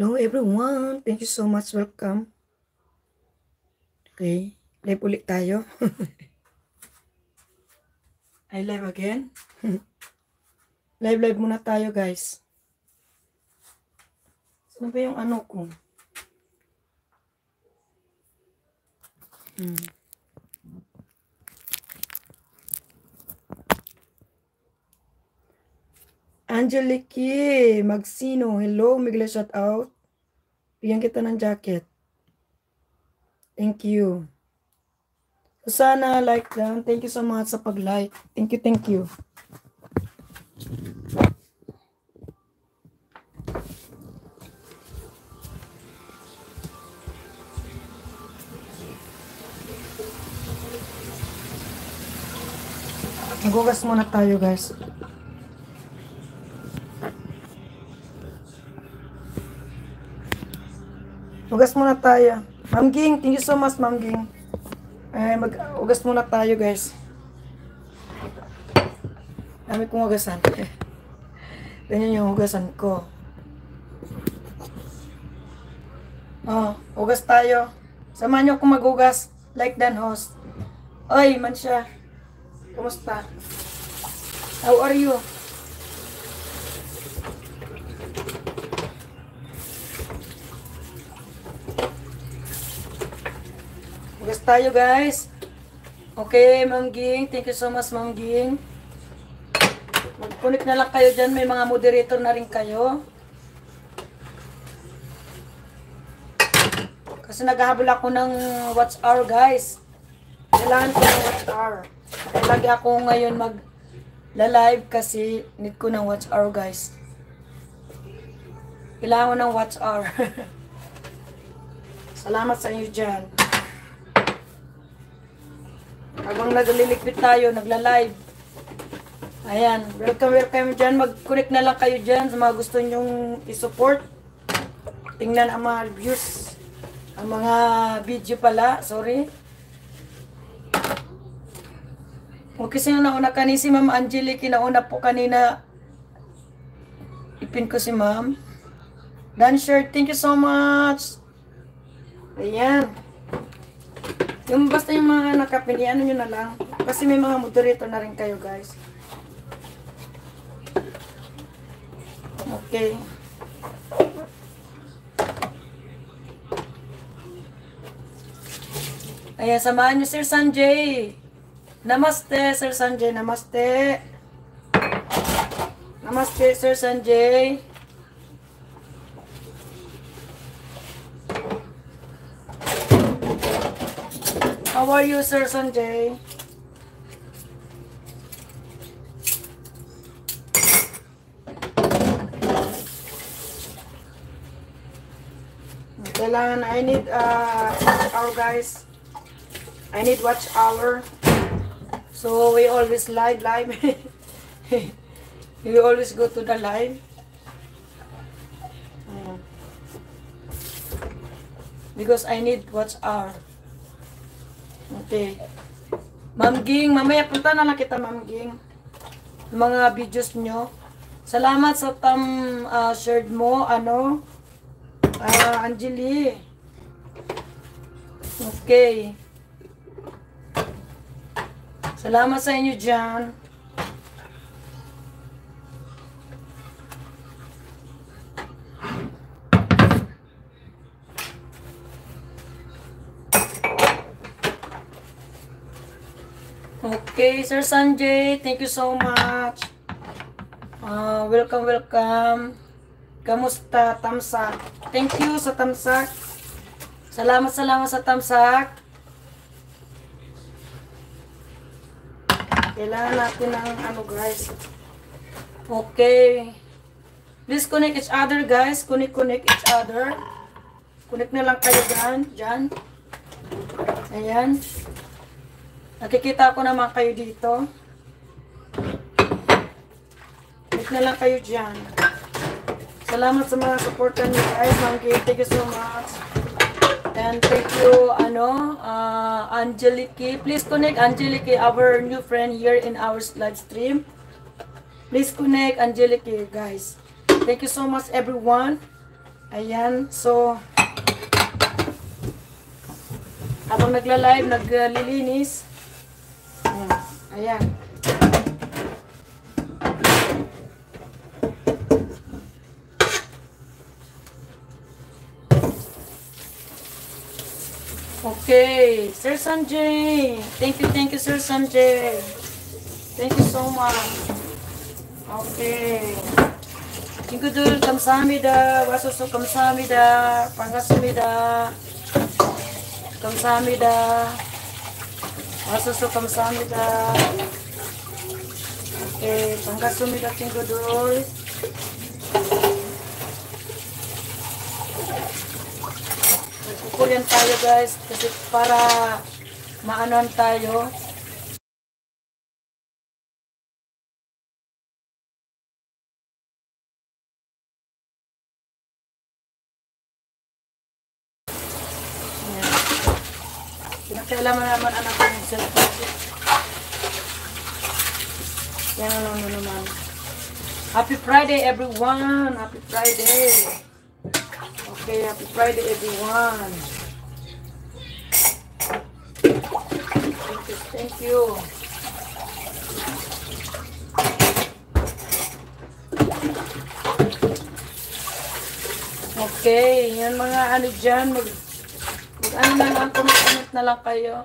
Hello everyone. Thank you so much. Welcome. Okay. Live ulit tayo. I live again. live live muna tayo guys. Saan ba yung ano ko? Hmm. Angelique Magsino, hello, migla shout out. Bigyan kita ng jacket. Thank you. Susana, like down. Thank you so much sa pag-like. Thank you, thank you. Magugas muna tayo guys. Ugas muna tayo. Ma'am Ging, thank you so much, Ma'am Ging. Eh, mag-ugas muna tayo, guys. Dami kong ugasan. Ganyan yung ugasan ko. Oh, ugas tayo. Samahan niyo akong magugas. Like dan host. Oy, man siya. Kumusta? How are you? tayo guys. Okay, Ma'am Ging. Thank you so much, Ma'am Ging. mag na lang kayo dyan. May mga moderator na rin kayo. Kasi naghahabol ako ng watch hour, guys. Kailangan ko ng watch hour. Kaya lagi ako ngayon mag live kasi need ko ng watch hour, guys. Kailangan ko ng watch hour. Salamat sa inyo dyan. Habang nagliligpit tayo, nagla-live. Ayan, welcome, welcome dyan. Mag-connect na lang kayo dyan sa mga gusto nyong i-support. Tingnan ang mga views. Ang mga video pala, sorry. Okay, sino nauna kanina si Ma'am Angelique, nauna po kanina. Ipin ko si Ma'am. Dancer, thank you so much. Ayan. Yung basta yung mga nakapili, ano nyo na lang. Kasi may mga moderator na rin kayo, guys. Okay. Ayan, samahan nyo, Sir Sanjay. Namaste, Sir Sanjay. Namaste. Namaste, Sir Sanjay. How are you, Sir Sanjay? Kailangan, I need uh, our guys. I need watch hour. So we always live, live. we always go to the live. Because I need watch hour. Okay. Ma'am Ging, mamaya punta na lang kita, Ma'am Ging. Mga videos nyo. Salamat sa tam uh, ah, shared mo, ano, uh, Angeli. Okay. Salamat sa inyo dyan. Okay, Sir Sanjay, thank you so much. Uh, welcome, welcome. Kamusta, Tamsak? Thank you sa Tamsak. Salamat, salamat sa Tamsak. Kailangan natin ng ano guys. Okay. Please connect each other guys. Connect, connect each other. Connect na lang kayo dyan. Dyan. Ayan. Nakikita ko naman kayo dito. Click na lang kayo dyan. Salamat sa mga supporter niyo guys. Manggi, thank you so much. And thank you, ano, uh, Angelique. Please connect Angelique, our new friend here in our live stream. Please connect Angelique, guys. Thank you so much, everyone. Ayan, so, habang nagla-live, naglilinis, Ayan. Okay, Sir Sanjay. Thank you, thank you, Sir Sanjay. Thank you so much. Okay. 친구들 감사합니다. 와서서 감사합니다. 반갑습니다. 감사합니다. 마소스 감사합니다. 네, 반갑습니다, 친구들. Kukulyan tayo guys kasi para maanon tayo. Kinakailangan naman anak Yan ano ano naman. Happy Friday everyone! Happy Friday! Okay, happy Friday everyone! Thank you, thank you. Okay, yan mga ano dyan, mag, mag ano na lang, comment na lang kayo.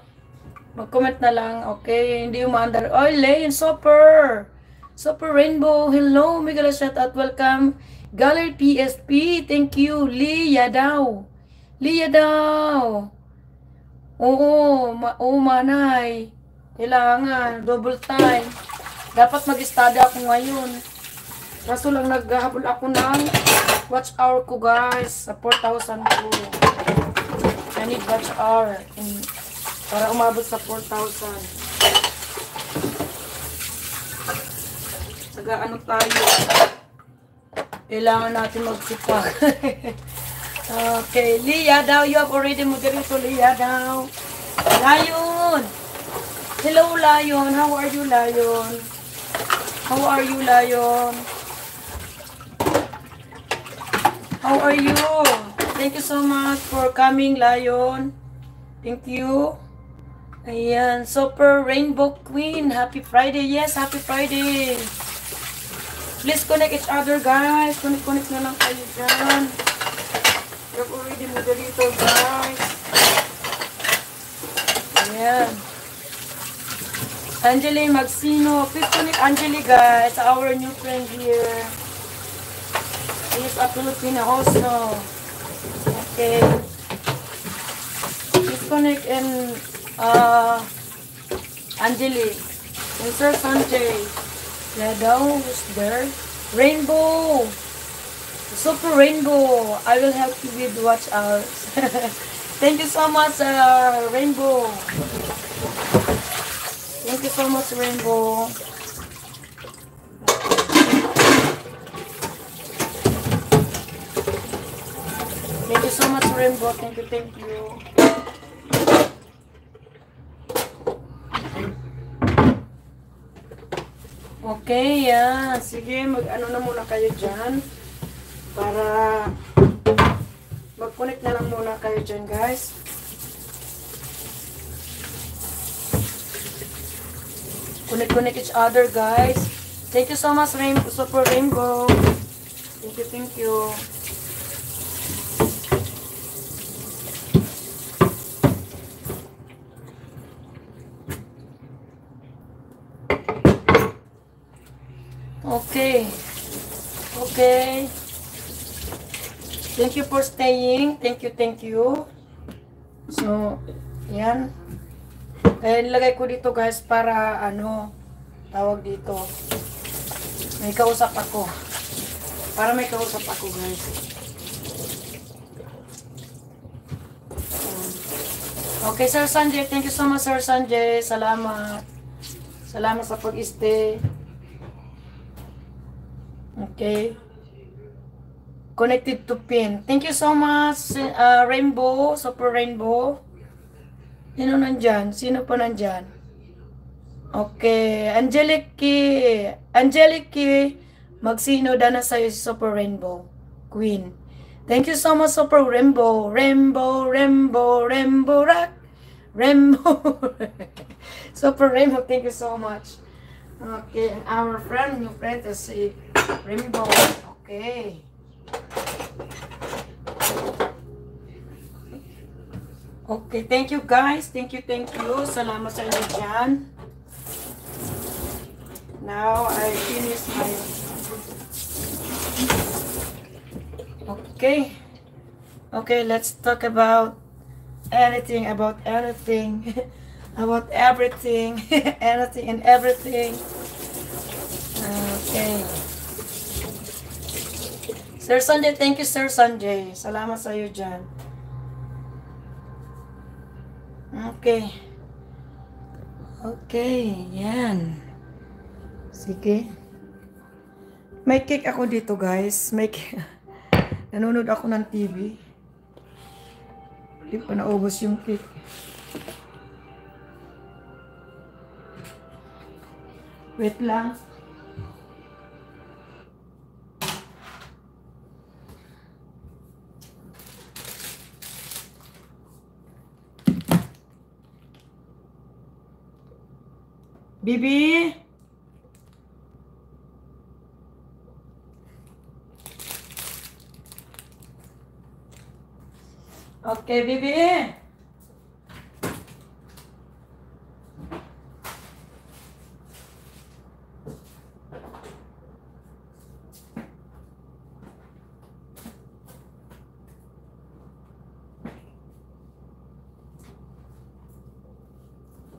Mag-comment na lang. Okay, hindi umaandar. Oy, Lane, super! Super Rainbow, hello, Miguel shout out, welcome. Gallery PSP, thank you. Lia daw. Lia daw. Oo, ma oo manay. Kailangan, double time. Dapat mag-study ako ngayon. Kaso lang naghahabol ako ng watch hour ko guys. Sa 4,000 ko. I need watch hour. And mm. Para umabot sa 4,000. Nag-ano tayo. Kailangan natin magsipa. okay. Lia daw, you have already moderated Lia daw. Lion! Hello, Lion. How are you, Lion? How are you, Lion? How are you? Thank you so much for coming, Lion. Thank you. Ayan, Super Rainbow Queen. Happy Friday. Yes, happy Friday. Please connect each other, guys. Connect-connect na lang kayo dyan. You're already dito, guys. Ayan. Angeli Magsino. Please connect Angeli, guys. Our new friend here. He is a Filipino host now. Okay. Please connect and... uh, Angeli, Mr. Sanjay, Ladao was there, Rainbow, Super Rainbow, I will help you with watch out. Thank you so much, uh, Rainbow. Thank you so much, Rainbow. Thank you so much, Rainbow. Thank you, thank you. Okay, yeah. Sige, mag-ano na muna kayo dyan. Para mag-connect na lang muna kayo dyan, guys. Connect-connect each other, guys. Thank you so much, Rain Super Rainbow. Thank you, thank you. Okay. Okay. Thank you for staying. Thank you, thank you. So, yan. Kaya eh, nilagay ko dito guys para ano, tawag dito. May kausap ako. Para may kausap ako guys. Okay, Sir Sanjay. Thank you so much, Sir Sanjay. Salamat. Salamat sa pag-stay. Okay. Connected to pin. Thank you so much, uh, Rainbow, Super Rainbow. Sino nandyan? Sino pa nandyan? Okay. Angeliki. Angeliki. Magsino dana sa'yo si Super Rainbow. Queen. Thank you so much, Super Rainbow. Rainbow, Rainbow, Rainbow Rock. Rainbow. Super Rainbow, thank you so much. Okay, our friend, new friend is si Ball. Okay. Okay, thank you guys. Thank you, thank you. Salamat sa inyo dyan. Now, I finish my... Okay. Okay, let's talk about anything, about anything, about everything, anything and everything. Sir Sunday, thank you Sir Sunday. Salamat sa iyo dyan. Okay. Okay, yan. Sige. May cake ako dito, guys. May cake. Nanonood ako ng TV. Hindi pa naubos yung cake. Wait lang. 비비 오케이 비비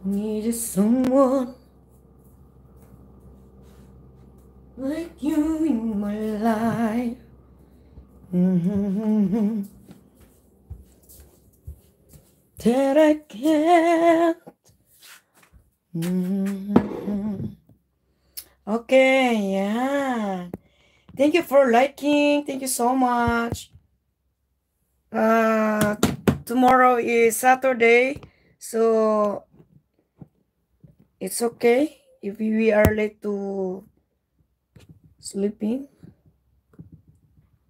Needed someone like you in my life. Mm-hmm. That I can't. Mm-hmm. Okay, yeah. Thank you for liking. Thank you so much. Uh, tomorrow is Saturday, so it's okay if we are late to sleeping.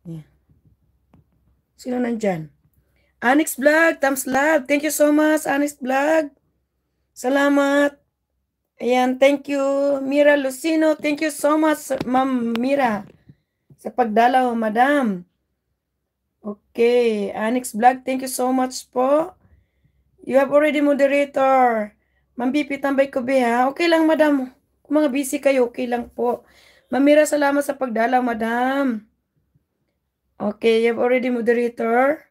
Yeah. Sino nandyan? Anix Vlog, thumbs love. Thank you so much, Anix Vlog. Salamat. Ayan, thank you. Mira Lucino, thank you so much, Ma'am Mira. Sa pagdalaw, Madam. Okay, Anix Vlog, thank you so much po. You have already moderator. Ma'am BP, tambay ko be ha. Okay lang, Madam. Kung mga busy kayo, okay lang po. Mamira, salamat sa pagdala, madam. Okay, you've already moderator.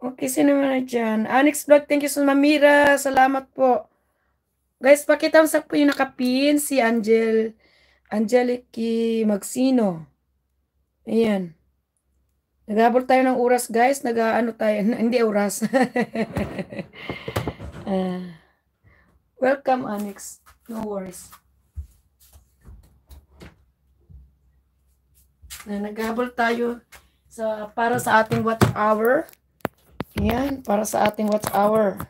Okay, sino man na dyan? Anix Vlog, thank you so much. Mamira, salamat po. Guys, pakita mo sa po yung nakapin si Angel, Angeliki Magsino. Ayan. Nagabol tayo ng oras, guys. Nag-ano tayo. Hindi oras. uh, welcome, Anix. No worries. na naghabol tayo sa para sa ating watch hour. Ayan, para sa ating watch hour.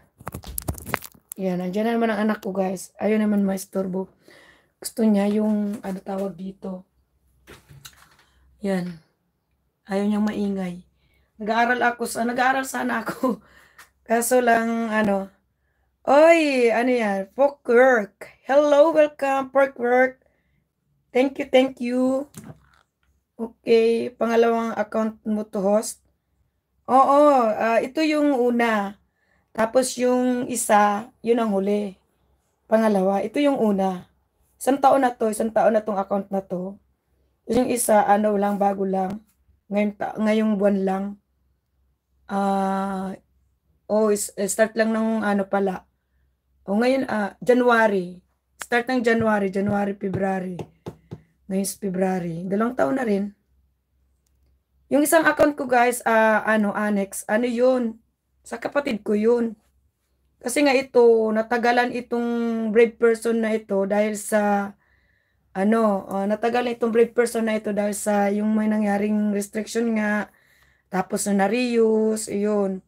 Ayan, andyan na naman ang anak ko guys. Ayun naman maisturbo. Gusto niya yung ano tawag dito. Ayan. Ayaw niyang maingay. Nag-aaral ako. Sa, nag-aaral sana ako. Kaso lang, ano. Oy, ano yan? Pork work. Hello, welcome, pork work. Thank you, thank you. Okay, pangalawang account mo to host? Oo, uh, ito yung una. Tapos yung isa, yun ang huli. Pangalawa, ito yung una. Isang taon na to, isang taon na tong account na to. Yung isa, ano lang, bago lang. Ngayong, ngayong buwan lang. Ah, uh, oh, eh, start lang ng ano pala. O oh, ngayon, uh, January. Start ng January, January, February. Ngayon February. Dalawang taon na rin. Yung isang account ko guys, uh, ano, annex, ano yun? Sa kapatid ko yun. Kasi nga ito, natagalan itong brave person na ito dahil sa, ano, uh, natagalan itong brave person na ito dahil sa yung may nangyaring restriction nga. Tapos na na-reuse, yun.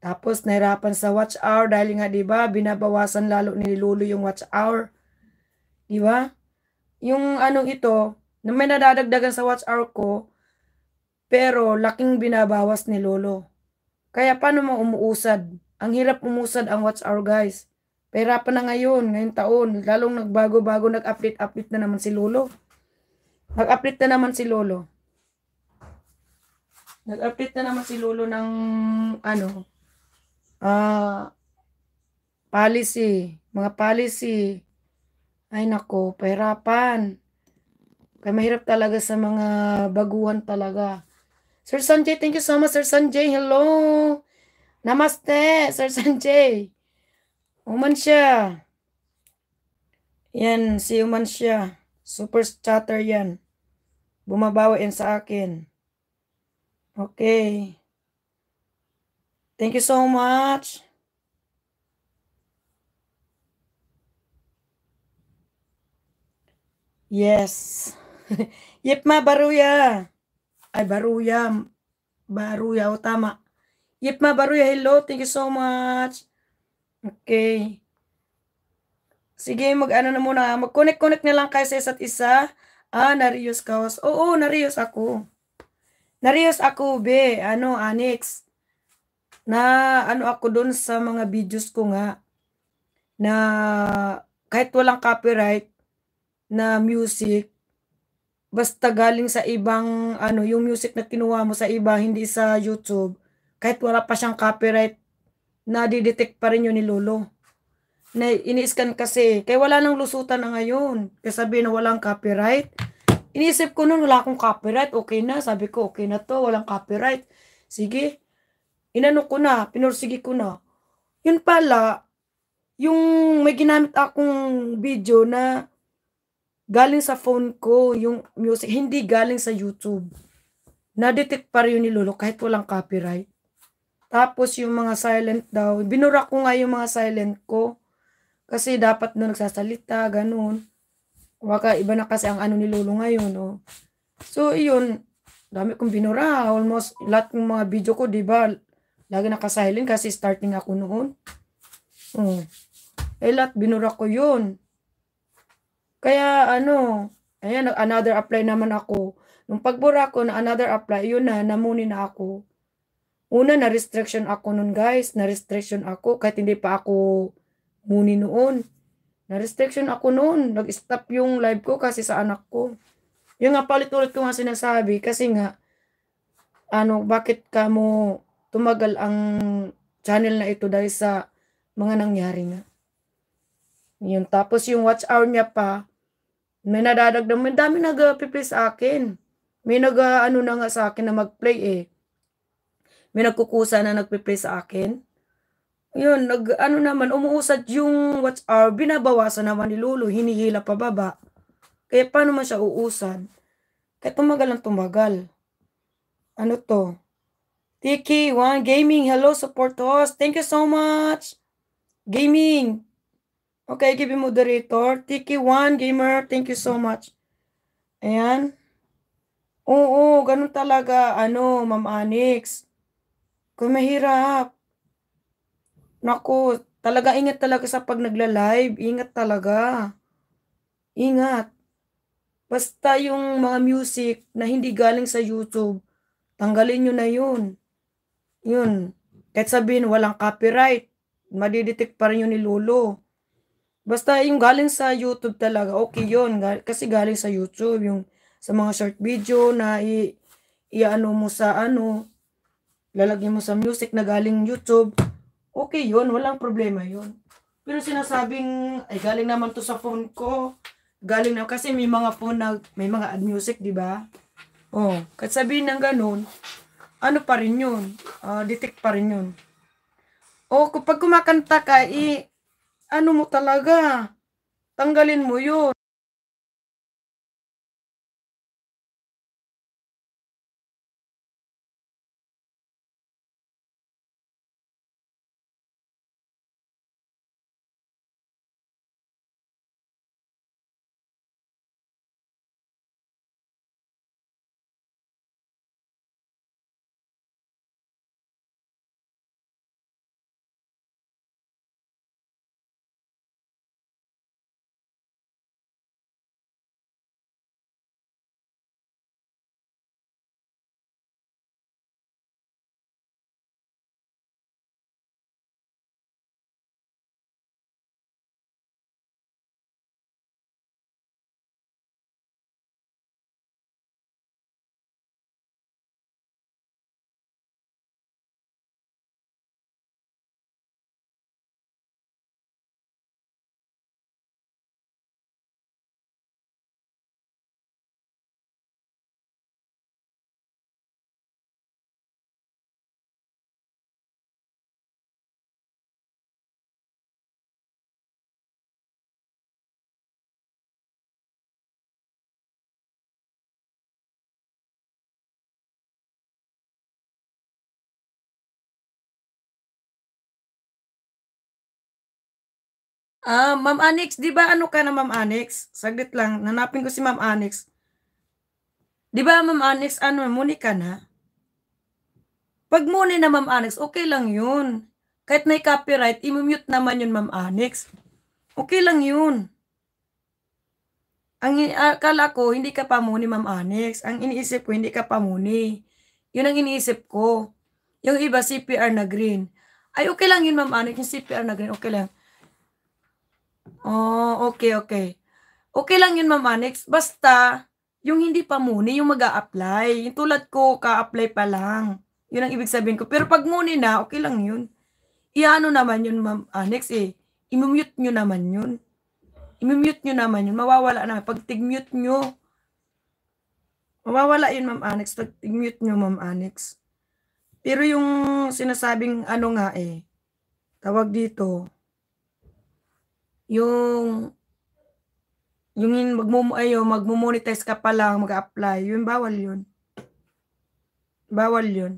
Tapos nahirapan sa watch hour dahil nga 'di ba binabawasan lalo ni Lulu yung watch hour. 'Di ba? yung anong ito, na may nadadagdagan sa watch hour ko, pero laking binabawas ni Lolo. Kaya paano mo umuusad? Ang hirap umusad ang watch hour guys. Pera pa na ngayon, ngayong taon, lalong nagbago-bago, nag-update-update na naman si Lolo. Nag-update na naman si Lolo. Nag-update na naman si Lolo ng ano, ah, uh, policy, mga policy, ay nako, pahirapan. Kaya mahirap talaga sa mga baguhan talaga. Sir Sanjay, thank you so much, Sir Sanjay. Hello. Namaste, Sir Sanjay. Uman Yan, si Uman Super chatter yan. Bumabawain sa akin. Okay. Thank you so much. Yes. yep ma, Baruya. Ay, Baruya. Baruya, o tama. ma, Baruya, hello. Thank you so much. Okay. Sige, mag-ano na muna. Mag-connect-connect na lang kayo sa isa't isa. Ah, narius ka. Oo, narius ako. Narius ako, be. Ano, Anix. Na, ano ako dun sa mga videos ko nga. Na, kahit walang copyright, na music basta galing sa ibang ano yung music na kinuha mo sa iba hindi sa YouTube kahit wala pa siyang copyright na didetect pa rin yun ni Lolo na ini kasi kaya wala nang lusutan na ngayon kaya sabi na walang copyright iniisip ko noon wala akong copyright okay na sabi ko okay na to walang copyright sige inano ko na pinursigi ko na yun pala yung may ginamit akong video na galing sa phone ko yung music, hindi galing sa YouTube. Nadetect pa rin yun ni Lolo kahit walang copyright. Tapos yung mga silent daw, binura ko nga yung mga silent ko. Kasi dapat na nagsasalita, ganun. Waka, iba na kasi ang ano ni Lolo ngayon, no? Oh. So, yun, dami kong binura. Almost lahat ng mga video ko, di ba? Lagi nakasilent kasi starting ako noon. Oh. Eh, lahat binura ko yun. Kaya ano, ayan, another apply naman ako. Nung pagbura ko na another apply, yun na, namuni na ako. Una, na-restriction ako nun guys. Na-restriction ako kahit hindi pa ako muni noon. Na-restriction ako noon. Nag-stop yung live ko kasi sa anak ko. Yung nga palit-ulit ko nga sinasabi kasi nga, ano, bakit ka mo tumagal ang channel na ito dahil sa mga nangyari nga. Yun, tapos yung watch hour niya pa, may nadadagdag. May dami nag-play sa akin. May nag-ano na nga sa akin na mag-play eh. May nagkukusa na nag-play sa akin. Yun, nag, ano naman, umuusat yung watch hour. Ah, binabawasan naman ni Lulu, Hinihila pa baba. Kaya paano man siya uusan? Kaya tumagal ang tumagal. Ano to? Tiki, One Gaming, hello, support us. Thank you so much. Gaming, Okay, give me moderator. Tiki1 Gamer, thank you so much. Ayan. Oo, ganun talaga. Ano, Ma'am Anix. Kung Naku, talaga ingat talaga sa pag nagla-live. Ingat talaga. Ingat. Basta yung mga music na hindi galing sa YouTube, tanggalin nyo na yun. Yun. Kahit sabihin walang copyright, madidetect pa rin yun ni Lolo. Basta yung galing sa YouTube talaga, okay yun. Kasi galing sa YouTube, yung sa mga short video na i, ano mo sa ano, lalagyan mo sa music na galing YouTube, okay yun, walang problema yun. Pero sinasabing, ay galing naman to sa phone ko, galing na, kasi may mga phone na, may mga ad music, di ba? Oh, kahit sabihin ng ganun, ano pa rin yun, uh, detect pa rin yun. O, oh, kapag kumakanta ka, i, ano mo talaga, tanggalin mo yun. Ah, Ma'am Anix, di ba ano ka na Ma'am Anix? Saglit lang, nanapin ko si Ma'am Anix. Di ba Ma'am Anix, ano, muni ka na? Pag muni na Ma'am Anix, okay lang yun. Kahit may copyright, imumute naman yun Ma'am Anix. Okay lang yun. Ang ah, akala ko, hindi ka pa muni Ma'am Anix. Ang iniisip ko, hindi ka pa muni. Yun ang iniisip ko. Yung iba, CPR na green. Ay, okay lang yun Ma'am Anix, yung CPR na green, okay lang. Oh, okay, okay. Okay lang yun, Ma'am Annex. Basta, yung hindi pa muni, yung mag apply Yung tulad ko, ka-apply pa lang. Yun ang ibig sabihin ko. Pero pag muni na, okay lang yun. Iano naman yun, Ma'am Annex, eh. Imumute nyo naman yun. Imumute nyo naman yun. Mawawala na. Pag tigmute nyo, mawawala yun, Ma'am Annex. Pag tigmute nyo, Ma'am Annex. Pero yung sinasabing ano nga eh, tawag dito, yung yung magmo ayo magmo-monetize ka pa lang mag-apply, yun bawal yun. Bawal yun.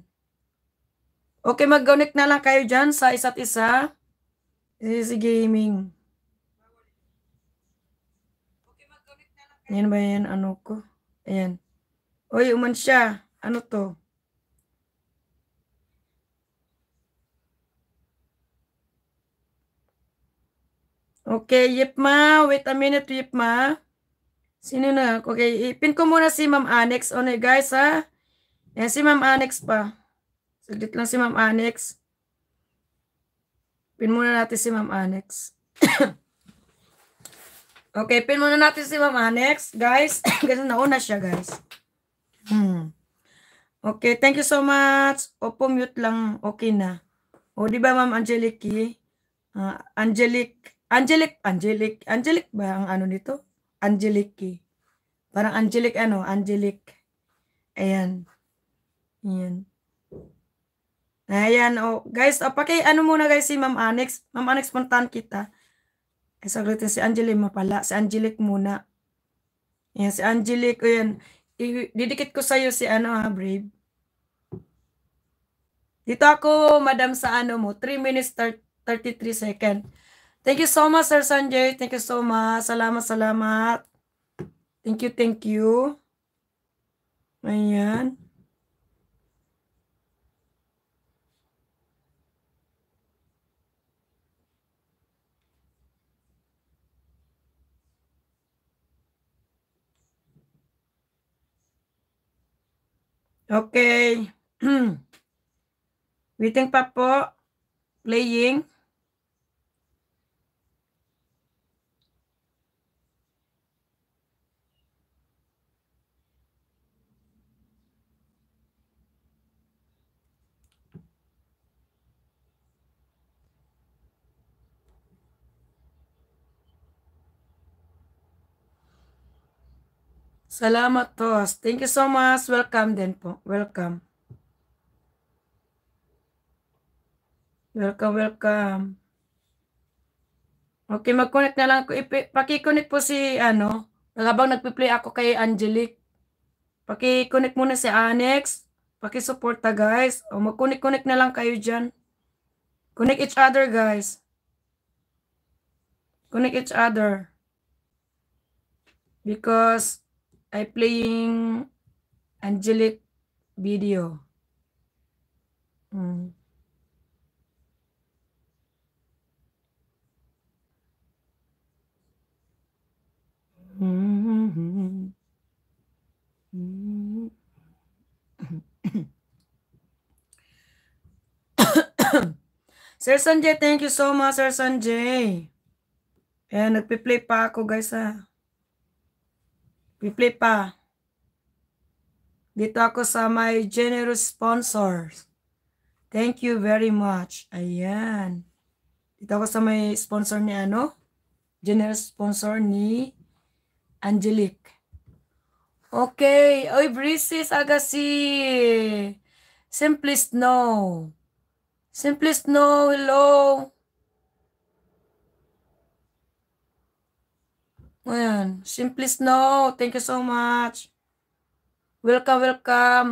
Okay, mag-connect na lang kayo diyan sa isa't isa. Easy Gaming. Okay, mag-connect na lang kayo. Yan ba yan? Ano ko? Ayan. Uy, uman siya. Ano to? Okay, yep ma. Wait a minute, yep ma. Sino na? Okay, ipin ko muna si Ma'am Annex. Ano eh, guys, ha? Yan, si Ma'am Annex pa. Saglit lang si Ma'am Annex. Pin muna natin si Ma'am Annex. okay, pin muna natin si Ma'am Annex, guys. Kasi nauna siya, guys. Hmm. Okay, thank you so much. Opo, mute lang. Okay na. O, di ba, Ma'am Angelique? Uh, Angelique Angelic, Angelic, Angelic ba ang ano nito? Angelic. Eh. Parang Angelic ano, Angelic. Ayan. Ayan. Ayan, oh. Guys, oh, paki, ano muna guys si Ma'am Annex. Ma'am Annex, puntahan kita. Eh, sagutin si Angelic mapala. Si Angelic muna. Ayan, si Angelic. O yan. didikit ko sa'yo si ano ha, Brave. Dito ako, madam, sa ano mo. 3 minutes 33 seconds. Thank you so much, Sir Sanjay. Thank you so much. Salamat, salamat. Thank you, thank you. Ayan. Okay. Waiting pa po. Playing. Salamat po. Thank you so much. Welcome din po. Welcome. Welcome, welcome. Okay, mag-connect na lang ako. Paki-connect po si, ano, habang nagpi-play ako kay Angelic. Paki-connect muna si Anex. Paki-suporta, guys. O mag-connect-connect na lang kayo dyan. Connect each other, guys. Connect each other. Because I playing angelic video. hmm hmm Sir Sanjay, thank you so much, Sir Sanjay. Ayan, nagpe-play pa ako, guys, ha. Replay pa. Dito ako sa my generous sponsors. Thank you very much. Ayan. Dito ako sa my sponsor ni ano? Generous sponsor ni Angelique. Okay. Oy, Brisis Agassi. Simplest no. Simplest no. Hello. Ayan. Simplest no. Thank you so much. Welcome, welcome.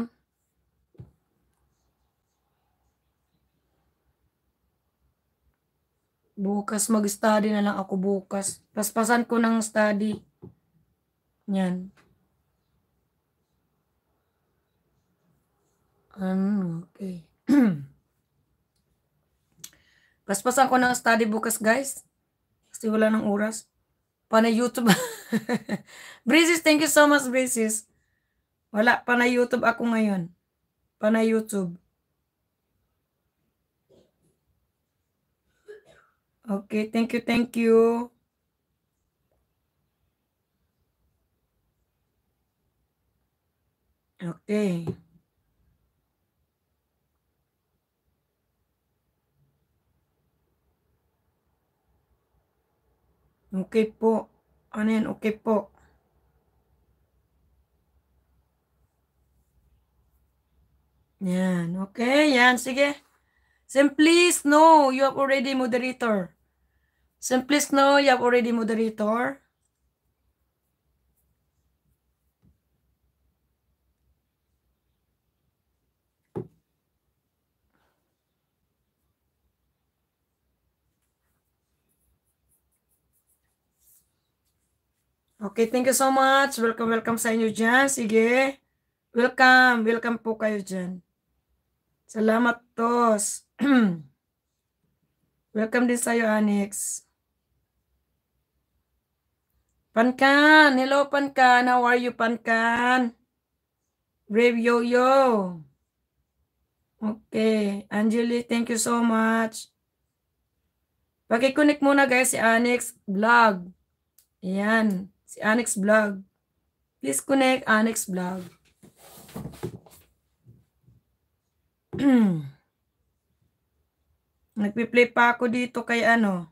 Bukas mag-study na lang ako bukas. Paspasan ko ng study. Yan. Um, okay. Paspasan ko ng study bukas guys. Kasi wala ng oras. Pana YouTube. Breezes, thank you so much, Breezes. Wala, pana YouTube ako ngayon. Pana YouTube. Okay, thank you, thank you. Okay. Okay po. Ano yan? Okay po. Yan. Okay. Yan. Sige. Simply no. You have already moderator. Simply no. You have already moderator. Okay, thank you so much. Welcome, welcome sa inyo dyan. Sige. Welcome, welcome po kayo dyan. Salamat, Tos. welcome din sa'yo, Anix. Pankan! Hello, Pankan! How are you, Pankan? Brave Yo-Yo. Okay. Angeli, thank you so much. Pakiconnect muna guys si Anix Vlog. Ayan. Ayan si Annex Vlog. Please connect Annex Vlog. Nagpi-play pa ako dito kay ano.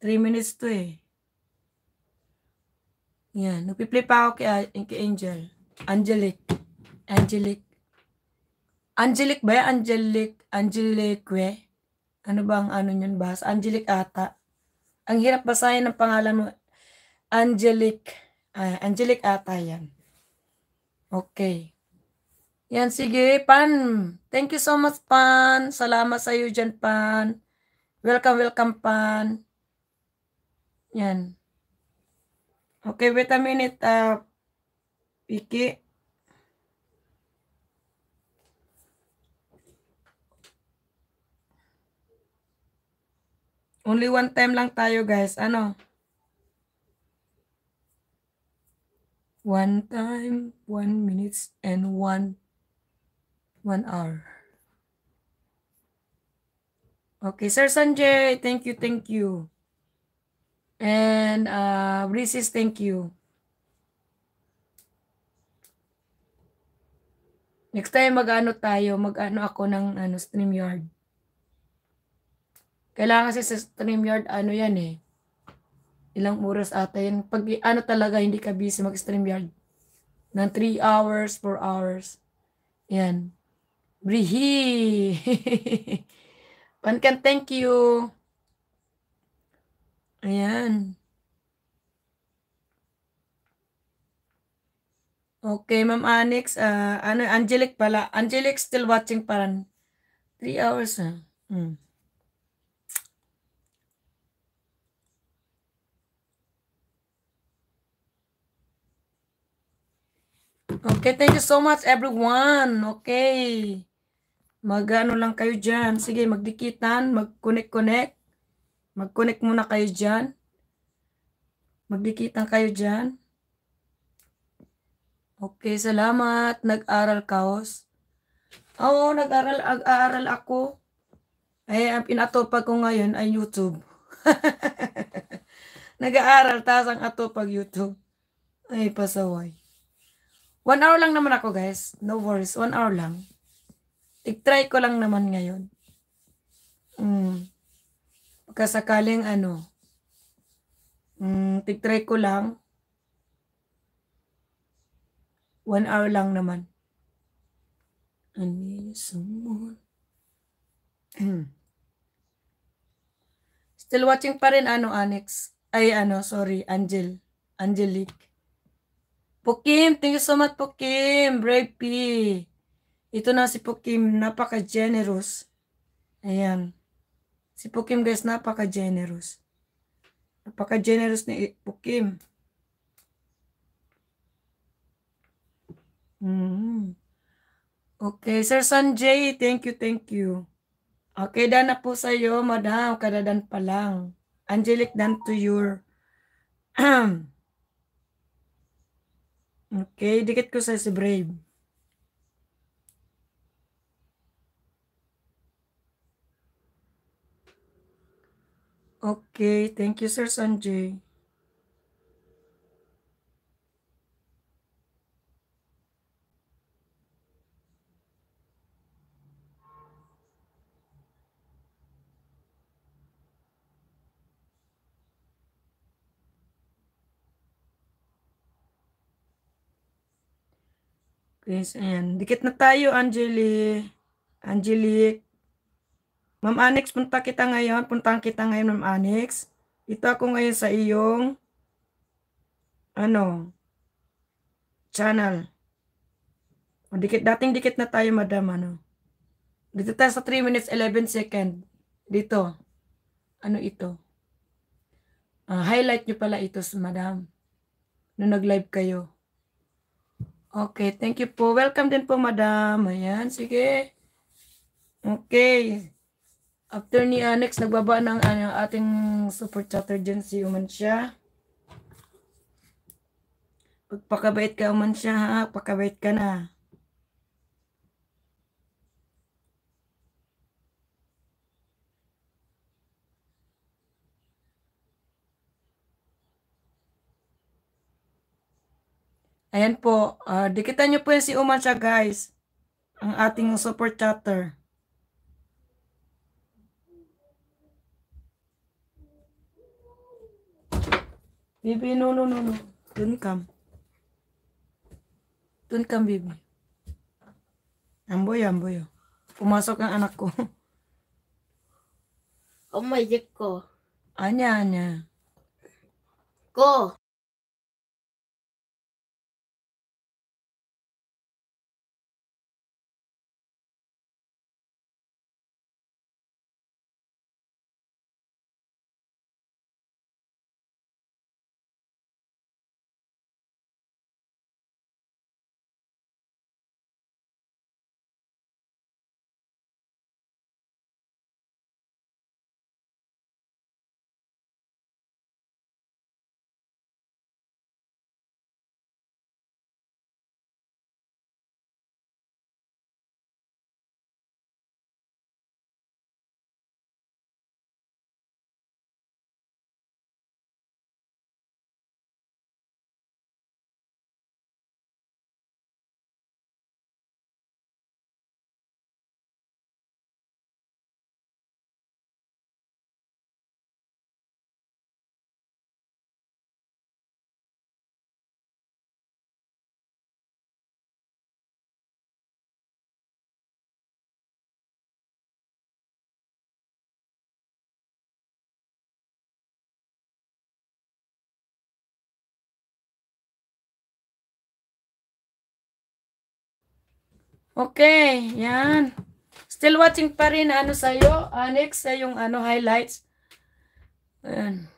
3 minutes to eh. Yan. Nagpi-play pa ako kay, kay Angel. Angelic. Angelic. Angelic ba yan? Angelic. Angelic. Angelique. Ano bang ano yun, ba? Angelic ata. Ang hirap basahin ng pangalan mo. Angelic. Uh, Angelic ata yan. Okay. Yan, sige, Pan. Thank you so much, Pan. Salamat sa iyo dyan, Pan. Welcome, welcome, Pan. Yan. Okay, wait a minute, uh, Vicky. Only one time lang tayo, guys. Ano? One time, one minutes, and one, one hour. Okay, Sir Sanjay, thank you, thank you. And uh, Breezes, thank you. Next time, mag-ano tayo, mag-ano ako ng ano, StreamYard. Kailangan kasi sa StreamYard, ano yan eh. Ilang oras ata yan. Pag ano talaga, hindi ka busy mag-StreamYard. Nang 3 hours, 4 hours. Yan. Brihi! Pankan, thank you. Ayan. Okay, Ma'am Anix. Uh, ano, Angelic pala. Angelic still watching paran. 3 hours na. Huh? Hmm. Okay, thank you so much everyone. Okay. Magano lang kayo diyan. Sige, magdikitan, mag-connect-connect. Mag-connect muna kayo diyan. Magdikitan kayo diyan. Okay, salamat. Nag-aral kaos. Oo, nag-aral ag-aaral ako. Eh, ang pinatopag ko ngayon ay YouTube. nag-aaral, tas ang pag YouTube. Ay, pasaway. One hour lang naman ako, guys. No worries. One hour lang. I-try ko lang naman ngayon. Mm. Pagkasakaling ano, mm, tig-try ko lang. One hour lang naman. I need mm. Still watching pa rin ano, Annex. Ay, ano, sorry, Angel. Angelique. Pukim, thank you so much Pukim, Brave P. Ito na si Pukim, napaka-generous. Ayan. Si Pukim guys, napaka-generous. Napaka-generous ni Pukim. Mm. Okay, Sir Sanjay, thank you, thank you. Okay, dan na po sa'yo, madam, kadadan pa lang. Angelic, dan to your Okay, dikit ko sa si Brave. Okay, thank you Sir Sanjay. Please, ayan. Dikit na tayo, Angeli. Angeli. Ma'am Anix, punta kita ngayon. Puntahan kita ngayon, Ma'am Anix. Ito ako ngayon sa iyong ano channel. O, dikit, dating dikit na tayo, madam. Ano. Dito tayo sa 3 minutes 11 second. Dito. Ano ito? Uh, highlight nyo pala ito, madam. Nung nag-live kayo. Okay, thank you po. Welcome din po, madam. Ayan, sige. Okay. After ni Annex, nagbaba ng ano, ating super chatter dyan si Uman siya. Pagpakabait ka, Uman siya, ha? Pakabait ka na. Ayan po. Uh, dikitan nyo po yan si Uman siya guys. Ang ating super chatter. Bibi, no, no, no, no. Don't come. Don't come, baby. Amboy, amboy. Oh. Pumasok ang anak ko. Oh my God ko. Anya, anya. Ko. Okay, yan. Still watching pa rin ano sa'yo, uh, next sa yung ano, highlights. Ayan.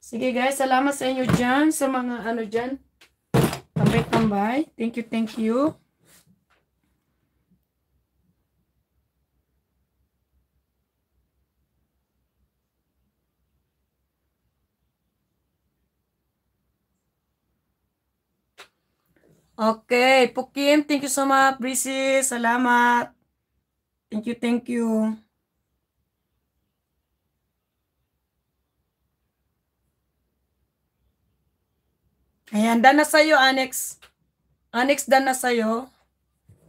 Sige guys, salamat sa inyo dyan, sa mga ano dyan. Tambay-tambay. Thank you, thank you. Okay, Pukim, thank you so much. Brissy, salamat. Thank you, thank you. Ayan, dan na sa'yo, Annex. Annex, dan na sa'yo.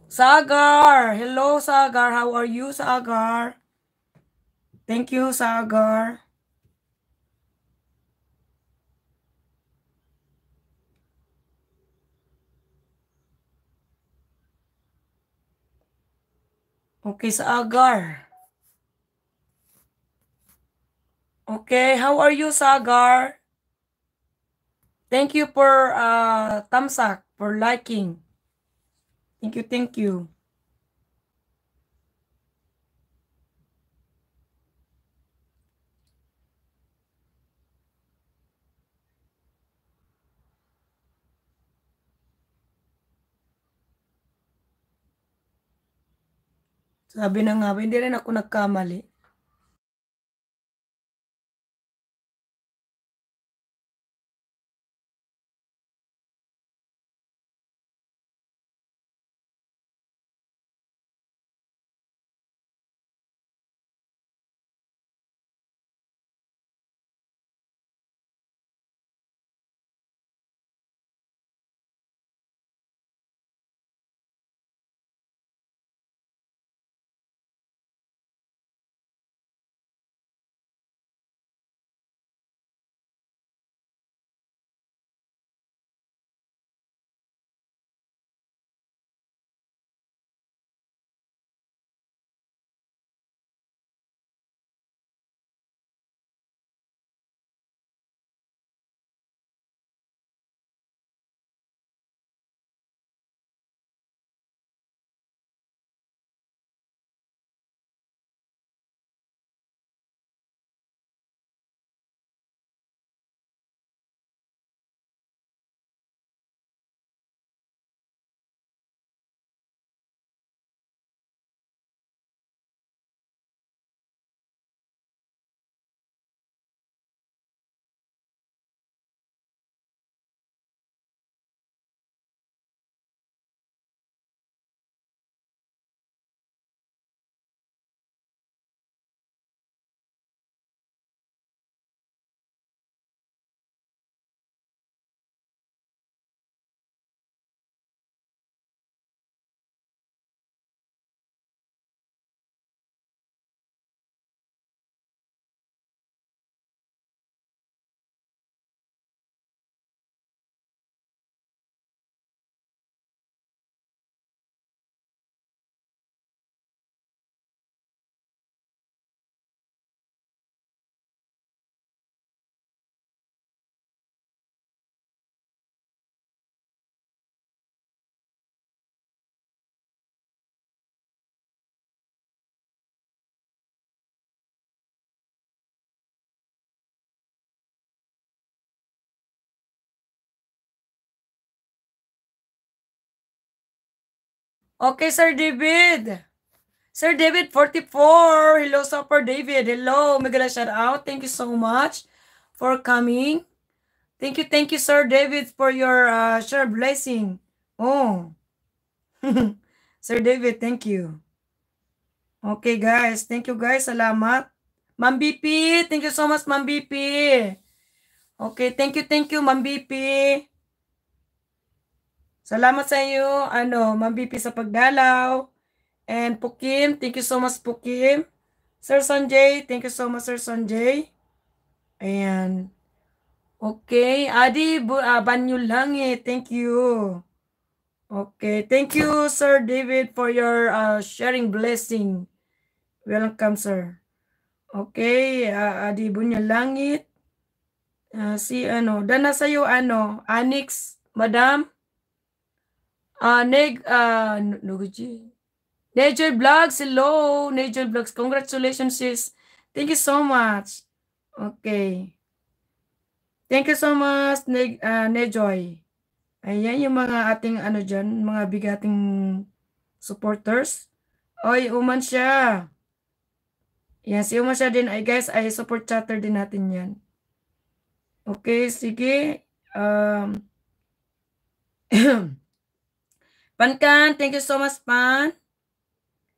Sagar! Hello, Sagar. How are you, Sagar? Thank you, Sagar. Okay sa agar. Okay, how are you Sagar? Thank you for uh, thumbs up, for liking. Thank you, thank you. Sabi na nga, hindi rin ako nagkamali. Okay, Sir David. Sir David, 44. Hello, Super David. Hello. Magala shout out. Thank you so much for coming. Thank you, thank you, Sir David, for your uh, sure blessing. Oh. Sir David, thank you. Okay, guys. Thank you, guys. Salamat. Ma'am BP, thank you so much, Ma'am BP. Okay, thank you, thank you, Ma'am BP. Salamat sa iyo, ano, Ma'am BP sa pagdalaw. And Pukim, thank you so much Pukim. Sir Sanjay, thank you so much Sir Sanjay. Ayan. Okay, Adi bu uh, Banyo eh. thank you. Okay, thank you Sir David for your uh, sharing blessing. Welcome sir. Okay, uh, Adi Banyo Uh, si ano, dana sa iyo ano, Anix, Madam. Uh, neg, uh, Nature Vlogs, hello. Nature Vlogs, congratulations, sis. Thank you so much. Okay. Thank you so much, Neg, uh, Nejoy. Ayan yung mga ating ano dyan, mga bigating supporters. Oy, uman siya. Yan, si uman siya din. Ay guys, ay support chatter din natin yan. Okay, sige. Um, Pankan, thank you so much, Pan.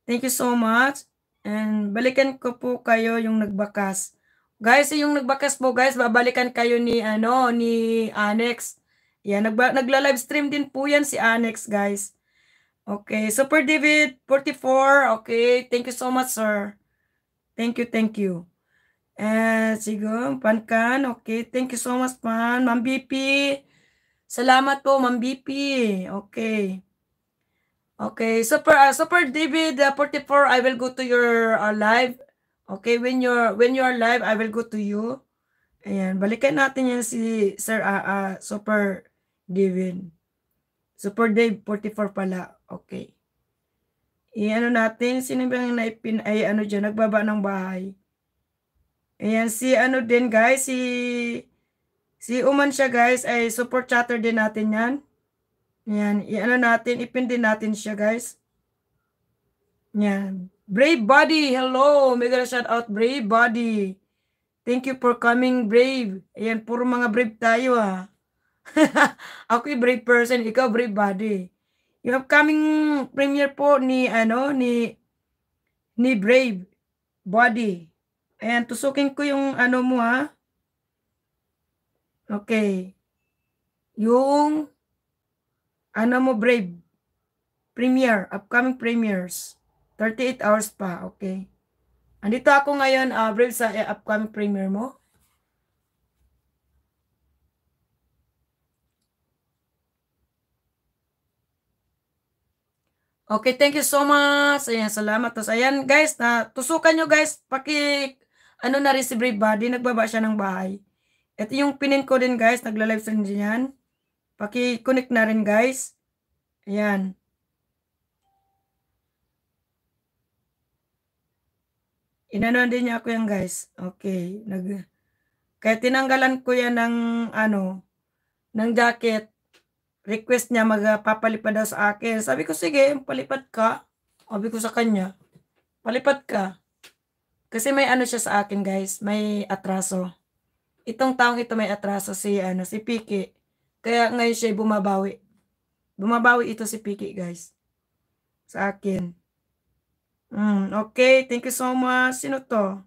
Thank you so much. And balikan ko po kayo yung nagbakas. Guys, yung nagbakas po, guys, babalikan kayo ni, ano, ni Annex. Yan, nagla-live stream din po yan si Annex, guys. Okay, Super David 44. Okay, thank you so much, sir. Thank you, thank you. Eh, sigo, Pankan. Okay, thank you so much, Pan. Ma'am BP. Salamat po, Ma'am BP. Okay. Okay, so for super so David uh, 44, I will go to your uh, live. Okay, when you're when you're live, I will go to you. Ayan, balikan natin yan si Sir uh, uh, Super David. Super Dave 44 pala. Okay. Iano natin, sino bang naipin ay ano diyan nagbaba ng bahay. Ayan si ano din guys, si si Uman siya guys ay super chatter din natin yan. Yan, iano natin, ipindin natin siya guys. Yan. Brave Body, hello. May gonna shout out Brave Body. Thank you for coming, Brave. Ayan, puro mga brave tayo ah. Ako brave person, ikaw brave body. Yung upcoming premiere po ni ano ni ni Brave Body. Ayan, tusukin ko yung ano mo ha. Ah. Okay. Yung ano mo Brave? Premiere, upcoming premieres. 38 hours pa, okay. Andito ako ngayon, uh, Brave, sa uh, upcoming premiere mo. Okay, thank you so much. Ayan, salamat. Tapos, ayan, guys, na, tusukan nyo, guys. Paki, ano na rin si Brave Body, nagbaba siya ng bahay. Ito yung pinin ko din, guys. Nagla-live stream din yan. Paki-connect na rin guys. Ayan. Inanon din niya ako yan guys. Okay. Nag Kaya tinanggalan ko yan ng ano, ng jacket. Request niya magpapalipad daw sa akin. Sabi ko, sige, palipad ka. Sabi ko sa kanya, palipad ka. Kasi may ano siya sa akin guys, may atraso. Itong taong ito may atraso si ano si Piki. Kaya ngayon siya bumabawi. Bumabawi ito si Piki, guys. Sa akin. Mm, okay, thank you so much. Sino to?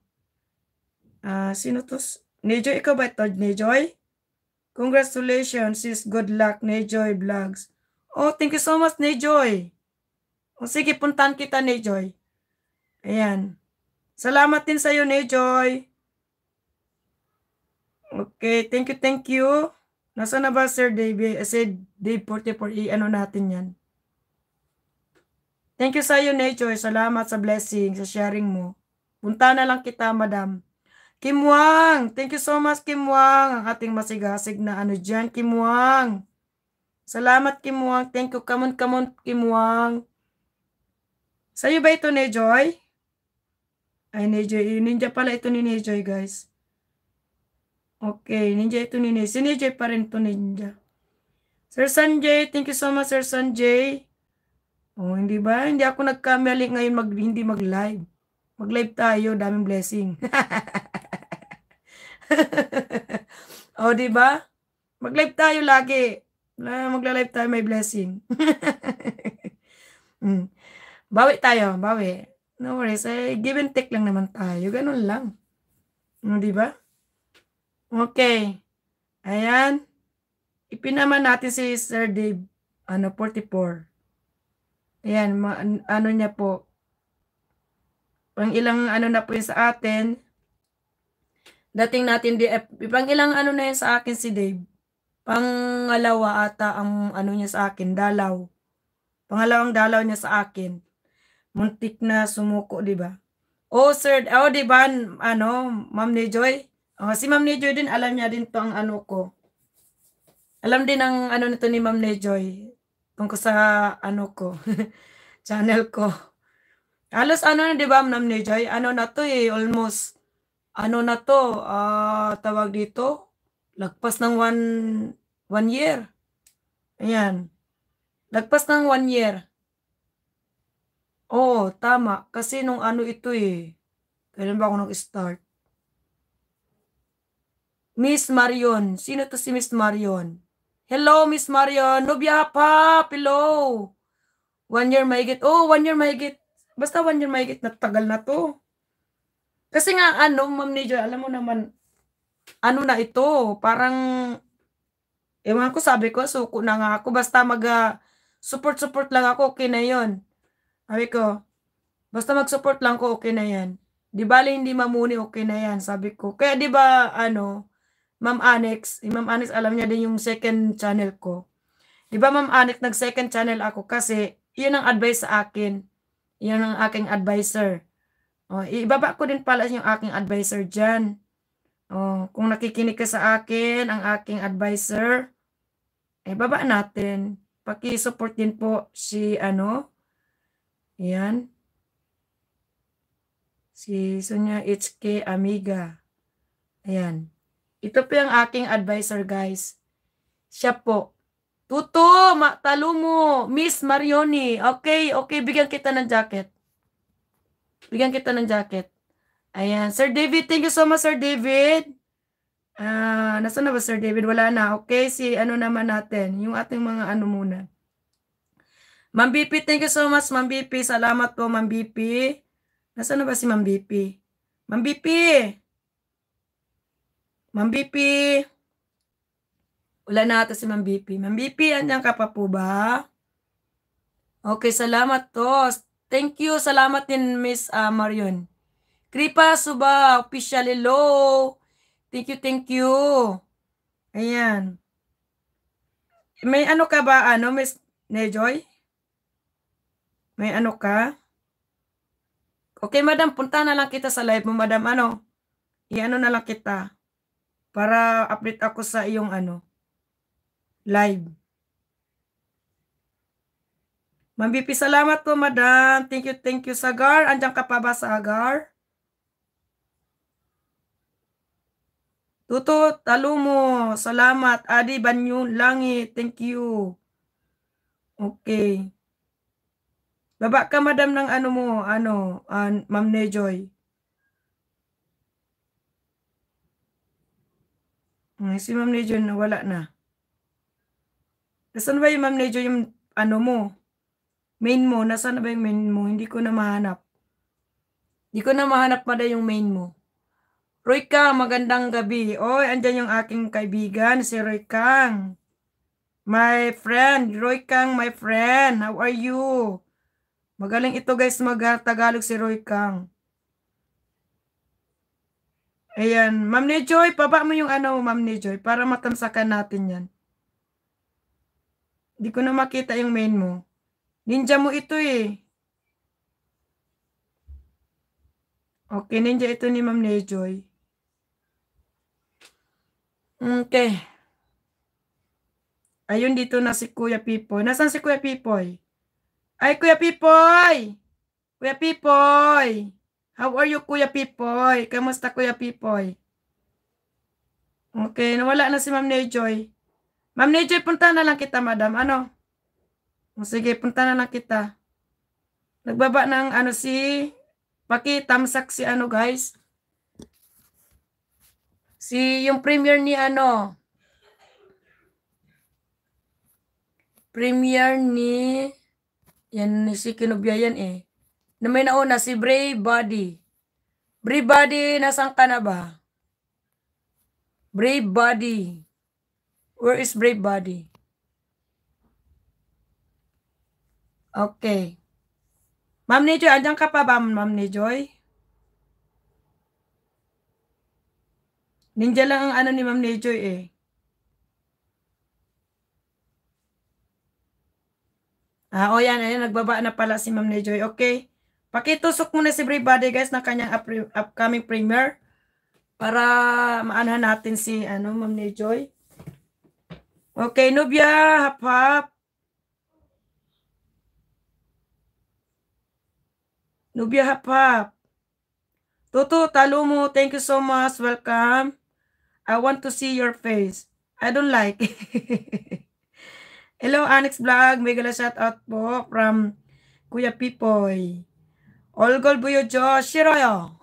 Uh, sino to? Nejoy, ikaw ba ito, Nejoy? Congratulations, sis. Good luck, Nejoy Vlogs. Oh, thank you so much, Nejoy. O oh, sige, puntan kita, Nejoy. Ayan. Salamat din sa'yo, Nejoy. Okay, thank you, thank you. Nasaan na ba, Sir David? I said, day 44, i-ano natin yan. Thank you sa iyo, Nature. Salamat sa blessing, sa sharing mo. Punta na lang kita, Madam. Kim Wang! Thank you so much, Kim Wang. Ang ating masigasig na ano dyan, Kim Wang. Salamat, Kim Wang. Thank you. Come on, come on, Kim Wang. iyo ba ito, Nejoy? Ay, Nejoy. Ninja pala ito ni Nejoy, guys. Okay, Ninja ito Ninja. Si Ninja pa rin to Ninja. Sir Sanjay, thank you so much Sir Sanjay. Oh, hindi ba? Hindi ako nagkamali ngayon mag, hindi mag-live. Mag-live tayo, daming blessing. oh, di ba? Mag-live tayo lagi. Magla-live tayo, may blessing. mm. Bawi tayo, bawi. No worries. Eh, give and take lang naman tayo. Ganun lang. Mm, di ba? Okay. Ayan. Ipinaman natin si Sir Dave, ano, 44. Ayan, ma ano niya po. Pang ilang ano na po yun sa atin. Dating natin, di, pang ilang ano na yun sa akin si Dave. Pangalawa ata ang ano niya sa akin, dalaw. Pangalawang dalaw niya sa akin. Muntik na sumuko, di ba? Oh, sir, oh, di ba, ano, Ma'am ni Joy? Oh, si Ma'am Nejoy din, alam niya din to ang ano ko. Alam din ang ano nito ni Ma'am Nejoy. Tungkol sa ano ko. channel ko. Halos ano na, di ba, Ma'am Nejoy? Ano na to eh, almost. Ano na to, uh, tawag dito, lagpas ng one, one year. Ayan. Lagpas ng one year. Oo, tama. Kasi nung ano ito eh. Kailan ba ako nag-start? Miss Marion. Sino to si Miss Marion? Hello, Miss Marion. Nubya pa. Hello. One year mahigit. Oh, one year mahigit. Basta one year mahigit. Natagal na to. Kasi nga, ano, Ma'am Nija, alam mo naman, ano na ito, parang, ewan ko, sabi ko, suko na nga ako. Basta mag, uh, ah, support-support lang ako, okay na yon. Sabi ko, basta mag-support lang ko, okay na yan. Di ba, hindi mamuni, okay na yan. Sabi ko, kaya di ba, ano, Ma'am Annex, si eh, Ma'am Annex, alam niya din yung second channel ko. Di ba Ma'am Annex, nag-second channel ako kasi yun ang advice sa akin. Yun ang aking adviser. Oh, ibaba ko din pala yung aking adviser diyan. Oh, kung nakikinig ka sa akin, ang aking adviser, eh baba natin. Paki-support din po si ano, Ayun. si Sonya HK Amiga. Ayun. Ito po yung aking advisor, guys. Siya po. Tuto, ma- talo mo. Miss Marioni. Okay, okay. Bigyan kita ng jacket. Bigyan kita ng jacket. Ayan. Sir David, thank you so much, Sir David. Ah, uh, nasa na ba, Sir David? Wala na. Okay, si ano naman natin. Yung ating mga ano muna. Ma'am BP, thank you so much, Ma'am BP. Salamat po, Ma'am BP. Nasaan na ba si Ma'am BP? Ma'am BP! Ma'am BP. Wala na ata si Ma'am BP. Ma'am BP, andyan ka pa po ba? Okay, salamat to. Thank you. Salamat din, Miss uh, Marion. Kripa Suba, official hello. Thank you, thank you. Ayan. May ano ka ba, ano, Miss Nejoy? May ano ka? Okay, madam, punta na lang kita sa live mo, madam. Ano? Iano na lang kita para update ako sa iyong ano live. Ma'am salamat po, madam. Thank you, thank you, Sagar. Andiyan ka pa ba sa Agar? Tuto, talo Salamat. Adi, Banyu langit. Thank you. Okay. Baba ka, madam, ng ano mo, ano, uh, Ma'am Nejoy. Hmm, si Ma'am Nejo wala na. Nasaan ba yung Ma'am Nejo yung ano mo? Main mo? Nasaan na ba yung main mo? Hindi ko na mahanap. Hindi ko na mahanap pa yung main mo. Roy Kang, magandang gabi. Oy, andyan yung aking kaibigan, si Roy Kang. My friend, Roy Kang, my friend. How are you? Magaling ito guys, mag-Tagalog si Roy Kang. Ayan. Ma'am ni Joy, baba mo yung ano, Ma'am ni Joy, para matansakan natin yan. Hindi ko na makita yung main mo. Ninja mo ito eh. Okay, ninja ito ni Ma'am ni Joy. Okay. Ayun dito na si Kuya Pipoy. Nasaan si Kuya Pipoy? Ay, Kuya Pipoy! Kuya Pipoy! How are you, Kuya Pipoy? Kamusta, Kuya Pipoy? Okay, nawala na si Ma'am Nejoy. Ma'am Nejoy, punta na lang kita, madam. Ano? Sige, punta na lang kita. Nagbaba ng ano si... Pakitamsak si ano, guys. Si yung premier ni ano... Premier ni... Yan, si Kinubya yan eh na may nauna si Brave Body. Brave Body, nasan ka na ba? Brave Body. Where is Brave Body? Okay. Ma'am ni Joy, andyan ka pa ba, Ma'am ni Joy? Ninja lang ang ano ni Ma'am ni Joy eh. Ah, o oh yan, ayan, nagbaba na pala si Ma'am Nejoy. Okay. Pakitusok muna si everybody guys ng kanyang upcoming premiere para maanhan natin si ano, Ma'am ni Joy. Okay, Nubia, hap-hap. Nubia, hap-hap. Toto, talo mo. Thank you so much. Welcome. I want to see your face. I don't like. Hello, Anix Vlog. Mega shout out po from Kuya Pipoy. 얼굴 보여줘. 싫어요.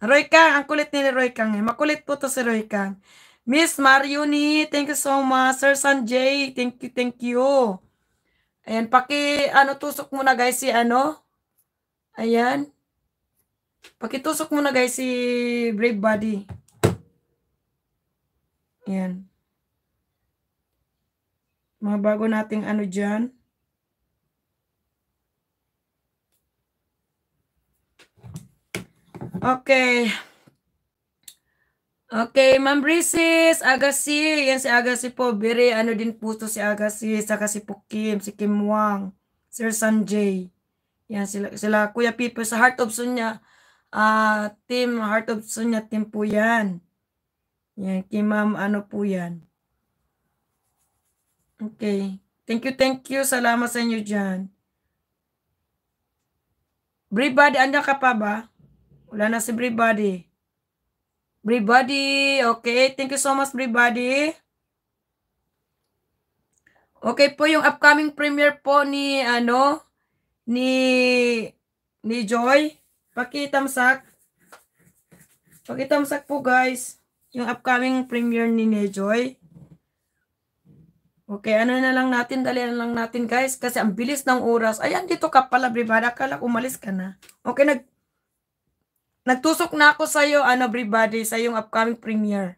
Roykang, ang kulit ni Roykang. Eh. Makulit po to si Roykang. Miss Marioni, thank you so much. Sir Sanjay, thank you, thank you. Ayan, paki, ano, tusok muna guys si ano. Ayan. Pakitusok muna guys si Brave Body. Ayan. Mga bago nating ano dyan. Okay. Okay, Ma'am Brisis, Agassi, yan si Agassi po, Biri, ano din po to si Agassi, saka si Pukim, si Kim Wang, Sir Sanjay. Yan sila, sila Kuya Pipo sa Heart of Sunya, uh, ah, team, Heart of Sunya team po yan. Yan, Kim Ma'am ano po yan. Okay, thank you, thank you, salamat sa inyo dyan. Bribad, andyan ka pa ba? Wala na si Bribody. Bribody, okay. Thank you so much, Bribody. Okay po yung upcoming premiere po ni ano ni ni Joy. Pakitamsak. Pakitamsak po guys yung upcoming premiere ni ni Joy. Okay, ano na lang natin, dali na lang natin guys kasi ang bilis ng oras. Ayan, dito ka pala, Bribada. Akala umalis ka na. Okay, nag Nagtusok na ako sa iyo, ano, everybody, sa yung upcoming premiere.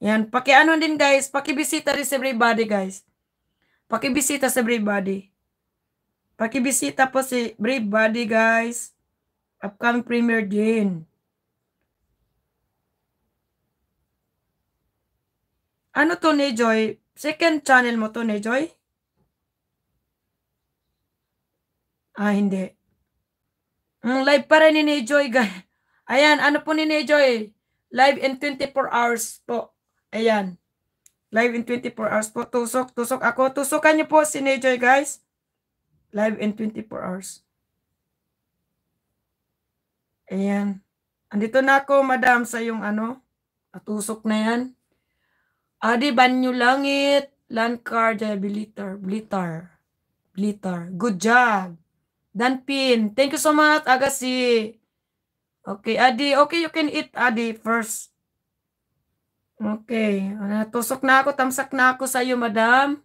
Yan, paki-ano din guys, pakibisita rin sa everybody guys. Paki-bisita sa everybody. Paki-bisita po si everybody guys. Upcoming premiere din. Ano to ni Joy? Second channel mo to ni Joy? Ah, hindi. Mm, live pa rin ni Joy, guys. Ayan, ano po ni Joy? Live in 24 hours po. Ayan. Live in 24 hours po. Tusok, tusok ako. Tusokan niyo po si Joy, guys. Live in 24 hours. Ayan. Andito na ako, madam, sa yung ano. Tusok na yan. Adi, banyo langit. Land car, blitar, blitar, blitar. Good job. Danpin. Thank you so much, Agassi. Okay, Adi. Okay, you can eat, Adi, first. Okay. Tusok na ako, tamsak na ako sa iyo, madam.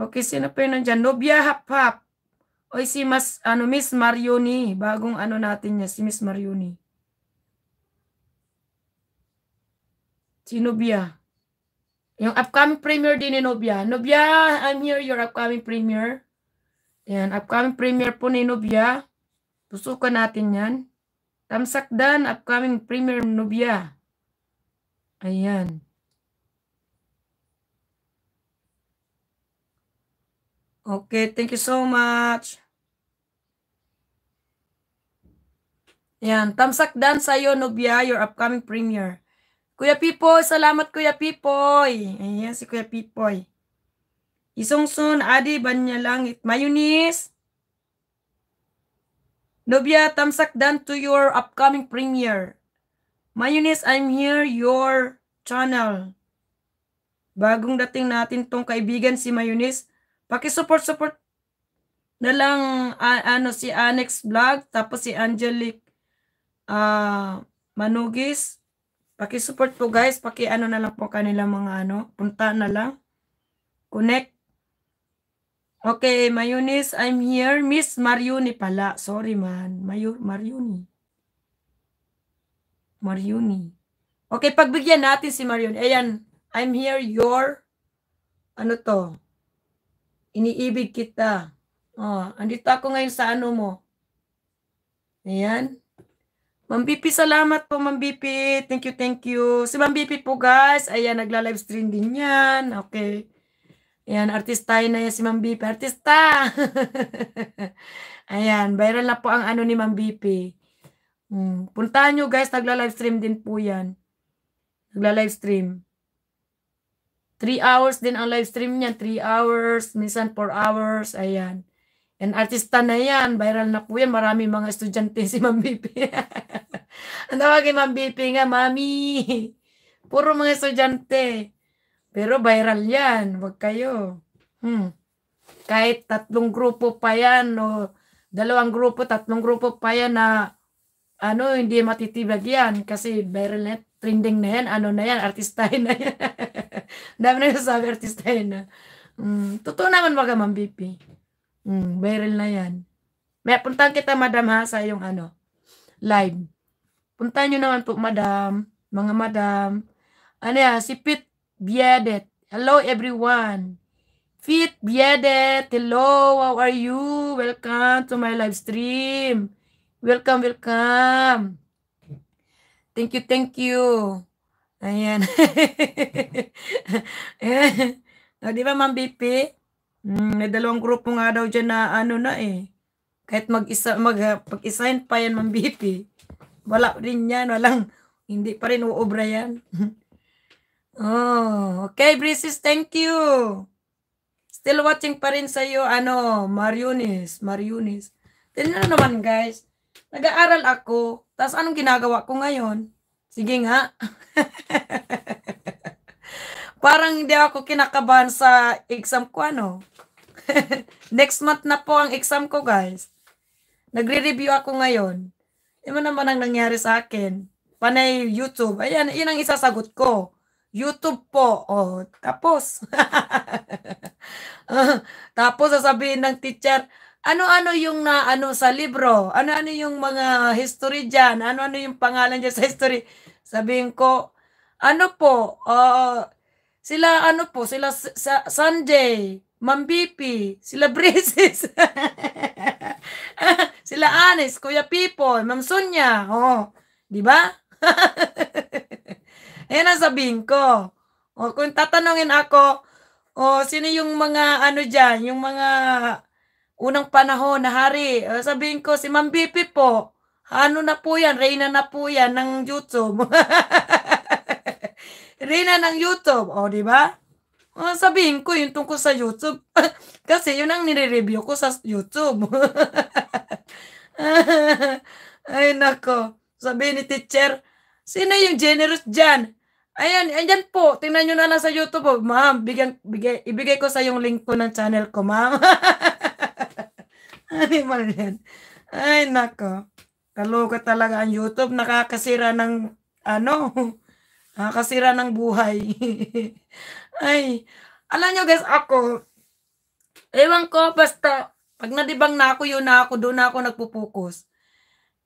Okay, sino pa yun nandyan? Nobia Haphap. Oy, si mas, ano, Miss Marioni. Bagong ano natin niya, si Miss Marioni. Si Nobia. Yung upcoming premier din ni Nobia. Nobia, I'm here, your upcoming premier. Yan, upcoming premier po ni Nobia. Tusukan natin yan. Tamsakdan, upcoming premier Nubia. Ayan. Okay, thank you so much. Yan, tamsakdan sa'yo, Nubia, your upcoming premier. Kuya Pipoy, salamat Kuya Pipoy. Ayan si Kuya Pipoy. Isungsun, Adi, Banya Langit, Mayunis. Nubia, tamsak dan to your upcoming premiere. Mayunis, I'm here, your channel. Bagong dating natin tong kaibigan si Mayunis. Paki-support-support na lang uh, ano si Annex Vlog tapos si Angelic uh, Manugis Paki-support po guys, paki-ano na lang po kanila mga ano, punta na lang. Connect. Okay, Mayunis, I'm here. Miss Maryuni pala. Sorry man. Mayu Maryuni. Maryuni. Okay, pagbigyan natin si Mariuni. Ayan, I'm here, your, ano to, iniibig kita. Oh, andito ako ngayon sa ano mo. Ayan. Ma'am BP, salamat po Ma'am BP. Thank you, thank you. Si Ma'am BP po guys, ayan, nagla-live stream din yan. Okay. Ayan, tayo na yan si Ma'am BP. Artista! ayan, viral na po ang ano ni Ma'am BP. Hmm. Puntahan nyo guys, nagla-live stream din po yan. Nagla-live stream. 3 hours din ang live stream niyan. 3 hours, minsan 4 hours. Ayan. Yan, artista na yan. Viral na po yan. Marami mga estudyante si Ma'am Bipi. Ang tawag kay Ma'am Bipi nga, Mami. Puro mga estudyante. Pero viral yan. wag kayo. Hmm. Kahit tatlong grupo pa yan o dalawang grupo, tatlong grupo pa yan na ano, hindi matitibag yan kasi viral net, trending na yan, ano na yan, artistahin na yan. Dami na yung sabi, artistahin na. Mm, totoo naman mga mambip Mm, viral na yan. May puntahan kita, madam, ha, sa yung ano, live. Puntahan nyo naman po, madam, mga madam. Ano yan, si Pete Biedet. Hello, everyone. Pete Biedet, hello, how are you? Welcome to my live stream. Welcome, welcome. Thank you, thank you. Ayan. Ayan. O, di ba, Ma'am BP? Mm, may dalawang grupo nga daw dyan na ano na eh. Kahit mag-isa, mag, pag-isahin pa yan, Ma'am BP. Wala rin yan, walang, hindi pa rin uobra yan. oh, okay, Breezes, thank you. Still watching pa rin sa'yo, ano, Mariunis, Mariunis. Tignan na naman, guys. Nag-aaral ako. Tapos anong ginagawa ko ngayon? Sige nga. Parang hindi ako kinakabahan sa exam ko, ano. Next month na po ang exam ko, guys. Nagre-review ako ngayon. Iba naman ang nangyari sa akin. Panay YouTube. Ayan, yun ang isasagot ko. YouTube po. Oh, tapos. Ah, tapos sasabihin ng teacher, ano-ano yung na ano sa libro, ano-ano yung mga history diyan, ano-ano yung pangalan diyan sa history. Sabihin ko, ano po, uh, sila ano po, sila sa Sunday, Mambipi, sila Brises, sila Anis, Kuya Pipo, Ma'am Sonia, oh, di ba? Ayan ang sabihin ko. O, oh, kung tatanungin ako, o, oh, sino yung mga ano dyan, yung mga unang panahon na hari, o, oh, sabihin ko, si Ma'am Bipi po, ano na po yan, Reyna na po yan ng YouTube. Reyna ng YouTube, o, di ba? Uh, sabihin ko yung tungkol sa YouTube. Kasi yun ang nire-review ko sa YouTube. Ay, nako. Sabihin ni teacher, sino yung generous dyan? Ayan, ayan po. Tingnan nyo na lang sa YouTube. Oh. Ma'am, bigay, bigay, ibigay ko sa yung link ko ng channel ko, ma'am. Animal yan. Ay, nako. Kaluko talaga ang YouTube. Nakakasira ng ano. Nakakasira ng buhay. Ay, alam nyo guys, ako, ewan ko, basta, pag nadibang na ako yun na ako, doon na ako nagpupokus.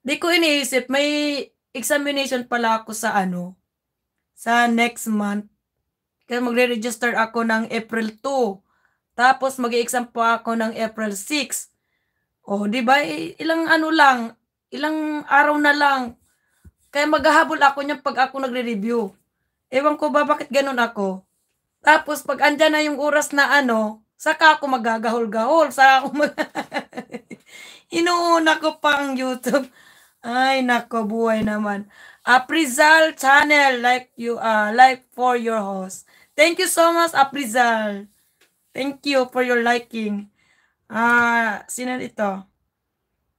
Di ko iniisip, may examination pala ako sa ano, sa next month. Kasi magre-register ako ng April 2. Tapos mag-exam pa ako ng April 6. O, oh, di ba? Ilang ano lang, ilang araw na lang, kaya maghahabol ako niyan pag ako nagre-review. Ewan ko ba bakit ganun ako. Tapos pag andyan na yung oras na ano, saka ako magagahol-gahol. Saka ako mag... Inuuna ko pang YouTube. Ay, nako, buhay naman. Aprizal Channel, like you, are, ah, like for your host. Thank you so much, Aprizal. Thank you for your liking. Ah, uh, sino ito?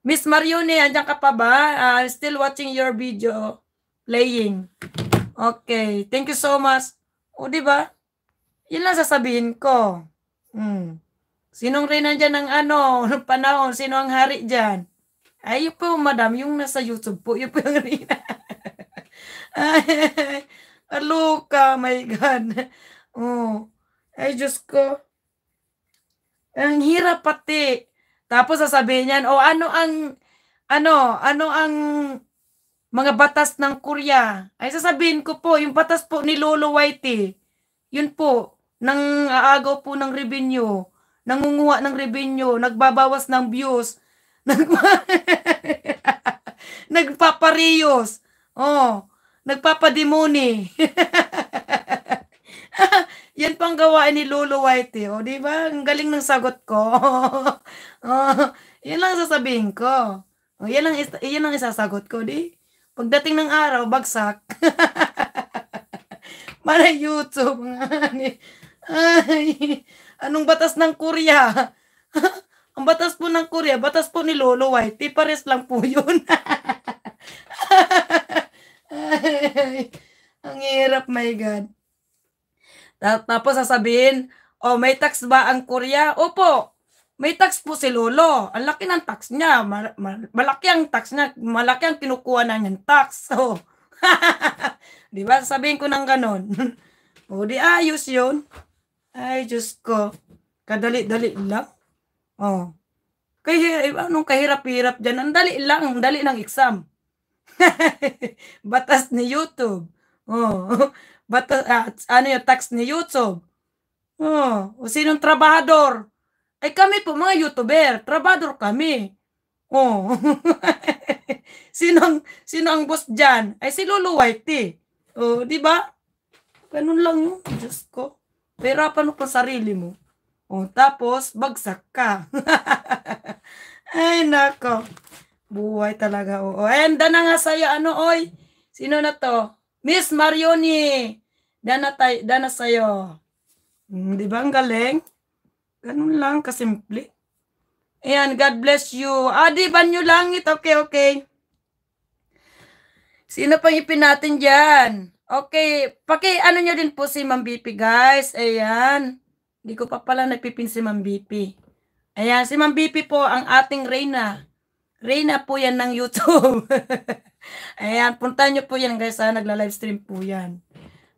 Miss Marione, andyan ka pa ba? Uh, I'm still watching your video playing. Okay. Thank you so much. O, di ba? Yun lang sasabihin ko. Hmm. Sinong reyna dyan ng ano, ng panahon? Sino ang hari dyan? Ay, yun po, madam. Yung nasa YouTube po. Yun po yung reyna. Ay, My God. Oh. Ay, Diyos ko. Ang hirap pati. Tapos sasabihin niyan, o oh, ano ang, ano, ano ang mga batas ng Korea? Ay sasabihin ko po, yung batas po ni Lolo Whitey, yun po, nang aagaw po ng revenue, nangunguha ng revenue, nagbabawas ng views, nagpa- nagpapariyos, oh, nagpapadimoni. Yan pang gawain ni Lolo Whitey. O, oh, di ba? Ang galing ng sagot ko. oh, yan lang sasabihin ko. Oh, yan lang, yan lang isasagot ko, di? Pagdating ng araw, bagsak. Para YouTube. Ay, anong batas ng Korea? Ang batas po ng Korea, batas po ni Lolo White. Pares lang po yun. Ay, ang hirap, my God. Tapos sasabihin, oh, may tax ba ang Korea? Opo, may tax po si Lolo. Ang laki ng tax niya. Mal- mal- malaki ang tax niya. Malaki ang kinukuha na niyang tax. So, oh. di ba? Sabihin ko ng ganon. o, oh, di ayos yun. Ay, Diyos ko. Kadali-dali lang. Oh. Kaya, anong kahirap-hirap dyan? Ang dali lang. Ang dali ng exam. Batas ni YouTube. Oh. But, uh, ah, ano yung tax ni YouTube? Oh, o sinong trabahador? Ay eh, kami po mga YouTuber, trabahador kami. Oh. sino sino ang boss diyan? Ay eh, si Lolo Whitey. Oh, di ba? Ganun lang 'yun, Diyos ko. Pahirapan mo pa sarili mo. Oh, tapos bagsak ka. Ay nako. Buhay talaga oo. Oh. Ayun, na nga saya ano oy. Sino na to? Miss Marioni, dana, tay, dana sa'yo. Hmm, di ba ang galing? Ganun lang, kasimple. Ayan, God bless you. Ah, di ba nyo langit? Okay, okay. Sino pang ipin natin dyan? Okay, paki ano nyo din po si Ma'am BP guys. Ayan. Hindi ko pa pala napipin si Ma'am BP. Ayan, si Ma'am BP po ang ating reyna. Reyna po yan ng YouTube. Ayan, punta nyo po yan guys. Ha? nagla live stream po yan.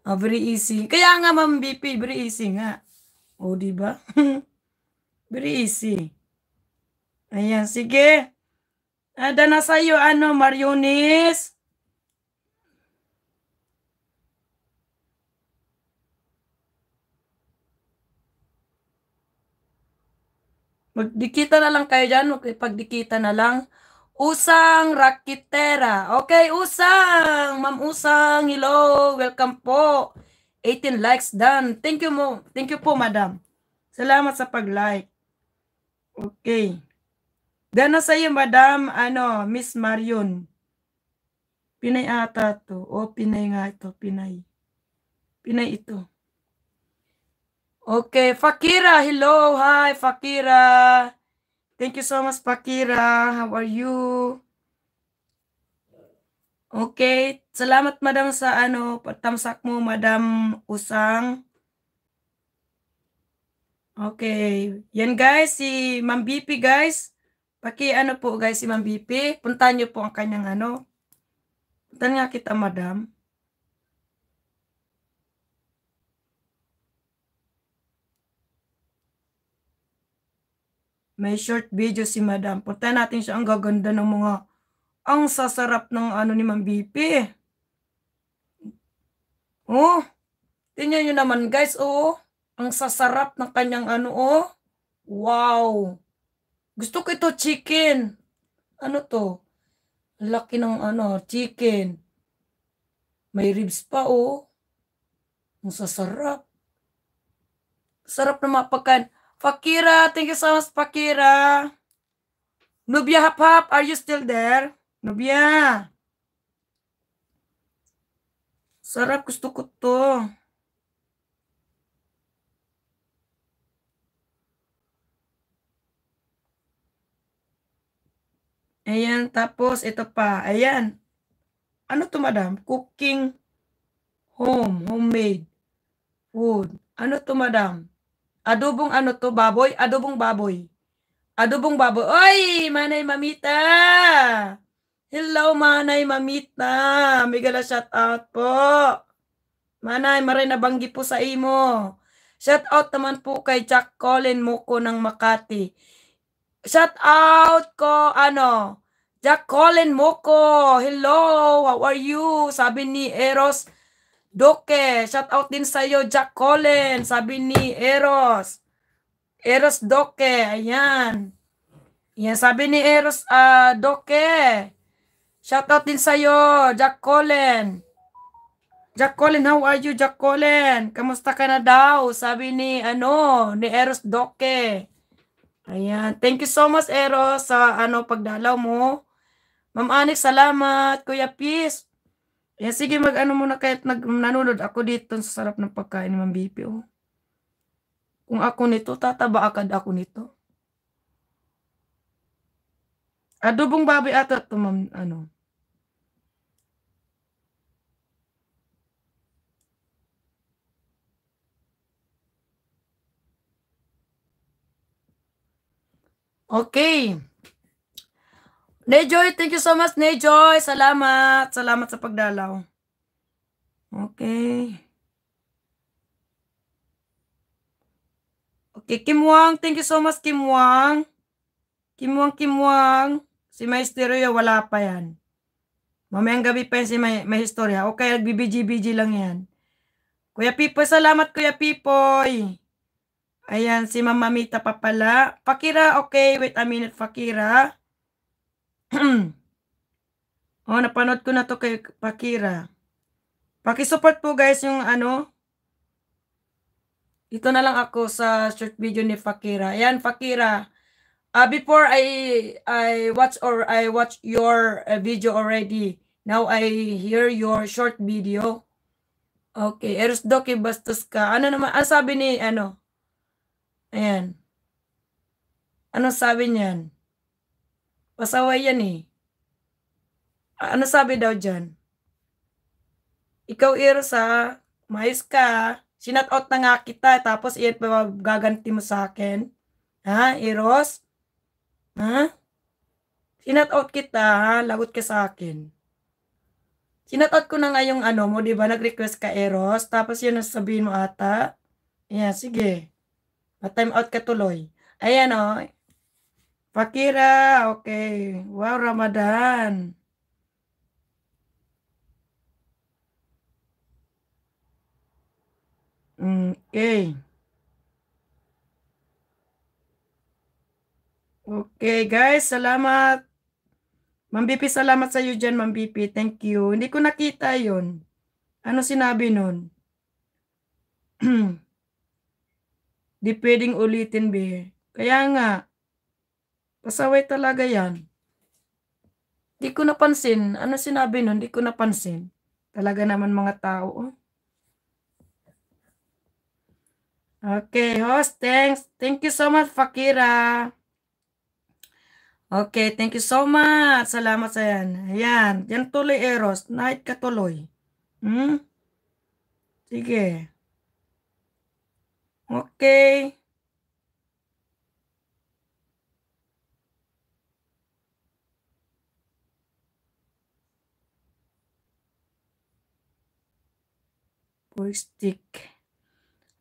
Oh, very easy. Kaya nga ma'am BP, very easy nga. O, oh, diba? very easy. Ayan, sige. Ada ah, na sa'yo, ano, Mariones? dikita na lang kayo dyan. dikita na lang. Usang Rakitera. Okay, Usang! Ma'am Usang, hello! Welcome po. 18 likes done. Thank you mo. Thank you po, madam. Salamat sa pag-like. Okay. Gana sa iyo, madam, ano, Miss Marion. Pinay ata to. O, oh, Pinay nga ito. Pinay. Pinay ito. Okay, Fakira, hello, hi, Fakira. Thank you so much, Fakira. How are you? Okay, salamat madam sa ano, patamsak mo, madam Usang. Okay, yan guys, si Ma'am BP guys. Paki ano po guys, si Ma'am BP, puntahan niyo po ang kanyang ano. Puntahan nga kita, madam. May short video si Madam. Punta natin siya. Ang gaganda ng mga... Ang sasarap ng ano ni Ma'am BP. Oh. Tingnan niyo naman guys. Oh, ang sasarap ng kanyang ano. Oh. Wow. Gusto ko ito chicken. Ano to? Laki ng ano. Chicken. May ribs pa oh. Ang sasarap. Sarap na mapagkain. Fakira, thank you so much, Fakira. Nubia Hap Hap, are you still there? Nubia. Sarap, gusto ko to. Ayan, tapos ito pa. Ayan. Ano to, madam? Cooking home, homemade food. Ano to, madam? Adobong ano to, baboy? Adobong baboy. Adobong baboy. Oy, manay mamita! Hello, manay mamita. Migala shout out po. Manay, maray nabanggi po sa imo. Shout out naman po kay Jack Colin Muko ng Makati. Shout out ko, ano, Jack Colin Moko, hello, how are you? Sabi ni Eros Doke, shout out din sa iyo Jack Colin, sabi ni Eros. Eros Doke, ayan. Yan, sabi ni Eros uh, Doke. Shout out din sa iyo Jack Colin. Jack Colin, how are you, Jack Colin? Kamusta ka na daw? Sabi ni, ano, ni Eros Doke. Ayan. Thank you so much, Eros, sa ano, pagdalaw mo. Ma'am Anik, salamat. Kuya Peace, Yeah, sige, mag-ano muna kahit nag, nanonood ako dito sa sarap ng pagkain ni Ma'am BP. Oh. Kung ako nito, tataba akad ako nito. Adobong baboy ata ito, Ma'am, ano. Okay. Nayjoy, thank you so much, Nayjoy. Salamat. Salamat sa pagdalaw. Okay. Okay, Kim Wang. Thank you so much, Kim Wang. Kim Wang, Kim Wang. Si Maesteryo, wala pa yan. Mamayang gabi pa yan si may, may historia. Okay, nagbibiji-biji lang yan. Kuya Pipoy, salamat Kuya Pipoy. Ayan, si Mama Mita pa pala. Pakira, okay. Wait a minute, Fakira. oh, napanood ko na to kay Pakira. Pakisupport po guys yung ano. Ito na lang ako sa short video ni Fakira. Ayan, Fakira. Uh, ah, before I I watch or I watch your uh, video already. Now I hear your short video. Okay, Eros Doki bastos ka. Ano naman ang sabi ni ano? Ayan. Ano sabi niyan? Pasaway yan eh. Ano sabi daw dyan? Ikaw, Irsa, mayos ka. Sinat na nga kita, tapos iyan pa gaganti mo sa akin. Ha, Eros? Ha? Sinat kita, ha? Lagot ka sa akin. Sinat ko na nga yung ano mo, di ba? Nag-request ka, Eros. Tapos yun ang sabihin mo ata. Ayan, sige. Na-time out ka tuloy. Ayan, o. Oh. Pakira, okay. Wow, Ramadan. Mm, okay. Okay, guys. Salamat. Mambipi, salamat sa iyo dyan, Mambipi. Thank you. Hindi ko nakita yon. Ano sinabi nun? Di pwedeng ulitin, be. Kaya nga, Pasaway talaga yan. Di ko napansin. Ano sinabi nun? Di ko napansin. Talaga naman mga tao. Oh. Okay, host. Thanks. Thank you so much, Fakira. Okay, thank you so much. Salamat sa yan. Ayan. Yan tuloy, Eros. Night ka tuloy. Hmm? Sige. Okay. or stick.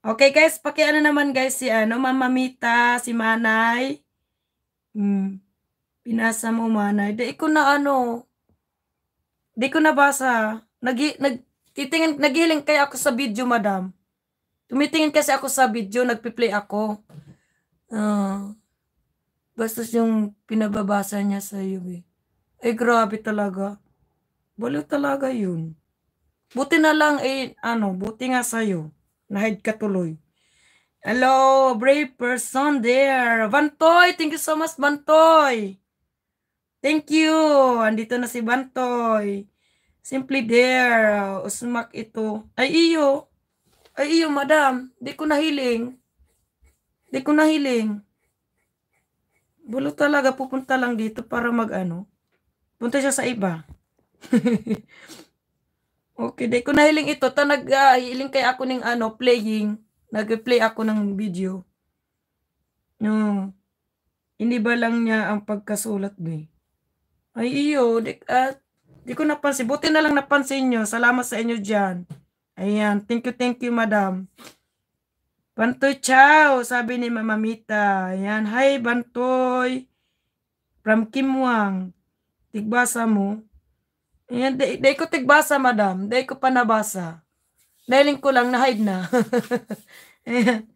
Okay guys, pakiano naman guys si ano, mamamita, si manay. Mm. Pinasa mo manay. Di ko na ano, di ko nabasa. Nag, nag, titingin, naghiling kaya ako sa video madam. Tumitingin kasi ako sa video, nagpi-play ako. Uh, bastos yung pinababasa niya sa iyo eh. Ay grabe talaga. Balo talaga yun. Buti na lang eh, ano, buti nga sa'yo. Nahid ka tuloy. Hello, brave person there. Bantoy, thank you so much, Bantoy. Thank you. Andito na si Bantoy. Simply there. Uh, usmak ito. Ay, iyo. Ay, iyo, madam. Di ko nahiling. Di ko nahiling. Bulo talaga pupunta lang dito para mag ano. Punta siya sa iba. Okay, dahil ko nahiling ito, ta nag uh, kay ako ng ano, playing, nag-play ako ng video. No. Hindi ba lang niya ang pagkasulat ni? Eh? Ay iyo, di, uh, di ko napansin. Buti na lang napansin nyo. Salamat sa inyo dyan. Ayan. Thank you, thank you, madam. Bantoy Chow, sabi ni Mama Mita. Ayan. Hi, Bantoy. From Kim Kimwang. Tigbasa mo. Yan, day, day ko tigbasa, madam. Day ko pa nabasa. Daling ko lang na-hide na. Ayan.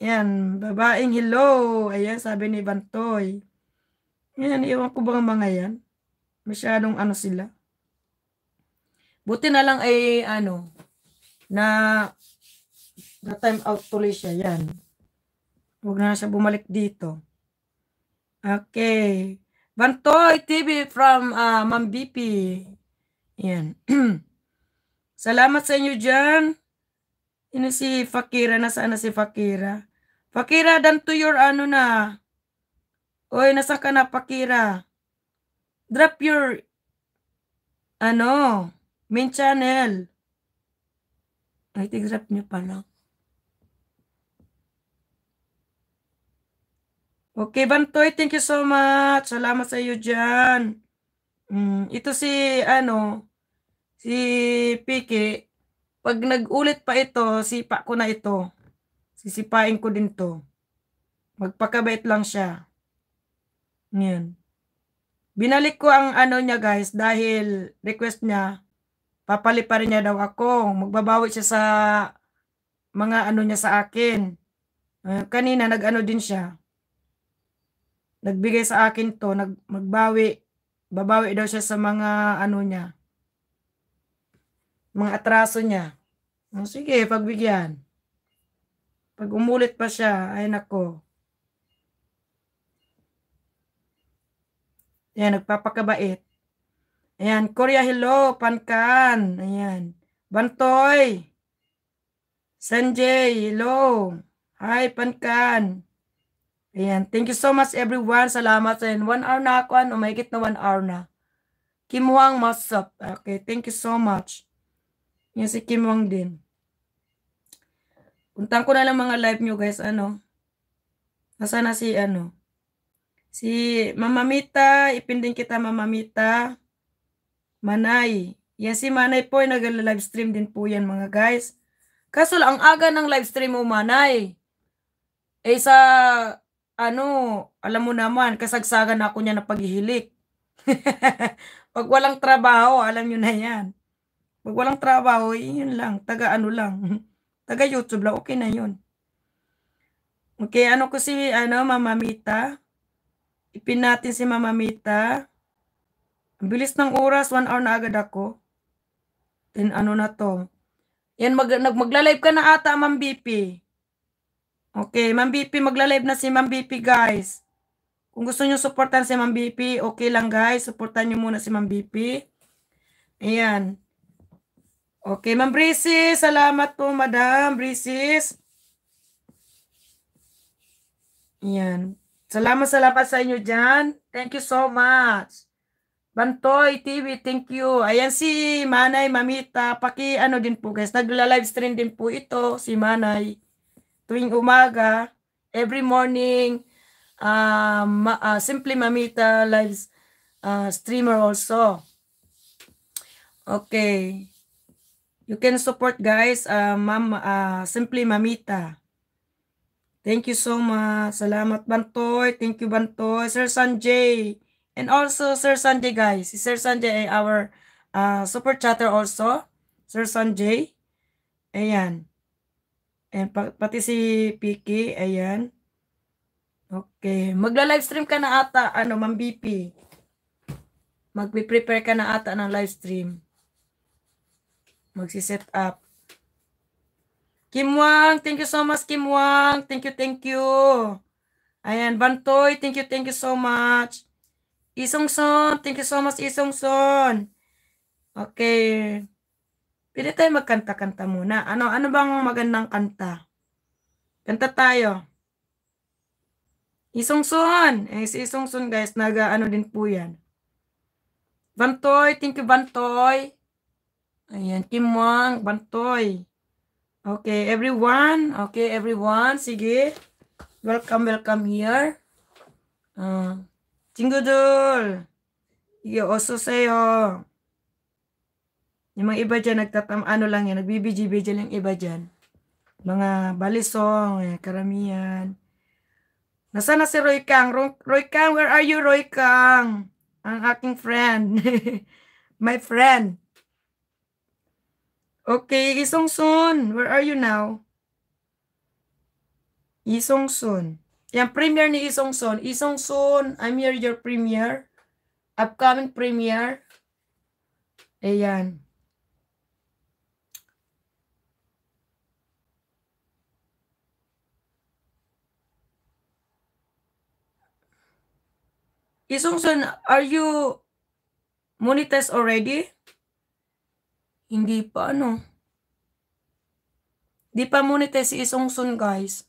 Ayan, babaeng hello. Ayan, sabi ni Bantoy. Ayan, iwan ko bang mga yan? Masyadong ano sila. Buti na lang ay ano, na na time out tuloy siya. Yan. Huwag na siya bumalik dito. Okay. Bantoy TV from uh, ah, Mambiti. Yan. Salamat sa inyo dyan. Ino si Fakira? Nasaan na si Fakira? Fakira, dan to your ano na. Oy, nasa ka na, Fakira? Drop your, ano, main channel. Ay, tig-drop nyo Okay, Bantoy, thank you so much. Salamat sa iyo dyan. Mm, ito si ano, si Piki, pag nagulit pa ito, sipa ko na ito. Sisipain ko din to. Magpakabait lang siya. Ngayon. Binalik ko ang ano niya guys dahil request niya, papaliparin niya daw ako. Magbabawi siya sa mga ano niya sa akin. Ah, kanina nag-ano din siya. Nagbigay sa akin to, nag, magbawi Babawi daw siya sa mga ano niya. Mga atraso niya. O, sige, pagbigyan. Pag umulit pa siya, ay nako. yan nagpapakabait. Ayan, Korea Hello, Pankan. Ayan. Bantoy. Sanjay, hello. Hi, Pankan. Ayan. Thank you so much everyone. Salamat sa One hour na ako. Ano, mahigit na one hour na. Kim Wang, what's Okay. Thank you so much. Yan si Kim Wang din. Puntang ko na lang mga live nyo guys. Ano? Nasa na si ano? Si Mamamita. Ipindin kita Mamamita. Manay. Yan si Manay po. Eh, nag-live stream din po yan mga guys. Kaso lang, ang aga ng live stream mo Manay. Eh sa ano, alam mo naman, kasagsagan ako niya na paghihilik. Pag walang trabaho, alam niyo na yan. Pag walang trabaho, eh, yun lang. Taga ano lang. Taga YouTube lang, okay na yun. Okay, ano ko si, ano, Mama Mita. Ipin natin si Mama Mita. Ang bilis ng oras, one hour na agad ako. Then ano na to. Yan, mag, nag, magla ka na ata, Ma'am BP. Okay, Ma'am BP, magla-live na si Ma'am BP, guys. Kung gusto nyo supportan si Ma'am BP, okay lang, guys. Supportan nyo muna si Ma'am BP. Ayan. Okay, Ma'am Brises, salamat po, Madam Brises. Ayan. Salamat, salamat sa inyo dyan. Thank you so much. Bantoy TV, thank you. Ayan si Manay, Mamita. Paki ano din po guys, nagla-live stream din po ito si Manay tuwing umaga, every morning, uh, ma uh, Simply Mamita Lives uh, streamer also. Okay. You can support guys, uh, ma'am, uh, Simply Mamita. Thank you so much. Salamat Bantoy. Thank you Bantoy. Sir Sanjay. And also Sir Sanjay guys. Sir Sanjay ay our uh, super chatter also. Sir Sanjay. Ayan. Eh, ayan, pati si Piki, ayan. Okay, magla-livestream ka na ata, ano, Ma'am BP. Magpi-prepare ka na ata ng livestream. stream. Magsi-set up. Kim Wang, thank you so much, Kim Wang. Thank you, thank you. Ayan, Bantoy, thank you, thank you so much. Isongson, thank you so much, Isongson. Okay. Pwede tayo magkanta-kanta muna. Ano, ano bang magandang kanta? Kanta tayo. Isungsun. Eh, si Isungsun guys, nag-ano din po yan. Bantoy, thank you Bantoy. Ayan, Kimwang, Bantoy. Okay, everyone. Okay, everyone. Sige. Welcome, welcome here. Uh, 친구들, 이게 어서 오세요. Yung mga iba dyan, nagtatam, ano lang yan, nagbibiji-biji lang iba dyan. Mga balisong, yan, karamihan. Nasaan na si Roy Kang? Roy, Roy Kang, where are you, Roy Kang? Ang aking friend. My friend. Okay, Isong Sun, where are you now? Isong Sun. Yan, premiere ni Isong Sun. Isong Sun, I'm here your premiere. Upcoming premiere. Ayan. Isungson, are you monetized already? Hindi pa, ano? Di pa monetized si Isungson, guys.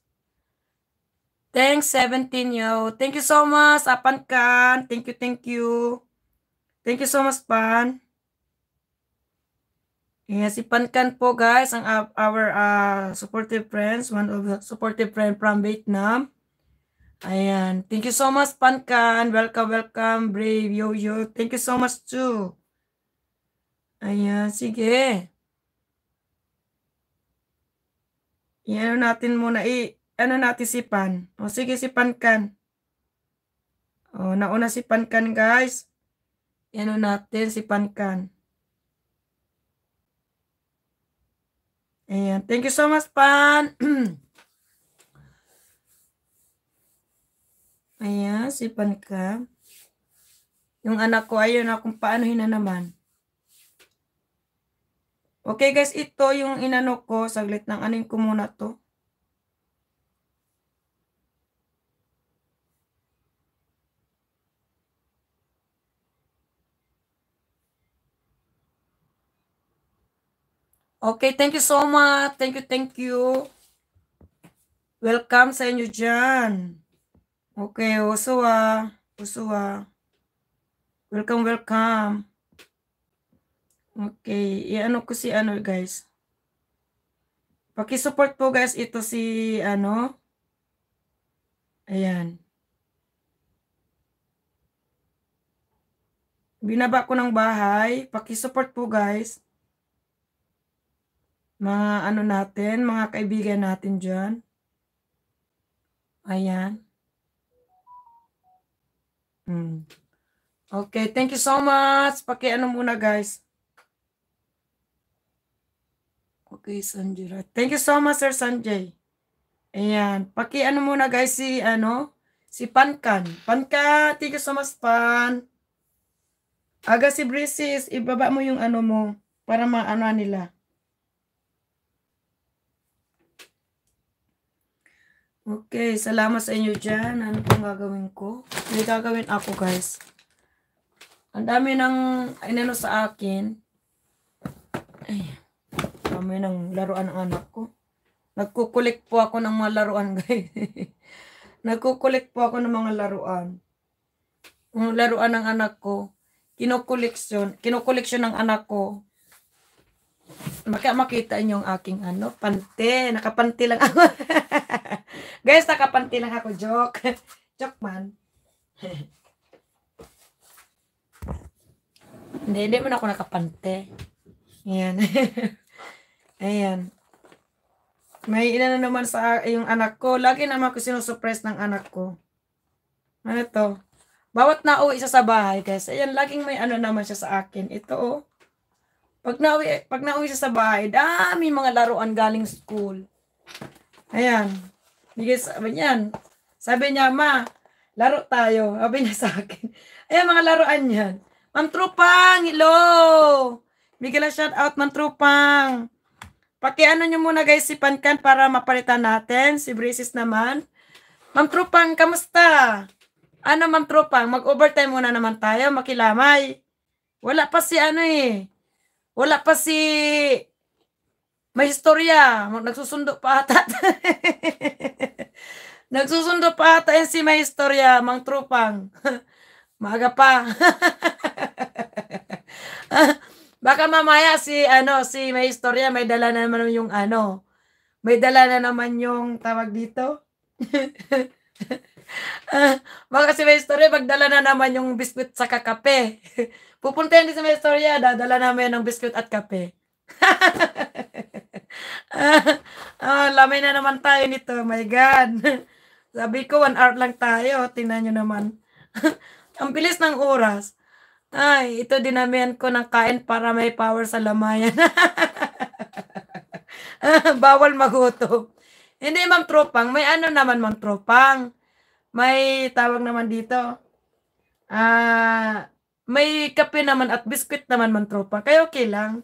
Thanks, 17, yo. Thank you so much, Apan Kan. Thank you, thank you. Thank you so much, Pan. Yes, si Pan Kan po, guys, ang our uh, supportive friends, one of the supportive friend from Vietnam. Ayan. Thank you so much, Pankan. Welcome, welcome, Brave Yo-Yo. Thank you so much too. Ayan, sige. Iyan natin muna i ano natin si Pan. O sige si Pankan. O nauna si Pankan, guys. Iyan natin si Pankan. Ayan. Thank you so much, Pan. Ayan, sipan ka. Yung anak ko, ayun na kung paano na naman. Okay guys, ito yung inano ko. Saglit lang, anin ko muna to. Okay, thank you so much. Thank you, thank you. Welcome sa inyo dyan. Okay, Osua. Osua. Welcome, welcome. Okay, i-ano ko si ano guys. Paki-support po guys ito si ano. Ayan. Binaba ko ng bahay. Paki-support po guys. Mga ano natin, mga kaibigan natin diyan. Ayan. Mm. Okay, thank you so much. Pakiano muna guys. Okay, Sanjay. Thank you so much, Sir Sanjay. Ayan. Pakiano muna guys si, ano, si Pankan. Pankan, thank you so much, Pan. Aga si Brisis, ibaba mo yung ano mo para maano nila. Okay, salamat sa inyo dyan. Ano pong gagawin ko? May gagawin ako, guys. Ang dami ng inano sa akin. Ay, dami ng laruan ng anak ko. Nagkukulik po ako ng mga laruan, guys. Nagkukulik po ako ng mga laruan. Ang laruan ng anak ko, kinokoleksyon, kinokoleksyon ng anak ko Maka makita niyo ang aking ano, pante. Nakapanti lang ako. Guys, nakapanti lang ako. Joke. Joke man. hindi, hindi man ako nakapante. Ayan. Ayan. May ina na naman sa yung anak ko. Lagi naman ako sinusupress ng anak ko. Ano to? Bawat nao isa sa bahay, guys. Ayan, laging may ano naman siya sa akin. Ito, oh. Pag nauwi, pag nauwi siya sa bahay, dami mga laruan galing school. Ayan. Bigay sabi niyan. Sabi niya, ma, laro tayo. Sabi niya sa akin. Ayan, mga laruan niyan. Ma'am Trupang, hello! Miguel, shout out, Ma'am Trupang. Pakiano niyo muna guys si Pankan para mapalitan natin. Si Brisis naman. Ma'am Trupang, kamusta? Ano Ma'am Trupang? Mag-overtime muna naman tayo, makilamay. Wala pa si ano eh. Wala pa si may istorya. Nagsusundo pa ata. Nagsusundo pa ata yan si may istorya, mang trupang. Maaga pa. Baka mamaya si ano si may istorya may dala na naman yung ano. May dala na naman yung tawag dito. Baka si Maestorya, magdala na naman yung biskwit sa kakape. Pupunta din si Maestorya, dadala namin ng biskwit at kape. ah, lamay na naman tayo nito, my God. Sabi ko, one hour lang tayo. Tingnan nyo naman. Ang bilis ng oras. Ay, ito dinamihan ko ng kain para may power sa lamayan. Ah, bawal magutom. Hindi, Ma'am Tropang. May ano naman, Ma'am Tropang may tawag naman dito. Ah, uh, may kape naman at biskwit naman man tropa. Kaya okay lang.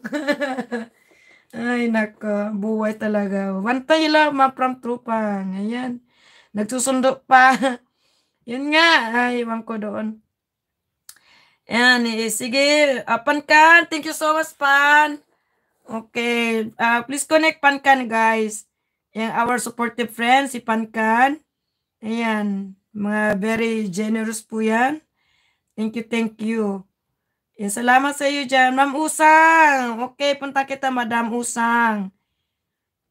Ay nako, buhay talaga. Bantay lang ma from tropa. Ngayon, nagsusundo pa. Yan nga, ay iwan ko doon. Yan, eh, sige, uh, Pankan, thank you so much, Pan. Okay, uh, please connect Pankan, guys. Yan, our supportive friends, si Pankan. Ayan. Mga very generous po yan. Thank you, thank you. Eh, salamat sa iyo dyan. Ma'am Usang. Okay, punta kita, Madam Usang.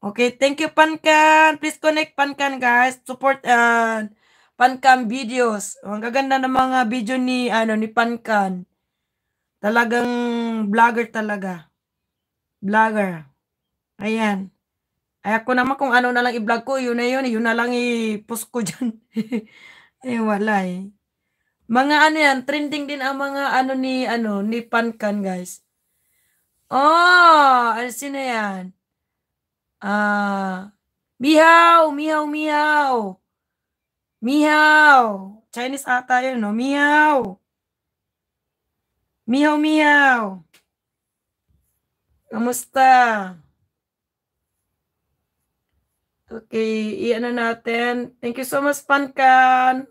Okay, thank you, Pankan. Please connect Pankan, guys. Support uh, Pankan videos. Ang gaganda ng mga video ni, ano, ni Pankan. Talagang vlogger talaga. Vlogger. Ayan. Ay, ako naman kung ano na lang i-vlog ko, yun na yun. Yun na lang i-post ko dyan. Eh, wala eh. Mga ano yan, trending din ang mga ano ni, ano, ni Pankan, guys. Oh, ano sino yan? Ah, uh, mihaw, mihaw, mihaw. Mihaw. Chinese ata yun, no? Mihaw. Mihaw, mihaw. Kamusta? Okay, iyan na natin. Thank you so much, Pankan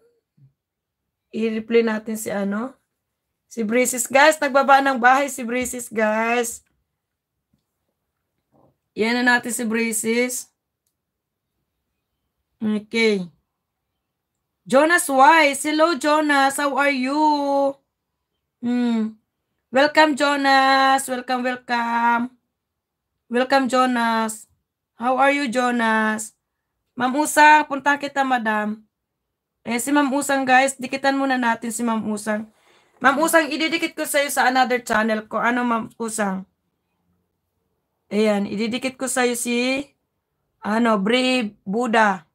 i reply natin si ano? Si Breezes. Guys, nagbaba ng bahay si Breezes, guys. Yan na natin si Breezes. Okay. Jonas Wise. Hello, Jonas. How are you? Hmm. Welcome, Jonas. Welcome, welcome. Welcome, Jonas. How are you, Jonas? Ma'am Usang, punta kita, madam. Eh, si Ma'am Usang, guys, dikitan muna natin si Ma'am Usang. Ma'am Usang, ididikit ko sa iyo sa another channel ko. Ano, Ma'am Usang? Ayan, ididikit ko sa iyo si, ano, Brave Buddha.